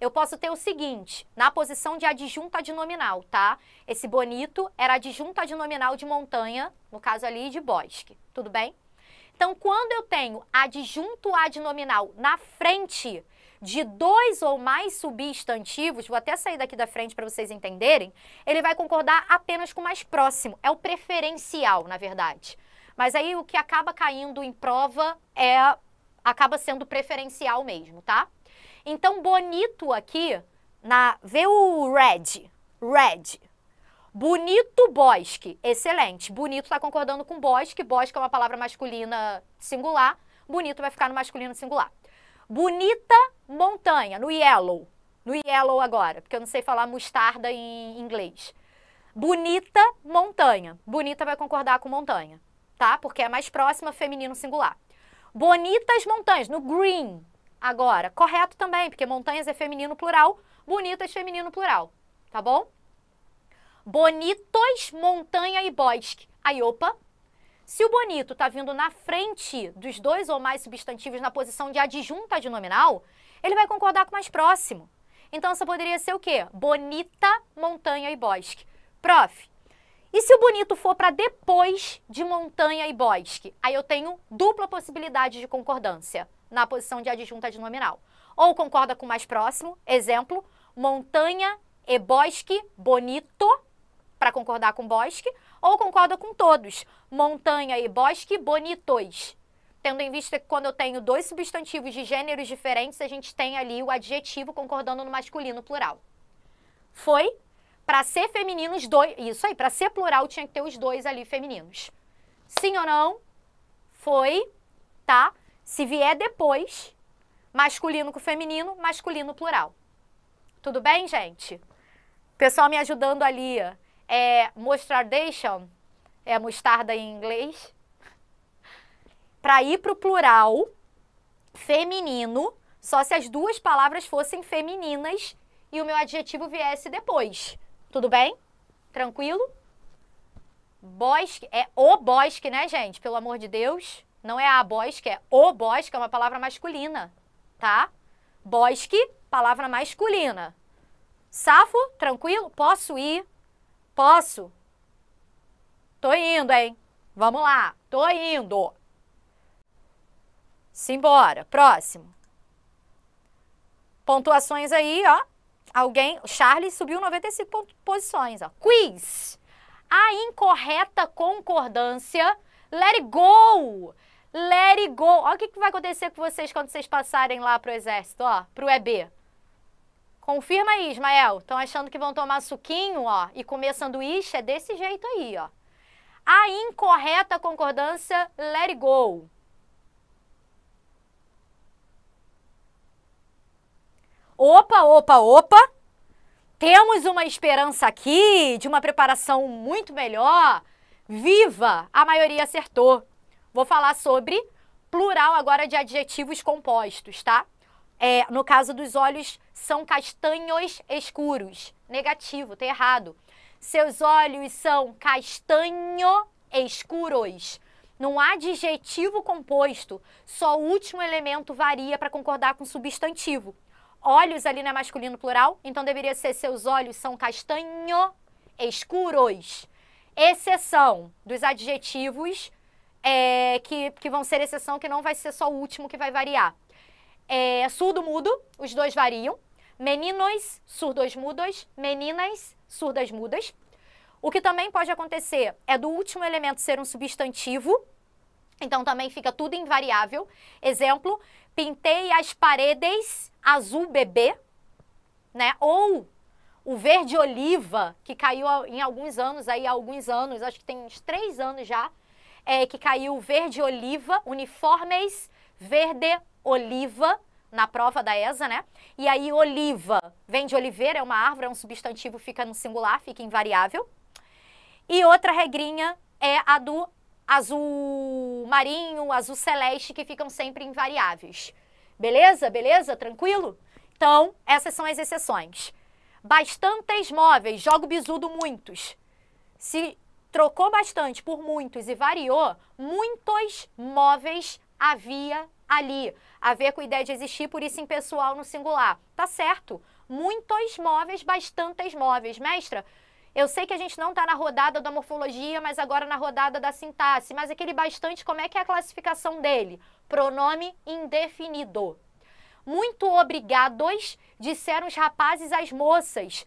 eu posso ter o seguinte, na posição de adjunta adnominal, tá? Esse bonito era adjunta adnominal de montanha, no caso ali de bosque, tudo bem? Então, quando eu tenho adjunto adnominal na frente de dois ou mais substantivos, vou até sair daqui da frente para vocês entenderem, ele vai concordar apenas com o mais próximo. É o preferencial, na verdade. Mas aí o que acaba caindo em prova é acaba sendo preferencial mesmo, tá? Então, bonito aqui, na, vê o red, red. Bonito bosque, excelente. Bonito está concordando com bosque, bosque é uma palavra masculina singular, bonito vai ficar no masculino singular. Bonita Montanha, no Yellow. No Yellow agora, porque eu não sei falar mostarda em inglês. Bonita Montanha. Bonita vai concordar com montanha, tá? Porque é mais próxima feminino singular. Bonitas montanhas, no green. Agora, correto também, porque montanhas é feminino plural, bonitas feminino plural, tá bom? Bonitos, montanha e bosque. Aí, opa, se o bonito está vindo na frente dos dois ou mais substantivos na posição de adjunta de nominal, ele vai concordar com o mais próximo. Então, isso poderia ser o quê? Bonita, montanha e bosque. Prof, e se o bonito for para depois de montanha e bosque? Aí eu tenho dupla possibilidade de concordância na posição de adjunta de nominal. Ou concorda com o mais próximo, exemplo, montanha e bosque, bonito, para concordar com bosque, ou concorda com todos, montanha e bosque bonitos. Tendo em vista que quando eu tenho dois substantivos de gêneros diferentes, a gente tem ali o adjetivo concordando no masculino plural. Foi? Para ser feminino, os dois. Isso aí, para ser plural tinha que ter os dois ali femininos. Sim ou não? Foi, tá? Se vier depois, masculino com feminino, masculino plural. Tudo bem, gente? Pessoal me ajudando ali é, mostardation, é mostarda em inglês, *laughs* para ir para o plural feminino, só se as duas palavras fossem femininas e o meu adjetivo viesse depois. Tudo bem? Tranquilo? Bosque, é o bosque, né, gente? Pelo amor de Deus. Não é a bosque, é o bosque, é uma palavra masculina, tá? Bosque, palavra masculina. Safo, tranquilo? Posso ir? Posso? Tô indo, hein? Vamos lá, tô indo. Simbora, próximo. Pontuações aí, ó. Alguém, Charles subiu 95 posições, ó. Quiz. A incorreta concordância, let it go. Let it go. Olha o que, que vai acontecer com vocês quando vocês passarem lá pro exército, ó, pro EB. Confirma aí, Ismael. Estão achando que vão tomar suquinho, ó, e comer sanduíche? É desse jeito aí, ó. A incorreta concordância, let it go. Opa, opa, opa. Temos uma esperança aqui de uma preparação muito melhor. Viva! A maioria acertou. Vou falar sobre plural agora de adjetivos compostos, tá? É, no caso dos olhos são castanhos escuros. Negativo, tá errado. Seus olhos são castanho escuros. Num adjetivo composto, só o último elemento varia para concordar com o substantivo. Olhos ali não é masculino plural, então deveria ser seus olhos são castanho escuros. Exceção dos adjetivos é, que, que vão ser exceção, que não vai ser só o último que vai variar. É, surdo, mudo, os dois variam, meninos surdos mudos, meninas surdas mudas. O que também pode acontecer é do último elemento ser um substantivo, então também fica tudo invariável. Exemplo, pintei as paredes azul bebê, né? Ou o verde oliva, que caiu em alguns anos aí, há alguns anos, acho que tem uns três anos já, é, que caiu verde oliva, uniformes verde oliva, na prova da ESA, né? E aí oliva, vem de oliveira, é uma árvore, é um substantivo, fica no singular, fica invariável. E outra regrinha é a do azul marinho, azul celeste, que ficam sempre invariáveis. Beleza? Beleza? Tranquilo? Então, essas são as exceções. Bastantes móveis, jogo bizudo muitos. Se trocou bastante por muitos e variou, muitos móveis havia ali a ver com a ideia de existir, por isso impessoal no singular. Tá certo. Muitos móveis, bastantes móveis. Mestra, eu sei que a gente não está na rodada da morfologia, mas agora na rodada da sintaxe. Mas aquele bastante, como é que é a classificação dele? Pronome indefinido. Muito obrigados, disseram os rapazes às moças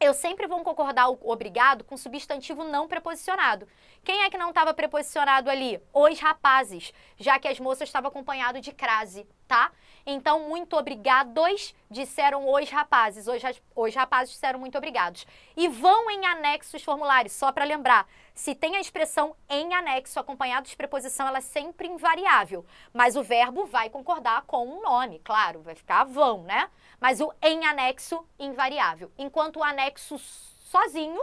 eu sempre vou concordar o obrigado com substantivo não preposicionado. Quem é que não estava preposicionado ali? Os rapazes, já que as moças estavam acompanhado de crase, tá? Então, muito obrigados, disseram os rapazes. Os, os rapazes disseram muito obrigados. E vão em anexo os formulários, só para lembrar. Se tem a expressão em anexo acompanhado de preposição, ela é sempre invariável. Mas o verbo vai concordar com o um nome, claro, vai ficar vão, né? Mas o em anexo, invariável. Enquanto o anexo sozinho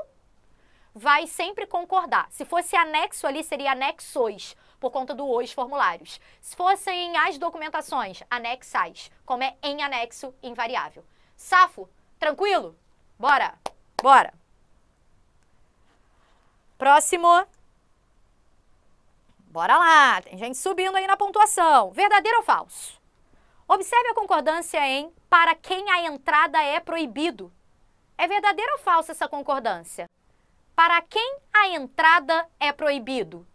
vai sempre concordar. Se fosse anexo ali, seria anexos por conta do os formulários. Se fossem as documentações, anexais, como é em anexo invariável. Safo? Tranquilo? Bora! Bora! Próximo. Bora lá, tem gente subindo aí na pontuação. Verdadeiro ou falso? Observe a concordância em para quem a entrada é proibido. É verdadeira ou falsa essa concordância? Para quem a entrada é proibido?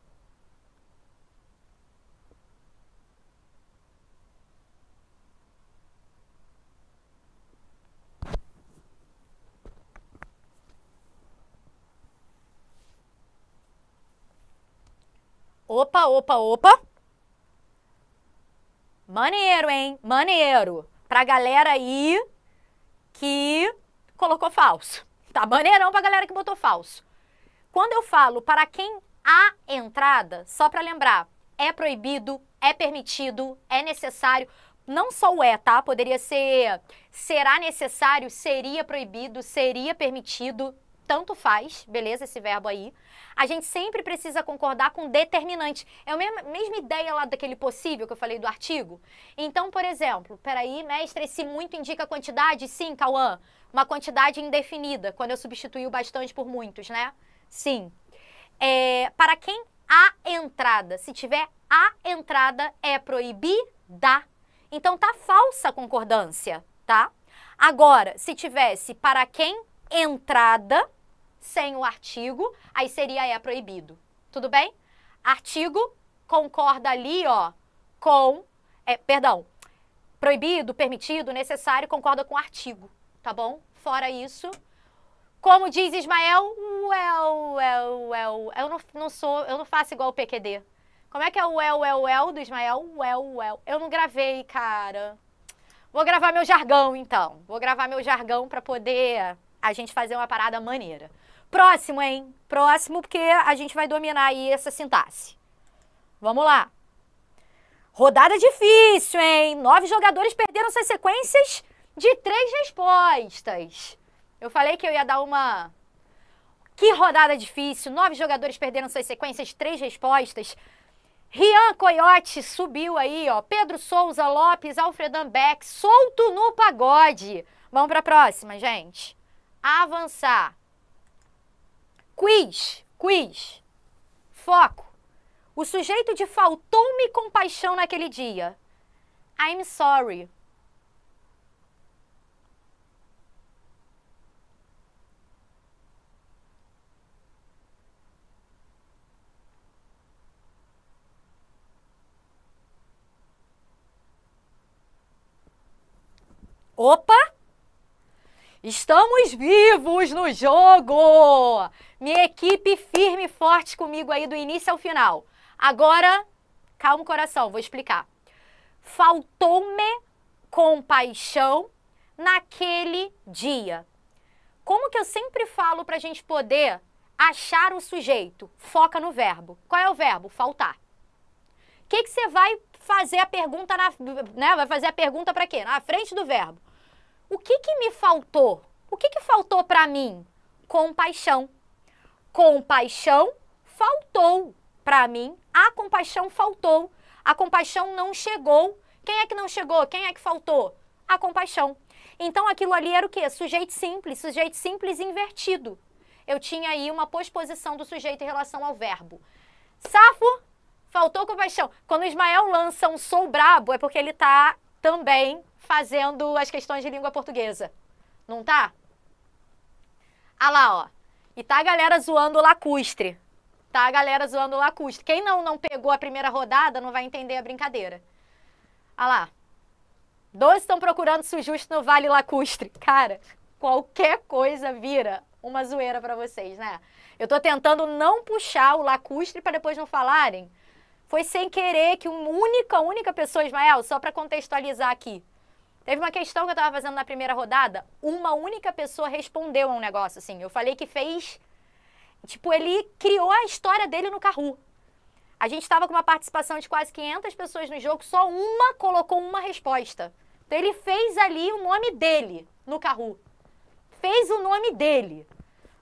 Opa, opa, opa. Maneiro, hein? Maneiro. Pra galera aí que colocou falso. Tá maneirão pra galera que botou falso. Quando eu falo para quem há entrada, só para lembrar, é proibido, é permitido, é necessário. Não só o é, tá? Poderia ser será necessário, seria proibido, seria permitido tanto faz, beleza? Esse verbo aí. A gente sempre precisa concordar com determinante. É a mesma, mesma ideia lá daquele possível que eu falei do artigo. Então, por exemplo, peraí, mestre, esse muito indica quantidade? Sim, Cauã. Uma quantidade indefinida, quando eu substituí o bastante por muitos, né? Sim. É, para quem a entrada, se tiver a entrada, é proibida. Então tá falsa a concordância, tá? Agora, se tivesse para quem entrada sem o artigo, aí seria é proibido. Tudo bem? Artigo concorda ali, ó, com, é, perdão, proibido, permitido, necessário, concorda com artigo, tá bom? Fora isso, como diz Ismael, well, well, well, eu não, não sou, eu não faço igual o PQD. Como é que é o well, well, well do Ismael? Well, well. Eu não gravei, cara. Vou gravar meu jargão, então. Vou gravar meu jargão para poder a gente fazer uma parada maneira. Próximo, hein? Próximo, porque a gente vai dominar aí essa sintaxe. Vamos lá. Rodada difícil, hein? Nove jogadores perderam suas sequências de três respostas. Eu falei que eu ia dar uma. Que rodada difícil! Nove jogadores perderam suas sequências, três respostas. Rian Coyote subiu aí, ó. Pedro Souza Lopes, Alfredan Beck, solto no pagode. Vamos para a próxima, gente avançar. Quiz, quiz. Foco. O sujeito de faltou-me compaixão naquele dia. I'm sorry. Opa! Estamos vivos no jogo! Minha equipe firme e forte comigo aí do início ao final. Agora, calma o coração, vou explicar. Faltou-me compaixão naquele dia. Como que eu sempre falo para a gente poder achar o sujeito? Foca no verbo. Qual é o verbo? Faltar. O que, que você vai fazer a pergunta na, né? Vai fazer a pergunta para quê? Na frente do verbo o que, que me faltou? O que, que faltou para mim? Compaixão. Compaixão faltou para mim. A compaixão faltou. A compaixão não chegou. Quem é que não chegou? Quem é que faltou? A compaixão. Então aquilo ali era o quê? Sujeito simples, sujeito simples invertido. Eu tinha aí uma posposição do sujeito em relação ao verbo. Safo, faltou compaixão. Quando Ismael lança um sou brabo, é porque ele está também fazendo as questões de língua portuguesa. Não tá? Ah lá, ó. E tá a galera zoando o lacustre. Tá a galera zoando o lacustre. Quem não, não pegou a primeira rodada não vai entender a brincadeira. Ah lá. Dois estão procurando sujusto no Vale Lacustre. Cara, qualquer coisa vira uma zoeira para vocês, né? Eu tô tentando não puxar o lacustre para depois não falarem. Foi sem querer que uma única, única pessoa, Ismael, só para contextualizar aqui, Teve uma questão que eu estava fazendo na primeira rodada, uma única pessoa respondeu a um negócio assim. Eu falei que fez. Tipo, ele criou a história dele no Carru. A gente estava com uma participação de quase 500 pessoas no jogo, só uma colocou uma resposta. Então ele fez ali o nome dele no Carru. Fez o nome dele.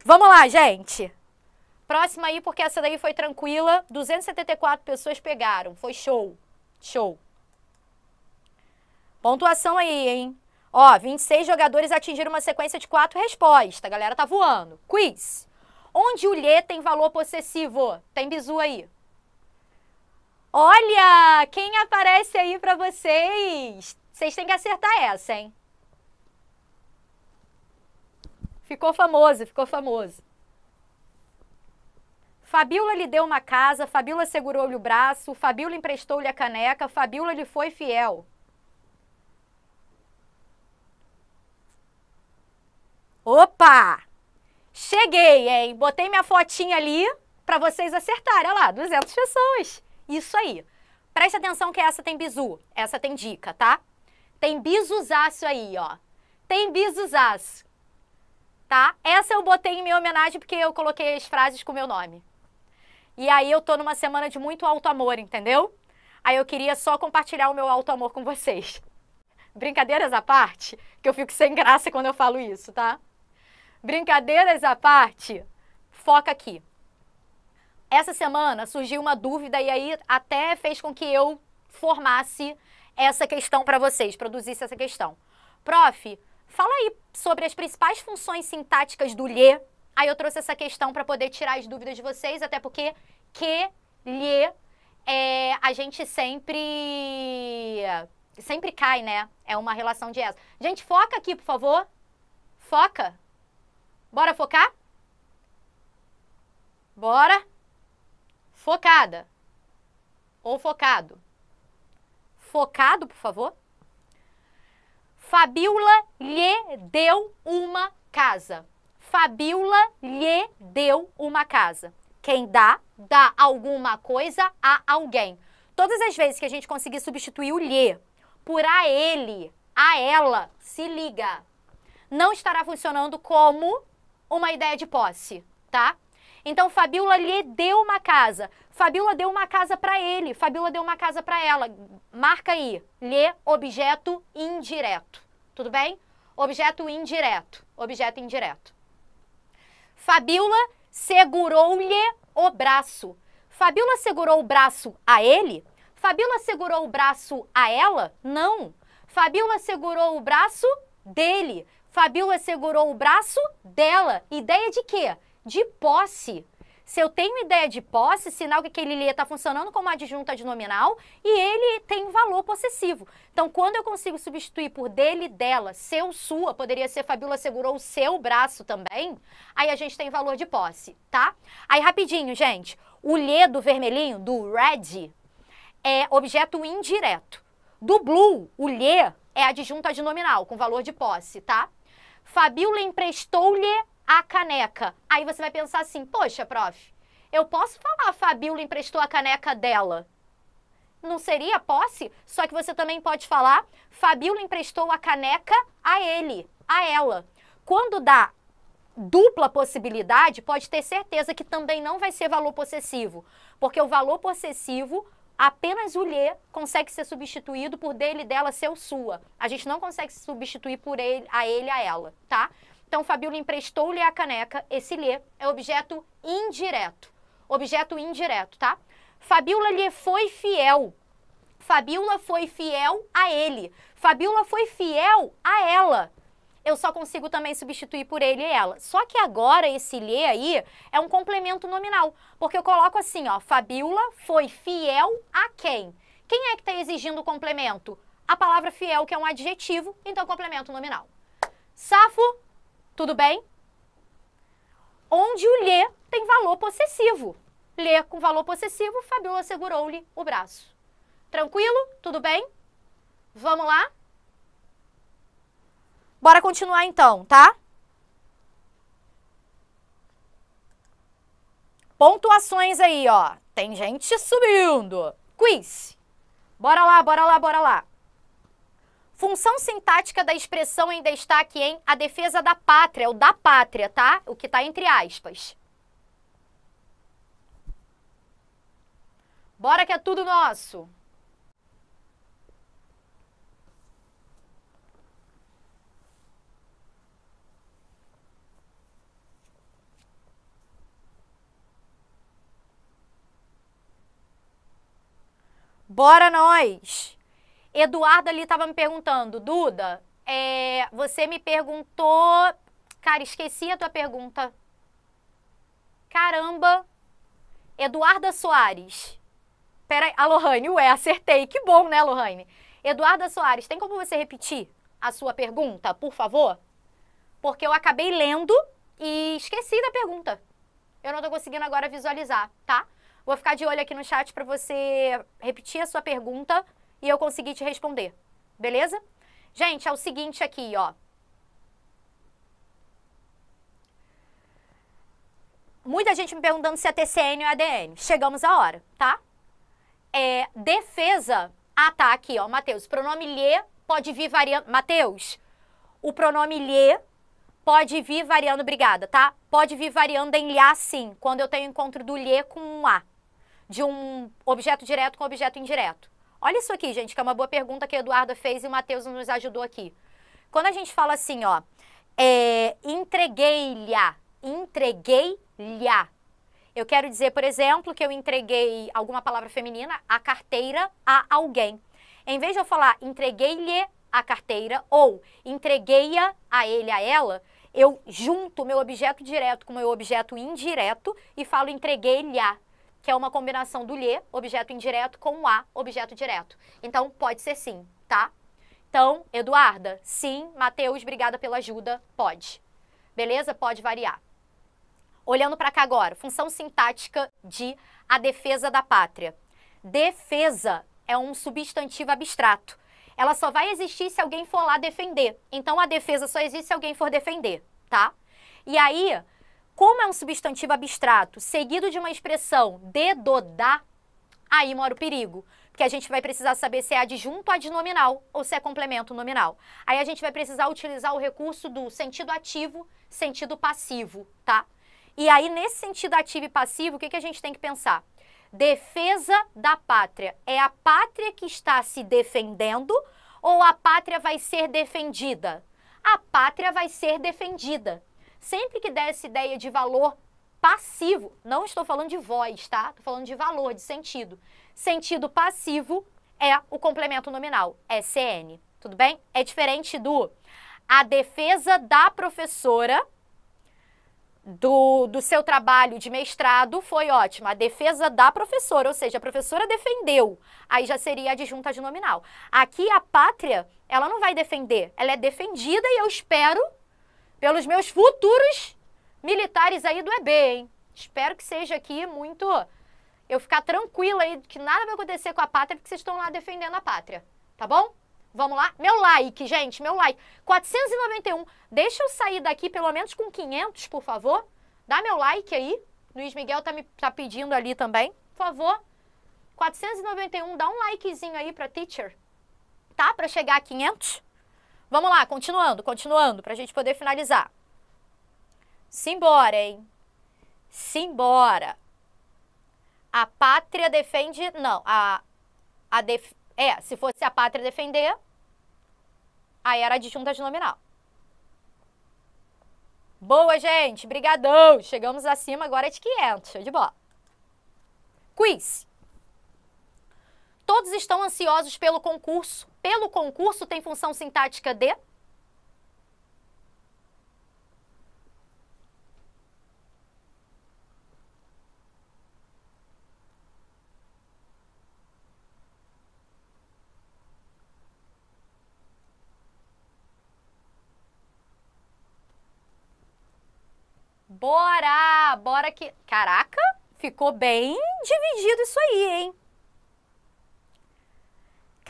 Vamos lá, gente. Próxima aí, porque essa daí foi tranquila. 274 pessoas pegaram. Foi show. Show. Pontuação aí, hein? Ó, 26 jogadores atingiram uma sequência de quatro respostas. A galera tá voando. Quiz. Onde o lê tem valor possessivo? Tem bizu aí. Olha, quem aparece aí para vocês? Vocês têm que acertar essa, hein? Ficou famoso, ficou famoso. Fabíola lhe deu uma casa, Fabíola segurou-lhe o braço, Fabíola emprestou-lhe a caneca, Fabíola lhe foi fiel. Opa! Cheguei, hein? Botei minha fotinha ali para vocês acertarem. Olha lá, 200 pessoas. Isso aí. Preste atenção que essa tem bizu, essa tem dica, tá? Tem bizuzaço aí, ó. Tem bizuzaço. Tá? Essa eu botei em minha homenagem porque eu coloquei as frases com meu nome. E aí eu tô numa semana de muito alto amor, entendeu? Aí eu queria só compartilhar o meu alto amor com vocês. *laughs* Brincadeiras à parte, que eu fico sem graça quando eu falo isso, tá? Brincadeiras à parte, foca aqui. Essa semana surgiu uma dúvida e aí até fez com que eu formasse essa questão para vocês, produzisse essa questão. Prof, fala aí sobre as principais funções sintáticas do lhe. Aí eu trouxe essa questão para poder tirar as dúvidas de vocês, até porque que, lhe, é, a gente sempre sempre cai, né? É uma relação de essa. Gente, foca aqui, por favor. Foca. Bora focar? Bora? Focada. Ou focado. Focado, por favor. Fabiola lhe deu uma casa. Fabiola lhe deu uma casa. Quem dá, dá alguma coisa a alguém. Todas as vezes que a gente conseguir substituir o lhe por a ele, a ela, se liga. Não estará funcionando como uma ideia de posse, tá? Então Fabiola lhe deu uma casa. Fabiola deu uma casa para ele, Fabiola deu uma casa para ela. Marca aí, lhe objeto indireto. Tudo bem? Objeto indireto, objeto indireto. Fabiola segurou-lhe o braço. Fabiola segurou o braço a ele? Fabiola segurou o braço a ela? Não. Fabiola segurou o braço dele. Fabíola segurou o braço dela. Ideia de quê? De posse. Se eu tenho ideia de posse, sinal que aquele Lilia está funcionando como adjunta de nominal e ele tem valor possessivo. Então, quando eu consigo substituir por dele, dela, seu, sua, poderia ser Fabíola segurou o seu braço também, aí a gente tem valor de posse, tá? Aí, rapidinho, gente, o Lê do vermelhinho, do red, é objeto indireto. Do blue, o Lê é adjunta de nominal, com valor de posse, tá? Fabiola emprestou-lhe a caneca. Aí você vai pensar assim, poxa, prof, eu posso falar Fabiola emprestou a caneca dela. Não seria posse? Só que você também pode falar Fabiola emprestou a caneca a ele, a ela. Quando dá dupla possibilidade, pode ter certeza que também não vai ser valor possessivo, porque o valor possessivo Apenas o lhe consegue ser substituído por dele, dela, seu, sua. A gente não consegue substituir por ele, a ele, a ela, tá? Então, Fabíola emprestou-lhe a caneca. Esse lhe é objeto indireto. Objeto indireto, tá? Fabíola lhe foi fiel. Fabíola foi fiel a ele. Fabíola foi fiel a ela eu só consigo também substituir por ele e ela. Só que agora esse lê aí é um complemento nominal, porque eu coloco assim, ó, Fabiola foi fiel a quem? Quem é que está exigindo o complemento? A palavra fiel, que é um adjetivo, então complemento nominal. Safo, tudo bem? Onde o lê tem valor possessivo. Lê com valor possessivo, Fabiola segurou-lhe o braço. Tranquilo? Tudo bem? Vamos lá? Bora continuar então, tá? Pontuações aí, ó. Tem gente subindo. Quiz. Bora lá, bora lá, bora lá. Função sintática da expressão em destaque em a defesa da pátria, o da pátria, tá? O que tá entre aspas. Bora que é tudo nosso. Bora nós! Eduardo ali estava me perguntando, Duda, é, você me perguntou. Cara, esqueci a tua pergunta. Caramba! Eduarda Soares. Pera, a Lohane, ué, acertei. Que bom, né, Alohane? Eduarda Soares, tem como você repetir a sua pergunta, por favor? Porque eu acabei lendo e esqueci da pergunta. Eu não estou conseguindo agora visualizar, tá? Vou ficar de olho aqui no chat para você repetir a sua pergunta e eu conseguir te responder. Beleza? Gente, é o seguinte aqui, ó. Muita gente me perguntando se é TCN ou ADN. Chegamos à hora, tá? É, defesa. Ah, tá, aqui, ó, Matheus. Pronome lhe pode vir variando. Matheus, o pronome lhe pode vir variando, obrigada, tá? Pode vir variando em lhe sim, quando eu tenho encontro do lhe com um A de um objeto direto com objeto indireto? Olha isso aqui, gente, que é uma boa pergunta que a Eduarda fez e o Matheus nos ajudou aqui. Quando a gente fala assim, ó, é, entreguei-lhe, entreguei-lhe, eu quero dizer, por exemplo, que eu entreguei alguma palavra feminina, a carteira, a alguém. Em vez de eu falar entreguei-lhe a carteira ou entreguei-a a ele, a ela, eu junto meu objeto direto com meu objeto indireto e falo entreguei-lhe que é uma combinação do lhe, objeto indireto, com o a, objeto direto. Então, pode ser sim, tá? Então, Eduarda, sim, Matheus, obrigada pela ajuda, pode. Beleza? Pode variar. Olhando para cá agora, função sintática de a defesa da pátria. Defesa é um substantivo abstrato. Ela só vai existir se alguém for lá defender. Então, a defesa só existe se alguém for defender, tá? E aí, como é um substantivo abstrato, seguido de uma expressão de, do, da, aí mora o perigo. Porque a gente vai precisar saber se é adjunto adnominal ou se é complemento nominal. Aí a gente vai precisar utilizar o recurso do sentido ativo, sentido passivo, tá? E aí, nesse sentido ativo e passivo, o que, que a gente tem que pensar? Defesa da pátria. É a pátria que está se defendendo ou a pátria vai ser defendida? A pátria vai ser defendida sempre que der essa ideia de valor passivo, não estou falando de voz, tá? Estou falando de valor, de sentido. Sentido passivo é o complemento nominal, SN, tudo bem? É diferente do a defesa da professora do, do seu trabalho de mestrado foi ótima. A defesa da professora, ou seja, a professora defendeu. Aí já seria a adjunta de nominal. Aqui a pátria, ela não vai defender, ela é defendida e eu espero pelos meus futuros militares aí do EB, hein? Espero que seja aqui muito eu ficar tranquila aí que nada vai acontecer com a pátria porque vocês estão lá defendendo a pátria, tá bom? Vamos lá? Meu like, gente, meu like. 491. Deixa eu sair daqui pelo menos com 500, por favor. Dá meu like aí. Luiz Miguel tá me tá pedindo ali também. Por favor. 491, dá um likezinho aí para teacher. Tá? Para chegar a 500. Vamos lá, continuando, continuando, para a gente poder finalizar. Simbora, hein? Simbora. A pátria defende. Não, a. a def, é, se fosse a pátria defender, aí era disjunta de nominal. Boa, gente. Brigadão. Chegamos acima agora é de 500. Show de bola. Quiz. Todos estão ansiosos pelo concurso pelo concurso tem função sintática de? Bora! Bora que. Caraca, ficou bem dividido isso aí, hein?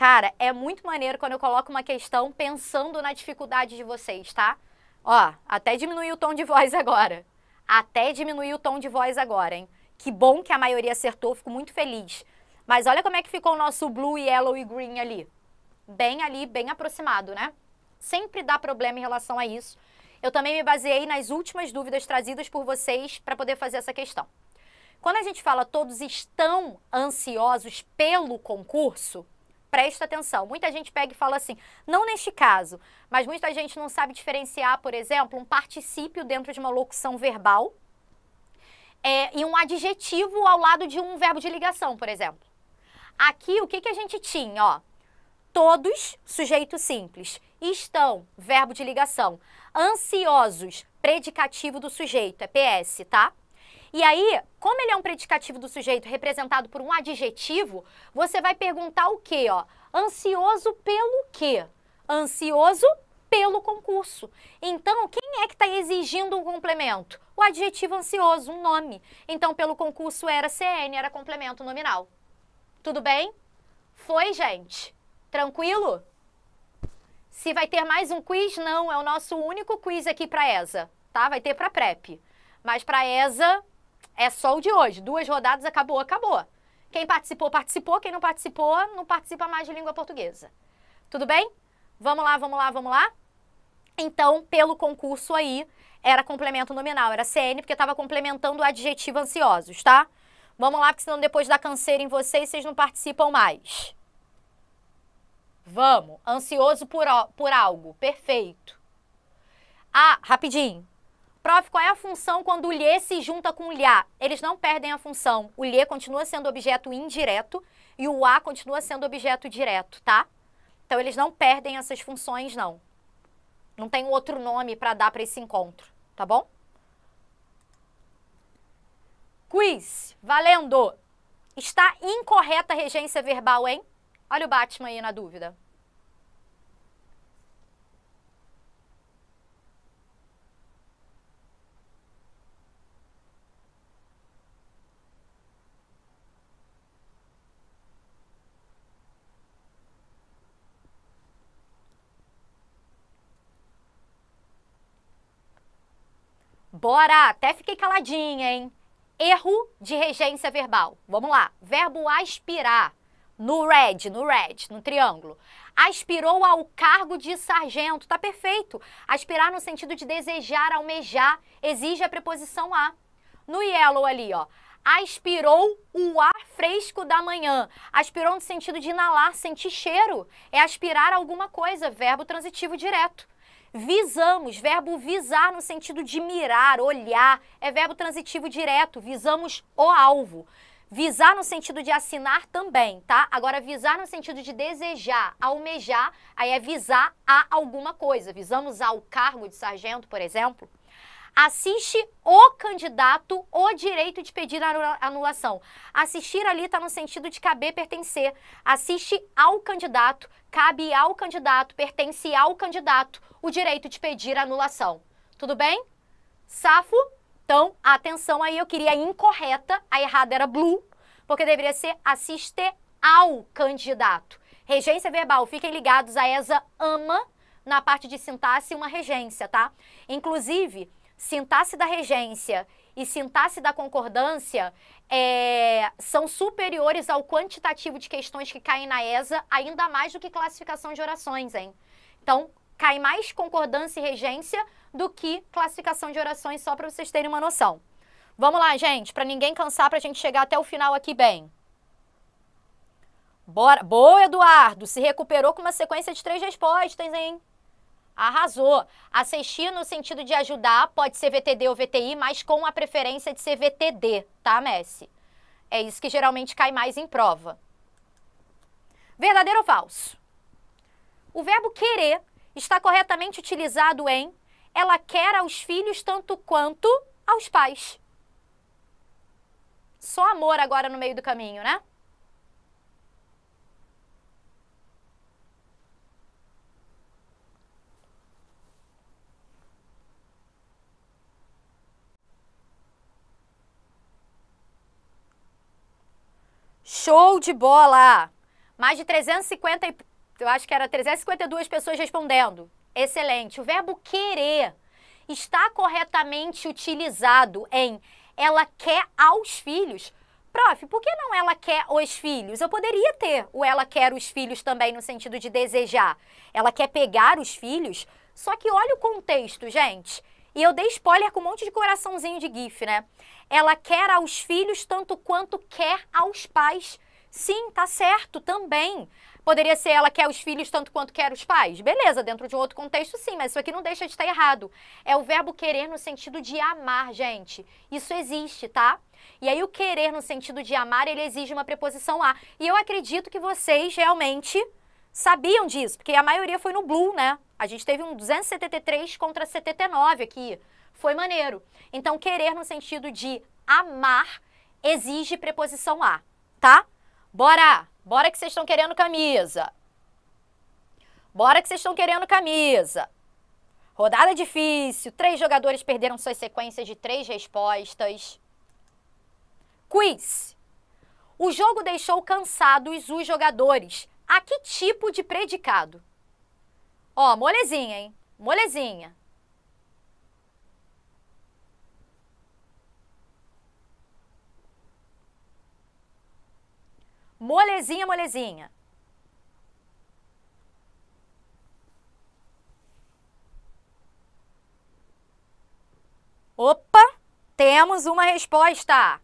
Cara, é muito maneiro quando eu coloco uma questão pensando na dificuldade de vocês, tá? Ó, até diminuiu o tom de voz agora. Até diminuir o tom de voz agora, hein? Que bom que a maioria acertou, fico muito feliz. Mas olha como é que ficou o nosso blue, yellow e green ali. Bem ali, bem aproximado, né? Sempre dá problema em relação a isso. Eu também me baseei nas últimas dúvidas trazidas por vocês para poder fazer essa questão. Quando a gente fala todos estão ansiosos pelo concurso, presta atenção. Muita gente pega e fala assim, não neste caso, mas muita gente não sabe diferenciar, por exemplo, um particípio dentro de uma locução verbal é, e um adjetivo ao lado de um verbo de ligação, por exemplo. Aqui, o que, que a gente tinha? Ó, todos, sujeito simples. Estão, verbo de ligação. Ansiosos, predicativo do sujeito, é PS, tá? E aí, como ele é um predicativo do sujeito representado por um adjetivo, você vai perguntar o quê, ó? Ansioso pelo quê? Ansioso pelo concurso. Então, quem é que está exigindo um complemento? O adjetivo ansioso, um nome. Então, pelo concurso era CN, era complemento nominal. Tudo bem? Foi, gente? Tranquilo? Se vai ter mais um quiz, não. É o nosso único quiz aqui para ESA, tá? Vai ter para PrEP. Mas para ESA, é só o de hoje. Duas rodadas, acabou, acabou. Quem participou, participou. Quem não participou, não participa mais de língua portuguesa. Tudo bem? Vamos lá, vamos lá, vamos lá? Então, pelo concurso aí, era complemento nominal, era CN, porque estava complementando o adjetivo ansiosos, tá? Vamos lá, porque senão depois dá canseira em vocês, vocês não participam mais. Vamos. Ansioso por, por algo. Perfeito. Ah, rapidinho. Prof, qual é a função quando o lhe se junta com o lhá? Eles não perdem a função. O lhe continua sendo objeto indireto e o a continua sendo objeto direto, tá? Então eles não perdem essas funções, não. Não tem outro nome para dar para esse encontro, tá bom? Quiz, valendo! Está incorreta a regência verbal, hein? Olha o Batman aí na dúvida. Bora! Até fiquei caladinha, hein? Erro de regência verbal. Vamos lá. Verbo aspirar. No red, no red, no triângulo. Aspirou ao cargo de sargento. Tá perfeito. Aspirar no sentido de desejar, almejar, exige a preposição a. No yellow ali, ó aspirou o ar fresco da manhã. Aspirou no sentido de inalar, sentir cheiro. É aspirar alguma coisa, verbo transitivo direto. Visamos, verbo visar no sentido de mirar, olhar, é verbo transitivo direto, visamos o alvo. Visar no sentido de assinar também, tá? Agora, visar no sentido de desejar, almejar, aí é visar a alguma coisa. Visamos ao cargo de sargento, por exemplo. Assiste o candidato o direito de pedir anulação. Assistir ali está no sentido de caber pertencer. Assiste ao candidato, cabe ao candidato, pertence ao candidato o direito de pedir anulação. Tudo bem? Safo? Então, atenção aí, eu queria a incorreta, a errada era blue, porque deveria ser assiste ao candidato. Regência verbal, fiquem ligados, a ESA ama na parte de sintaxe uma regência, tá? Inclusive, sintaxe da regência e sintaxe da concordância é, são superiores ao quantitativo de questões que caem na ESA, ainda mais do que classificação de orações, hein? Então, cai mais concordância e regência do que classificação de orações, só para vocês terem uma noção. Vamos lá, gente, para ninguém cansar, para a gente chegar até o final aqui bem. Bora. Boa, Eduardo! Se recuperou com uma sequência de três respostas, hein? Arrasou! Assistir no sentido de ajudar pode ser VTD ou VTI, mas com a preferência de ser VTD, tá, Messi? É isso que geralmente cai mais em prova. Verdadeiro ou falso? O verbo querer está corretamente utilizado em ela quer aos filhos tanto quanto aos pais. Só amor agora no meio do caminho, né? Show de bola! Mais de 350 e eu acho que era 352 pessoas respondendo. Excelente. O verbo querer está corretamente utilizado em ela quer aos filhos. Prof, por que não ela quer os filhos? Eu poderia ter o ela quer os filhos também no sentido de desejar. Ela quer pegar os filhos. Só que olha o contexto, gente. E eu dei spoiler com um monte de coraçãozinho de gif, né? Ela quer aos filhos tanto quanto quer aos pais. Sim, tá certo também. Poderia ser ela quer os filhos tanto quanto quer os pais. Beleza, dentro de um outro contexto, sim, mas isso aqui não deixa de estar errado. É o verbo querer no sentido de amar, gente. Isso existe, tá? E aí o querer no sentido de amar, ele exige uma preposição a. E eu acredito que vocês realmente sabiam disso, porque a maioria foi no blue, né? A gente teve um 273 contra 79 aqui. Foi maneiro. Então, querer no sentido de amar exige preposição a, tá? Bora! Bora que vocês estão querendo camisa. Bora que vocês estão querendo camisa. Rodada difícil. Três jogadores perderam suas sequências de três respostas. Quiz. O jogo deixou cansados os jogadores. A que tipo de predicado? Ó, molezinha, hein? Molezinha. Molezinha, molezinha. Opa, temos uma resposta.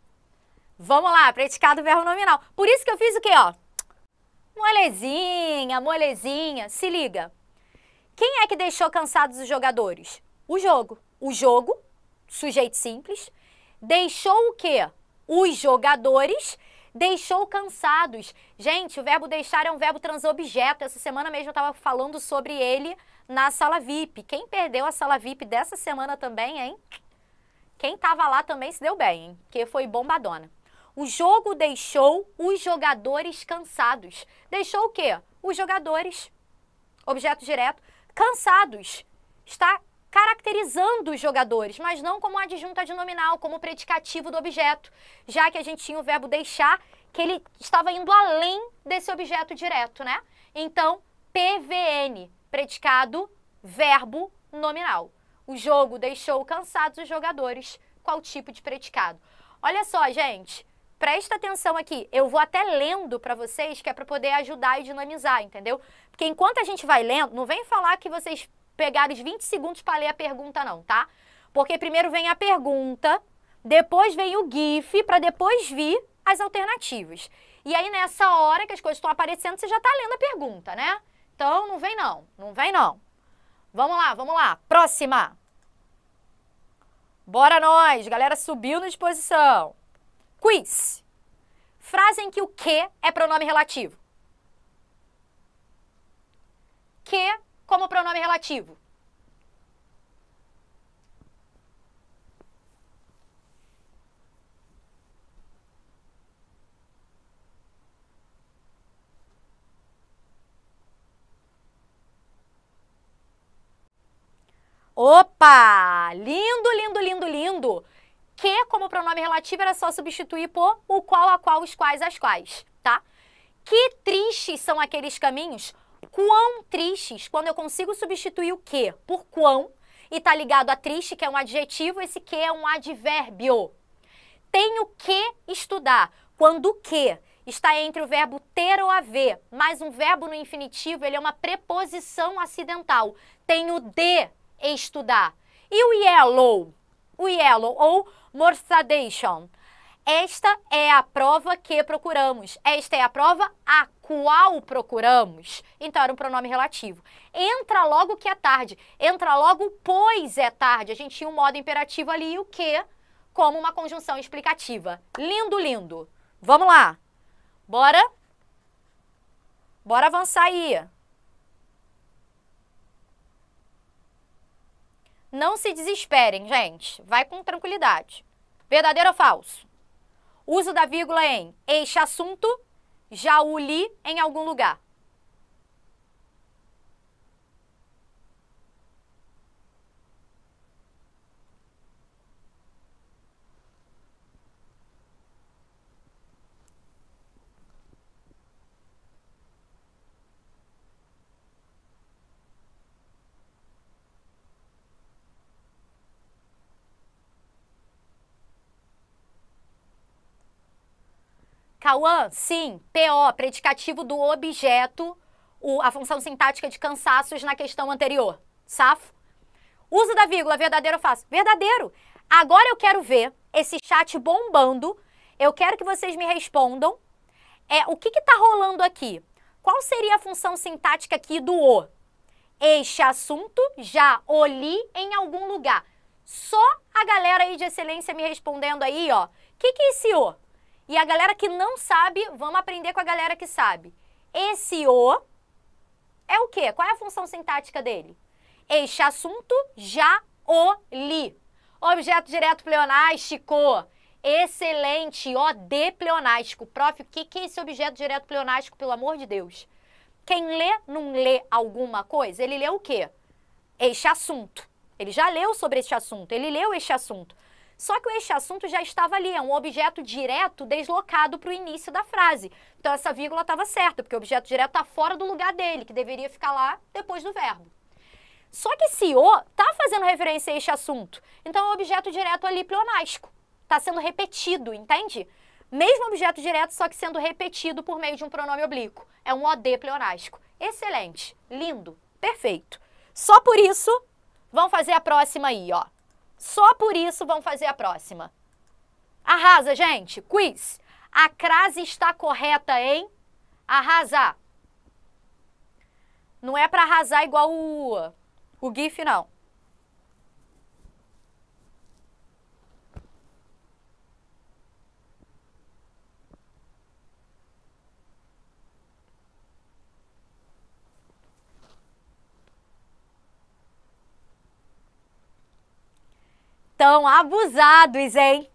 Vamos lá, predicado verbo nominal. Por isso que eu fiz o quê, ó? Molezinha, molezinha. Se liga. Quem é que deixou cansados os jogadores? O jogo. O jogo, sujeito simples, deixou o quê? Os jogadores deixou cansados. Gente, o verbo deixar é um verbo transobjeto. Essa semana mesmo eu estava falando sobre ele na sala VIP. Quem perdeu a sala VIP dessa semana também, hein? Quem estava lá também se deu bem, hein? Porque foi bombadona. O jogo deixou os jogadores cansados. Deixou o quê? Os jogadores, objeto direto, cansados. Está caracterizando os jogadores, mas não como adjunta de nominal, como predicativo do objeto, já que a gente tinha o verbo deixar, que ele estava indo além desse objeto direto, né? Então, PVN, predicado, verbo, nominal. O jogo deixou cansados os jogadores. Qual tipo de predicado? Olha só, gente, presta atenção aqui. Eu vou até lendo para vocês, que é para poder ajudar e dinamizar, entendeu? Porque enquanto a gente vai lendo, não vem falar que vocês pegar os 20 segundos para ler a pergunta não, tá? Porque primeiro vem a pergunta, depois vem o GIF para depois vir as alternativas. E aí nessa hora que as coisas estão aparecendo, você já está lendo a pergunta, né? Então não vem não, não vem não. Vamos lá, vamos lá. Próxima. Bora nós, galera subiu na exposição. Quiz. Frase em que o que é pronome relativo. Que como pronome relativo. Opa! Lindo, lindo, lindo, lindo! Que, como pronome relativo, era só substituir por o qual, a qual, os quais, as quais, tá? Que tristes são aqueles caminhos Quão tristes, quando eu consigo substituir o que por quão, e tá ligado a triste, que é um adjetivo, esse que é um advérbio. Tenho que estudar. Quando o que está entre o verbo ter ou haver, mais um verbo no infinitivo, ele é uma preposição acidental. Tenho de estudar. E o yellow? O yellow ou morsadation esta é a prova que procuramos. Esta é a prova a qual procuramos. Então era um pronome relativo. Entra logo que é tarde. Entra logo pois é tarde. A gente tinha um modo imperativo ali e o que como uma conjunção explicativa. Lindo, lindo. Vamos lá. Bora? Bora avançar aí. Não se desesperem, gente. Vai com tranquilidade. Verdadeiro ou falso? Uso da vírgula em eixo assunto, já li em algum lugar. Cauã, sim, PO, predicativo do objeto, o, a função sintática de cansaços na questão anterior. Safo? Uso da vírgula, verdadeiro ou falso? Verdadeiro. Agora eu quero ver esse chat bombando. Eu quero que vocês me respondam. É, o que está rolando aqui? Qual seria a função sintática aqui do O? Este assunto já o em algum lugar. Só a galera aí de excelência me respondendo aí, ó. O que, que é esse O? E a galera que não sabe, vamos aprender com a galera que sabe. Esse o é o quê? Qual é a função sintática dele? Este assunto já o li. Objeto direto pleonástico. Excelente, o de pleonástico. Prof, o que, que é esse objeto direto pleonástico, pelo amor de Deus? Quem lê, não lê alguma coisa? Ele lê o quê? Este assunto. Ele já leu sobre este assunto, ele leu este assunto. Só que este assunto já estava ali, é um objeto direto deslocado para o início da frase. Então essa vírgula estava certa, porque o objeto direto está fora do lugar dele, que deveria ficar lá depois do verbo. Só que esse o está fazendo referência a este assunto. Então é um objeto direto ali pleonástico. Está sendo repetido, entende? Mesmo objeto direto, só que sendo repetido por meio de um pronome oblíquo. É um OD pleonástico. Excelente, lindo, perfeito. Só por isso, vamos fazer a próxima aí, ó. Só por isso vão fazer a próxima. Arrasa, gente! Quiz! A crase está correta em arrasar. Não é para arrasar igual o, o GIF, não. tão abusados, hein?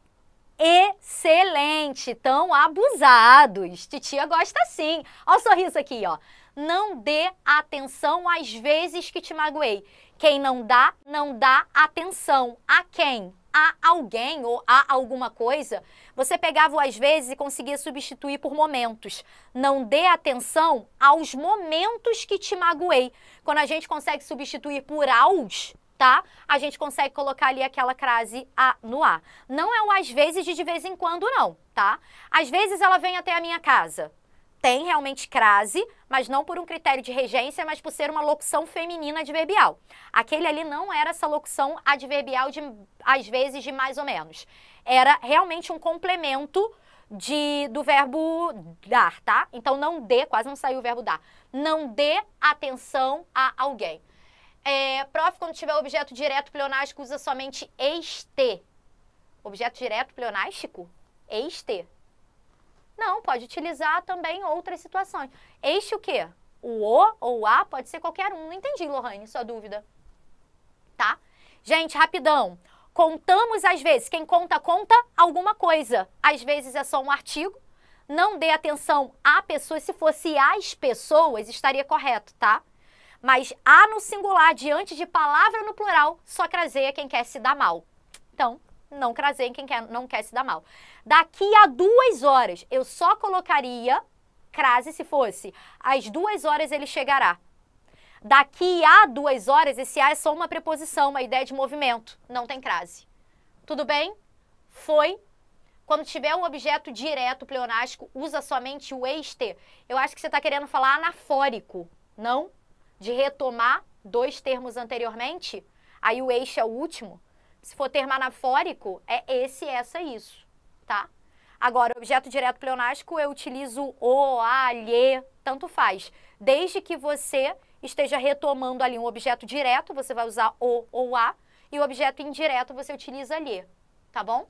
Excelente, tão abusados. Titia gosta sim. Olha o sorriso aqui, ó. Não dê atenção às vezes que te magoei. Quem não dá, não dá atenção. A quem? a alguém ou a alguma coisa, você pegava às vezes e conseguia substituir por momentos. Não dê atenção aos momentos que te magoei. Quando a gente consegue substituir por aos, tá? A gente consegue colocar ali aquela crase A no ar. Não é o às vezes de de vez em quando, não, tá? Às vezes ela vem até a minha casa. Tem realmente crase, mas não por um critério de regência, mas por ser uma locução feminina adverbial. Aquele ali não era essa locução adverbial de às vezes de mais ou menos. Era realmente um complemento de, do verbo dar, tá? Então não dê, quase não saiu o verbo dar. Não dê atenção a alguém. É, prof, quando tiver objeto direto pleonástico, usa somente este. Objeto direto pleonástico? Este. Não, pode utilizar também outras situações. Este o quê? O O ou o A pode ser qualquer um. Não entendi, Lohane, sua dúvida. Tá? Gente, rapidão. Contamos às vezes. Quem conta, conta alguma coisa. Às vezes é só um artigo. Não dê atenção à pessoa. Se fosse as pessoas, estaria correto, tá? Mas a no singular, diante de palavra no plural, só craseia quem quer se dar mal. Então, não craseia quem quer, não quer se dar mal. Daqui a duas horas, eu só colocaria crase se fosse às duas horas ele chegará. Daqui a duas horas, esse a é só uma preposição, uma ideia de movimento. Não tem crase. Tudo bem? Foi. Quando tiver um objeto direto pleonástico, usa somente o este. Eu acho que você está querendo falar anafórico, não? de retomar dois termos anteriormente, aí o eixo é o último. Se for termo anafórico, é esse, essa, isso, tá? Agora, objeto direto pleonástico, eu utilizo o, a, lhe, tanto faz. Desde que você esteja retomando ali um objeto direto, você vai usar o ou a, e o objeto indireto você utiliza lhe, tá bom?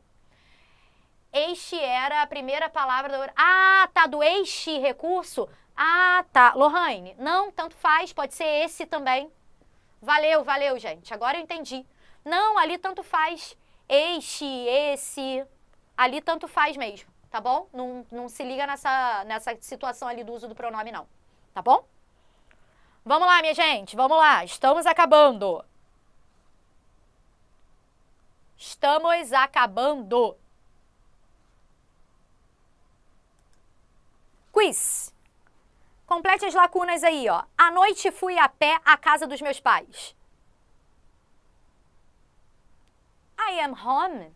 Este era a primeira palavra Ah, tá, do este recurso? Ah, tá. Lohane, não, tanto faz, pode ser esse também. Valeu, valeu, gente. Agora eu entendi. Não, ali tanto faz. Este, esse. Ali tanto faz mesmo, tá bom? Não, não se liga nessa, nessa situação ali do uso do pronome, não. Tá bom? Vamos lá, minha gente, vamos lá. Estamos acabando. Estamos acabando. Quiz. Complete as lacunas aí, ó. À noite fui a pé à casa dos meus pais. I am home.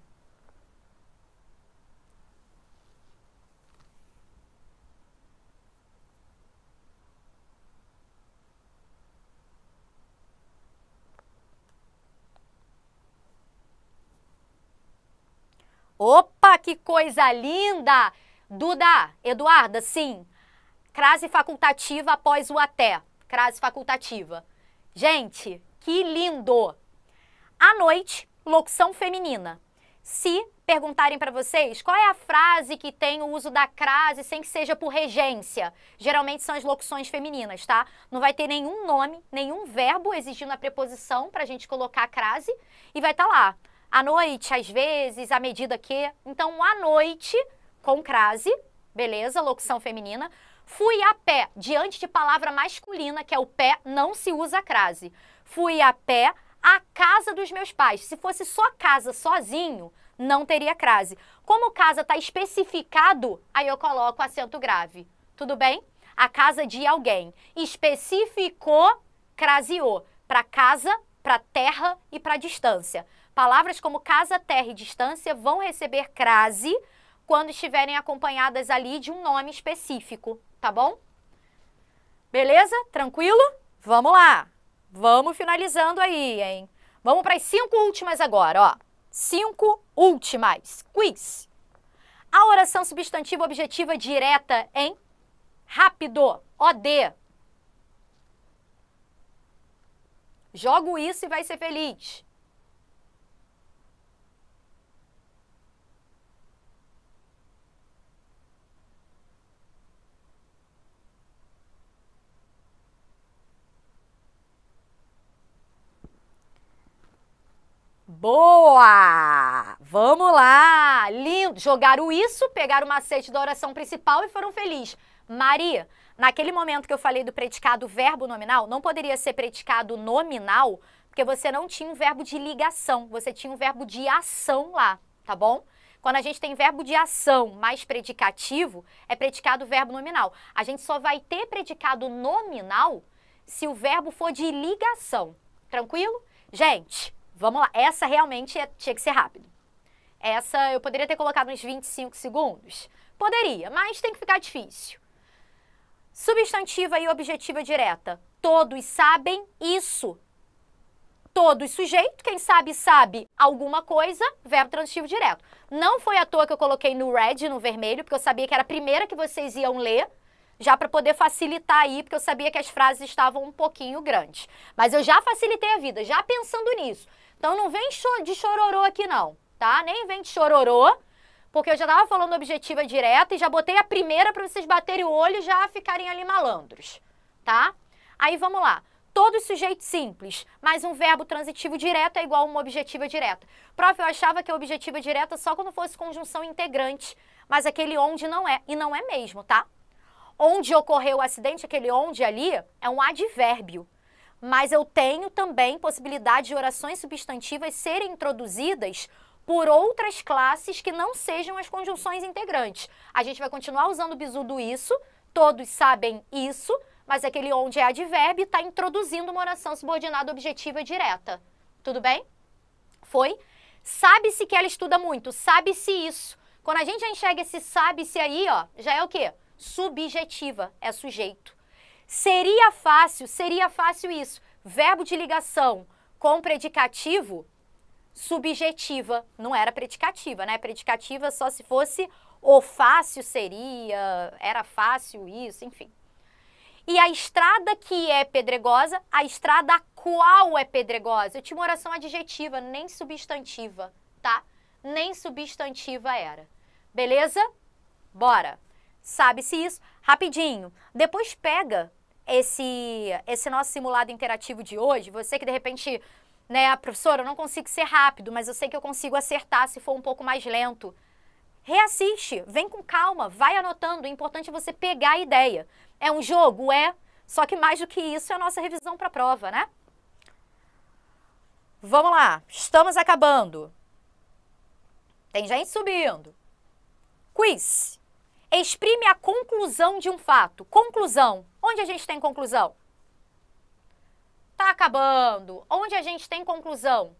Opa, que coisa linda! Duda, Eduarda, sim, Crase facultativa após o até. Crase facultativa. Gente, que lindo! À noite, locução feminina. Se perguntarem para vocês qual é a frase que tem o uso da crase sem que seja por regência, geralmente são as locuções femininas, tá? Não vai ter nenhum nome, nenhum verbo exigindo a preposição para a gente colocar a crase e vai estar tá lá. À noite, às vezes, à medida que. Então, à noite, com crase, beleza? Locução feminina. Fui a pé. Diante de palavra masculina, que é o pé, não se usa crase. Fui a pé à casa dos meus pais. Se fosse só casa, sozinho, não teria crase. Como casa está especificado, aí eu coloco acento grave. Tudo bem? A casa de alguém. Especificou, craseou. Para casa, para terra e para distância. Palavras como casa, terra e distância vão receber crase quando estiverem acompanhadas ali de um nome específico tá bom? Beleza? Tranquilo? Vamos lá. Vamos finalizando aí, hein? Vamos para as cinco últimas agora, ó. Cinco últimas. Quiz. A oração substantiva objetiva direta em rápido, OD. Jogo isso e vai ser feliz. Boa! Vamos lá! Lindo! Jogaram isso, pegaram o macete da oração principal e foram felizes. Maria, naquele momento que eu falei do predicado verbo nominal, não poderia ser predicado nominal, porque você não tinha um verbo de ligação, você tinha um verbo de ação lá, tá bom? Quando a gente tem verbo de ação mais predicativo, é predicado verbo nominal. A gente só vai ter predicado nominal se o verbo for de ligação. Tranquilo? Gente, Vamos lá, essa realmente é, tinha que ser rápido. Essa eu poderia ter colocado uns 25 segundos? Poderia, mas tem que ficar difícil. Substantiva e objetiva direta. Todos sabem isso. Todos sujeito, quem sabe, sabe alguma coisa, verbo transitivo direto. Não foi à toa que eu coloquei no red, no vermelho, porque eu sabia que era a primeira que vocês iam ler, já para poder facilitar aí, porque eu sabia que as frases estavam um pouquinho grandes. Mas eu já facilitei a vida, já pensando nisso. Então não vem de chororô aqui não, tá? Nem vem de chororô, porque eu já estava falando objetiva direta e já botei a primeira para vocês baterem o olho e já ficarem ali malandros, tá? Aí vamos lá. Todo sujeito simples, mas um verbo transitivo direto é igual a uma objetiva direta. Prof, eu achava que a objetiva direta é só quando fosse conjunção integrante, mas aquele onde não é, e não é mesmo, tá? Onde ocorreu o acidente, aquele onde ali, é um advérbio, mas eu tenho também possibilidade de orações substantivas serem introduzidas por outras classes que não sejam as conjunções integrantes. A gente vai continuar usando o bizu do isso, todos sabem isso, mas aquele onde é advérbio está introduzindo uma oração subordinada objetiva direta. Tudo bem? Foi? Sabe-se que ela estuda muito, sabe-se isso. Quando a gente enxerga esse sabe-se aí, ó, já é o quê? Subjetiva, é sujeito. Seria fácil, seria fácil isso. Verbo de ligação com predicativo subjetiva, não era predicativa, né? Predicativa só se fosse o fácil seria, era fácil isso, enfim. E a estrada que é pedregosa, a estrada qual é pedregosa. Eu tinha uma oração adjetiva, nem substantiva, tá? Nem substantiva era. Beleza? Bora. Sabe-se isso rapidinho. Depois pega esse, esse nosso simulado interativo de hoje, você que de repente, né, ah, professora, eu não consigo ser rápido, mas eu sei que eu consigo acertar se for um pouco mais lento. Reassiste, vem com calma, vai anotando, o é importante é você pegar a ideia. É um jogo? É. Só que mais do que isso é a nossa revisão para a prova, né? Vamos lá, estamos acabando. Tem gente subindo. Quiz exprime a conclusão de um fato. Conclusão. Onde a gente tem conclusão? Tá acabando. Onde a gente tem conclusão?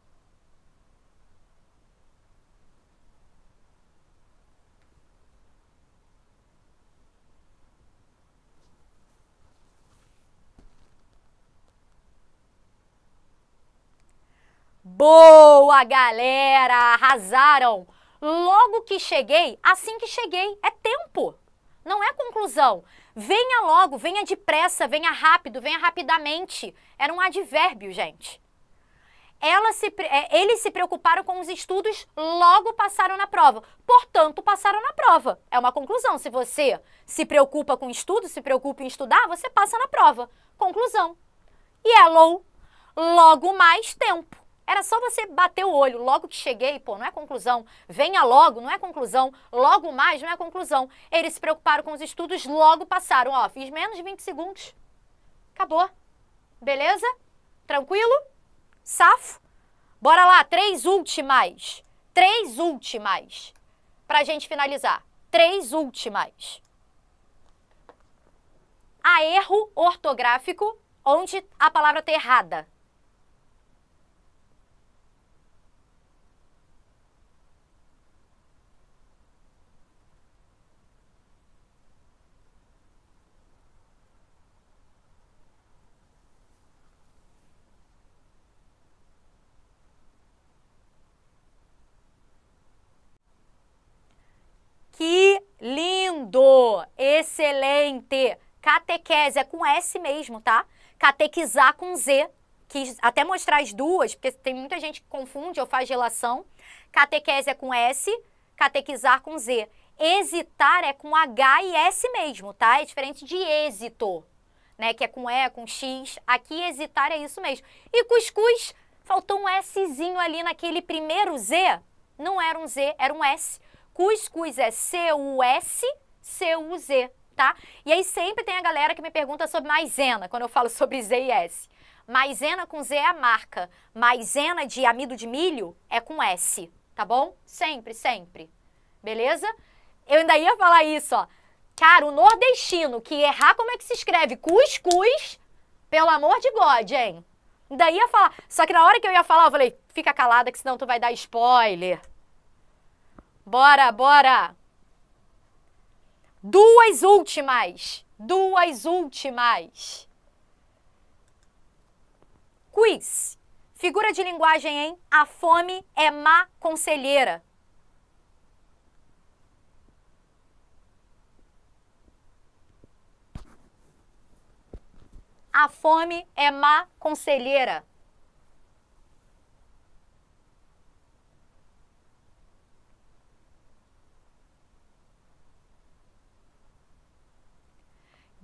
Boa, galera! Arrasaram! Logo que cheguei, assim que cheguei, é tempo. Não é conclusão. Venha logo, venha depressa, venha rápido, venha rapidamente. Era um advérbio, gente. Se, é, eles se preocuparam com os estudos, logo passaram na prova. Portanto, passaram na prova. É uma conclusão. Se você se preocupa com estudo, se preocupa em estudar, você passa na prova. Conclusão. E Yellow. É logo mais tempo. Era só você bater o olho, logo que cheguei, pô, não é conclusão. Venha logo, não é conclusão. Logo mais, não é conclusão. Eles se preocuparam com os estudos, logo passaram. Ó, fiz menos de 20 segundos. Acabou. Beleza? Tranquilo? Safo? Bora lá, três últimas. Três últimas. Pra gente finalizar. Três últimas. Há erro ortográfico onde a palavra está errada. Que lindo! Excelente! Catequese é com S mesmo, tá? Catequizar com Z. Quis até mostrar as duas, porque tem muita gente que confunde ou faz relação. Catequese é com S, catequizar com Z. Hesitar é com H e S mesmo, tá? É diferente de êxito, né? Que é com E, com X. Aqui hesitar é isso mesmo. E cuscuz, faltou um Szinho ali naquele primeiro Z. Não era um Z, era um S. Cuscuz é C-U-S, C-U-Z, tá? E aí sempre tem a galera que me pergunta sobre maisena, quando eu falo sobre Z e S. Maisena com Z é a marca. Maisena de amido de milho é com S, tá bom? Sempre, sempre. Beleza? Eu ainda ia falar isso, ó. Cara, o nordestino que errar como é que se escreve cuscuz, pelo amor de God, hein? Ainda ia falar. Só que na hora que eu ia falar, eu falei, fica calada que senão tu vai dar spoiler. Bora, bora! Duas últimas. Duas últimas. Quiz. Figura de linguagem, hein? A fome é má conselheira. A fome é má conselheira.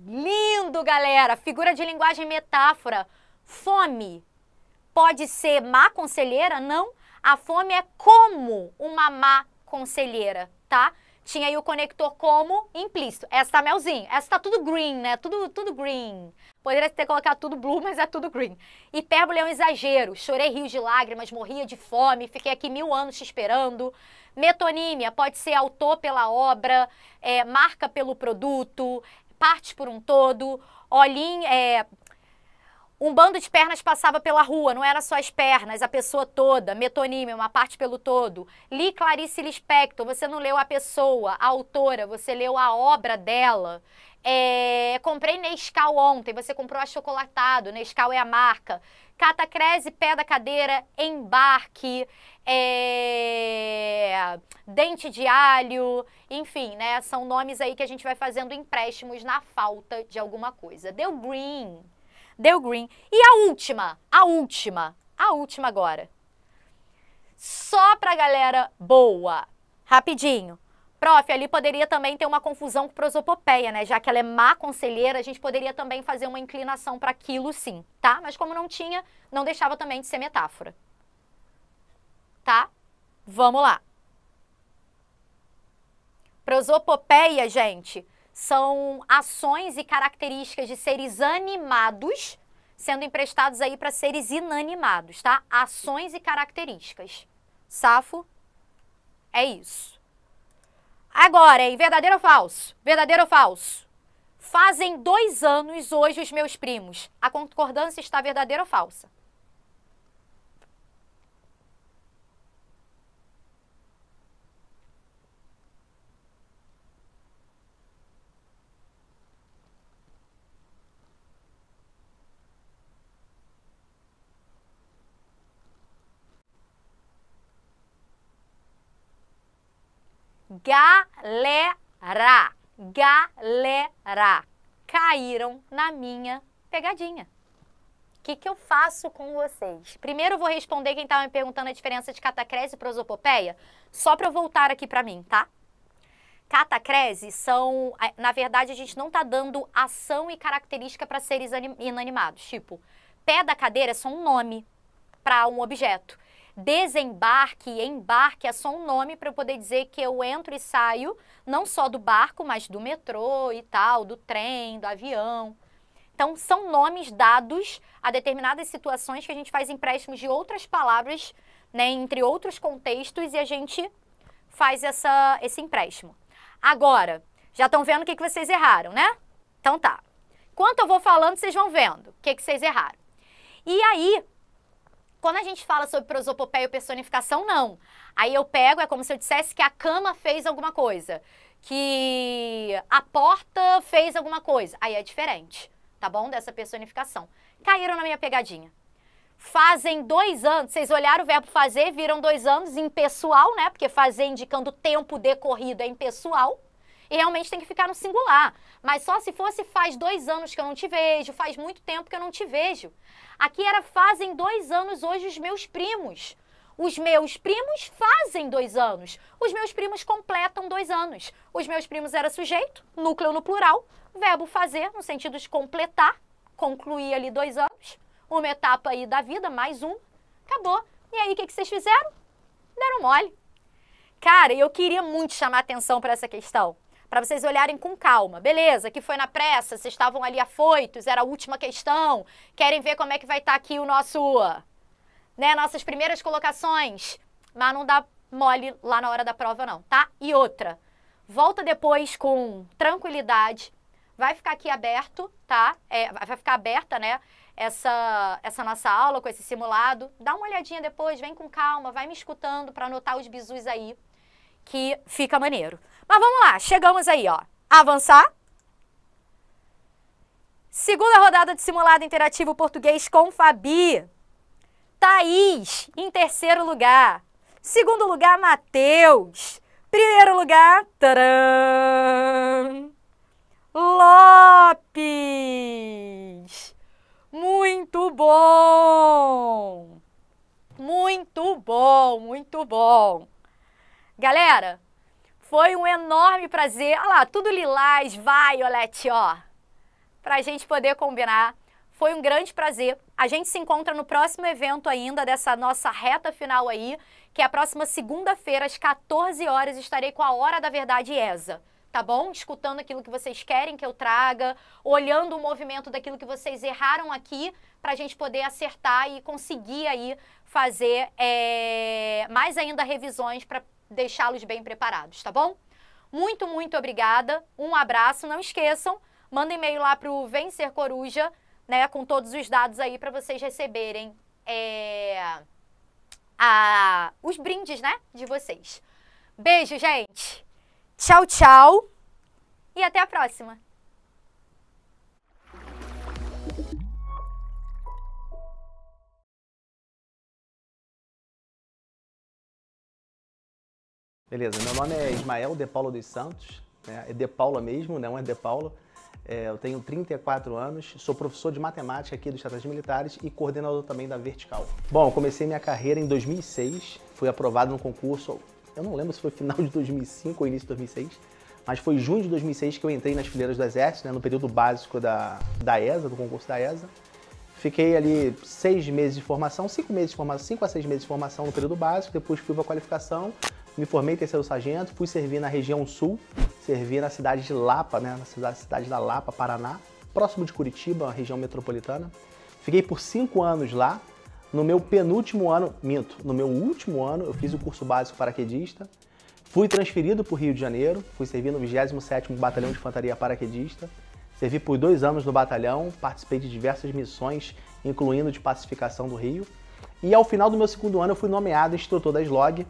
Lindo, galera! Figura de linguagem metáfora. Fome pode ser má conselheira? Não. A fome é como uma má conselheira, tá? Tinha aí o conector como implícito. Essa tá melzinho. Essa tá tudo green, né? Tudo, tudo green. Poderia ter colocado tudo blue, mas é tudo green. Hipérbole é um exagero. Chorei rios de lágrimas, morria de fome, fiquei aqui mil anos te esperando. Metonímia pode ser autor pela obra, é, marca pelo produto, parte por um todo, olhinho, é, um bando de pernas passava pela rua, não era só as pernas, a pessoa toda, metonímia, uma parte pelo todo. Li Clarice Lispector, você não leu a pessoa, a autora, você leu a obra dela. É, comprei Nescau ontem, você comprou achocolatado, Nescau é a marca. Catacrese, pé da cadeira, embarque, é, dente de alho, enfim, né? São nomes aí que a gente vai fazendo empréstimos na falta de alguma coisa. Deu green, deu green. E a última, a última, a última agora. Só pra galera boa, rapidinho. Prof, ali poderia também ter uma confusão com prosopopeia, né? Já que ela é má conselheira, a gente poderia também fazer uma inclinação para aquilo sim, tá? Mas como não tinha, não deixava também de ser metáfora. Tá? Vamos lá. Prosopopeia, gente, são ações e características de seres animados sendo emprestados aí para seres inanimados, tá? Ações e características. Safo? É isso. Agora, hein? Verdadeiro ou falso? Verdadeiro ou falso? Fazem dois anos hoje os meus primos. A concordância está verdadeira ou falsa? galera, galera, caíram na minha pegadinha. O que, que eu faço com vocês? Primeiro eu vou responder quem estava me perguntando a diferença de catacrese e prosopopeia, só para eu voltar aqui para mim, tá? Catacrese são, na verdade, a gente não está dando ação e característica para seres inanimados. Tipo, pé da cadeira é só um nome para um objeto desembarque e embarque é só um nome para eu poder dizer que eu entro e saio não só do barco, mas do metrô e tal, do trem, do avião. Então, são nomes dados a determinadas situações que a gente faz empréstimos de outras palavras, né, entre outros contextos, e a gente faz essa, esse empréstimo. Agora, já estão vendo o que, que vocês erraram, né? Então tá. Enquanto eu vou falando, vocês vão vendo o que, que vocês erraram. E aí, quando a gente fala sobre prosopopeia e personificação, não. Aí eu pego, é como se eu dissesse que a cama fez alguma coisa, que a porta fez alguma coisa. Aí é diferente, tá bom? Dessa personificação. Caíram na minha pegadinha. Fazem dois anos, vocês olharam o verbo fazer, viram dois anos impessoal, né? Porque fazer indicando tempo decorrido é impessoal e realmente tem que ficar no singular. Mas só se fosse faz dois anos que eu não te vejo, faz muito tempo que eu não te vejo. Aqui era fazem dois anos hoje os meus primos. Os meus primos fazem dois anos. Os meus primos completam dois anos. Os meus primos era sujeito, núcleo no plural, verbo fazer, no sentido de completar, concluir ali dois anos, uma etapa aí da vida, mais um, acabou. E aí, o que, que vocês fizeram? Deram mole. Cara, eu queria muito chamar atenção para essa questão para vocês olharem com calma. Beleza, que foi na pressa, vocês estavam ali afoitos, era a última questão. Querem ver como é que vai estar tá aqui o nosso, né, nossas primeiras colocações. Mas não dá mole lá na hora da prova não, tá? E outra, volta depois com tranquilidade. Vai ficar aqui aberto, tá? É, vai ficar aberta, né? essa, essa nossa aula com esse simulado. Dá uma olhadinha depois, vem com calma, vai me escutando para anotar os bizus aí, que fica maneiro. Mas vamos lá, chegamos aí, ó. Avançar. Segunda rodada de simulado interativo português com Fabi. Thaís, em terceiro lugar. Segundo lugar, Matheus. Primeiro lugar, taran, Lopes. Muito bom! Muito bom, muito bom. Galera, foi um enorme prazer. Olha lá, tudo lilás, Violet, ó. Pra gente poder combinar. Foi um grande prazer. A gente se encontra no próximo evento ainda dessa nossa reta final aí, que é a próxima segunda-feira às 14 horas estarei com a Hora da Verdade ESA tá bom? Escutando aquilo que vocês querem que eu traga, olhando o movimento daquilo que vocês erraram aqui, para a gente poder acertar e conseguir aí fazer é, mais ainda revisões para deixá-los bem preparados, tá bom? Muito, muito obrigada. Um abraço, não esqueçam. Manda e-mail lá para o Vencer Coruja, né, com todos os dados aí para vocês receberem é, a, os brindes, né, de vocês. Beijo, gente. Tchau, tchau. E até a próxima.
Beleza, meu nome é Ismael De Paulo dos Santos, né? é De Paula mesmo, não é De Paulo. É, eu tenho 34 anos, sou professor de matemática aqui do Estratégias Militares e coordenador também da Vertical. Bom, comecei minha carreira em 2006, fui aprovado no concurso, eu não lembro se foi final de 2005 ou início de 2006, mas foi junho de 2006 que eu entrei nas fileiras do Exército, né, no período básico da, da ESA, do concurso da ESA. Fiquei ali seis meses de formação, cinco meses de formação, cinco a seis meses de formação no período básico, depois fui para a qualificação, me formei terceiro sargento, fui servir na região sul, servi na cidade de Lapa, né, na cidade, cidade da Lapa, Paraná, próximo de Curitiba, região metropolitana. Fiquei por cinco anos lá. No meu penúltimo ano, minto, no meu último ano, eu fiz o curso básico paraquedista. Fui transferido para o Rio de Janeiro, fui servir no 27º Batalhão de Infantaria Paraquedista. Servi por dois anos no batalhão, participei de diversas missões, incluindo de pacificação do Rio. E ao final do meu segundo ano, eu fui nomeado instrutor da SLOG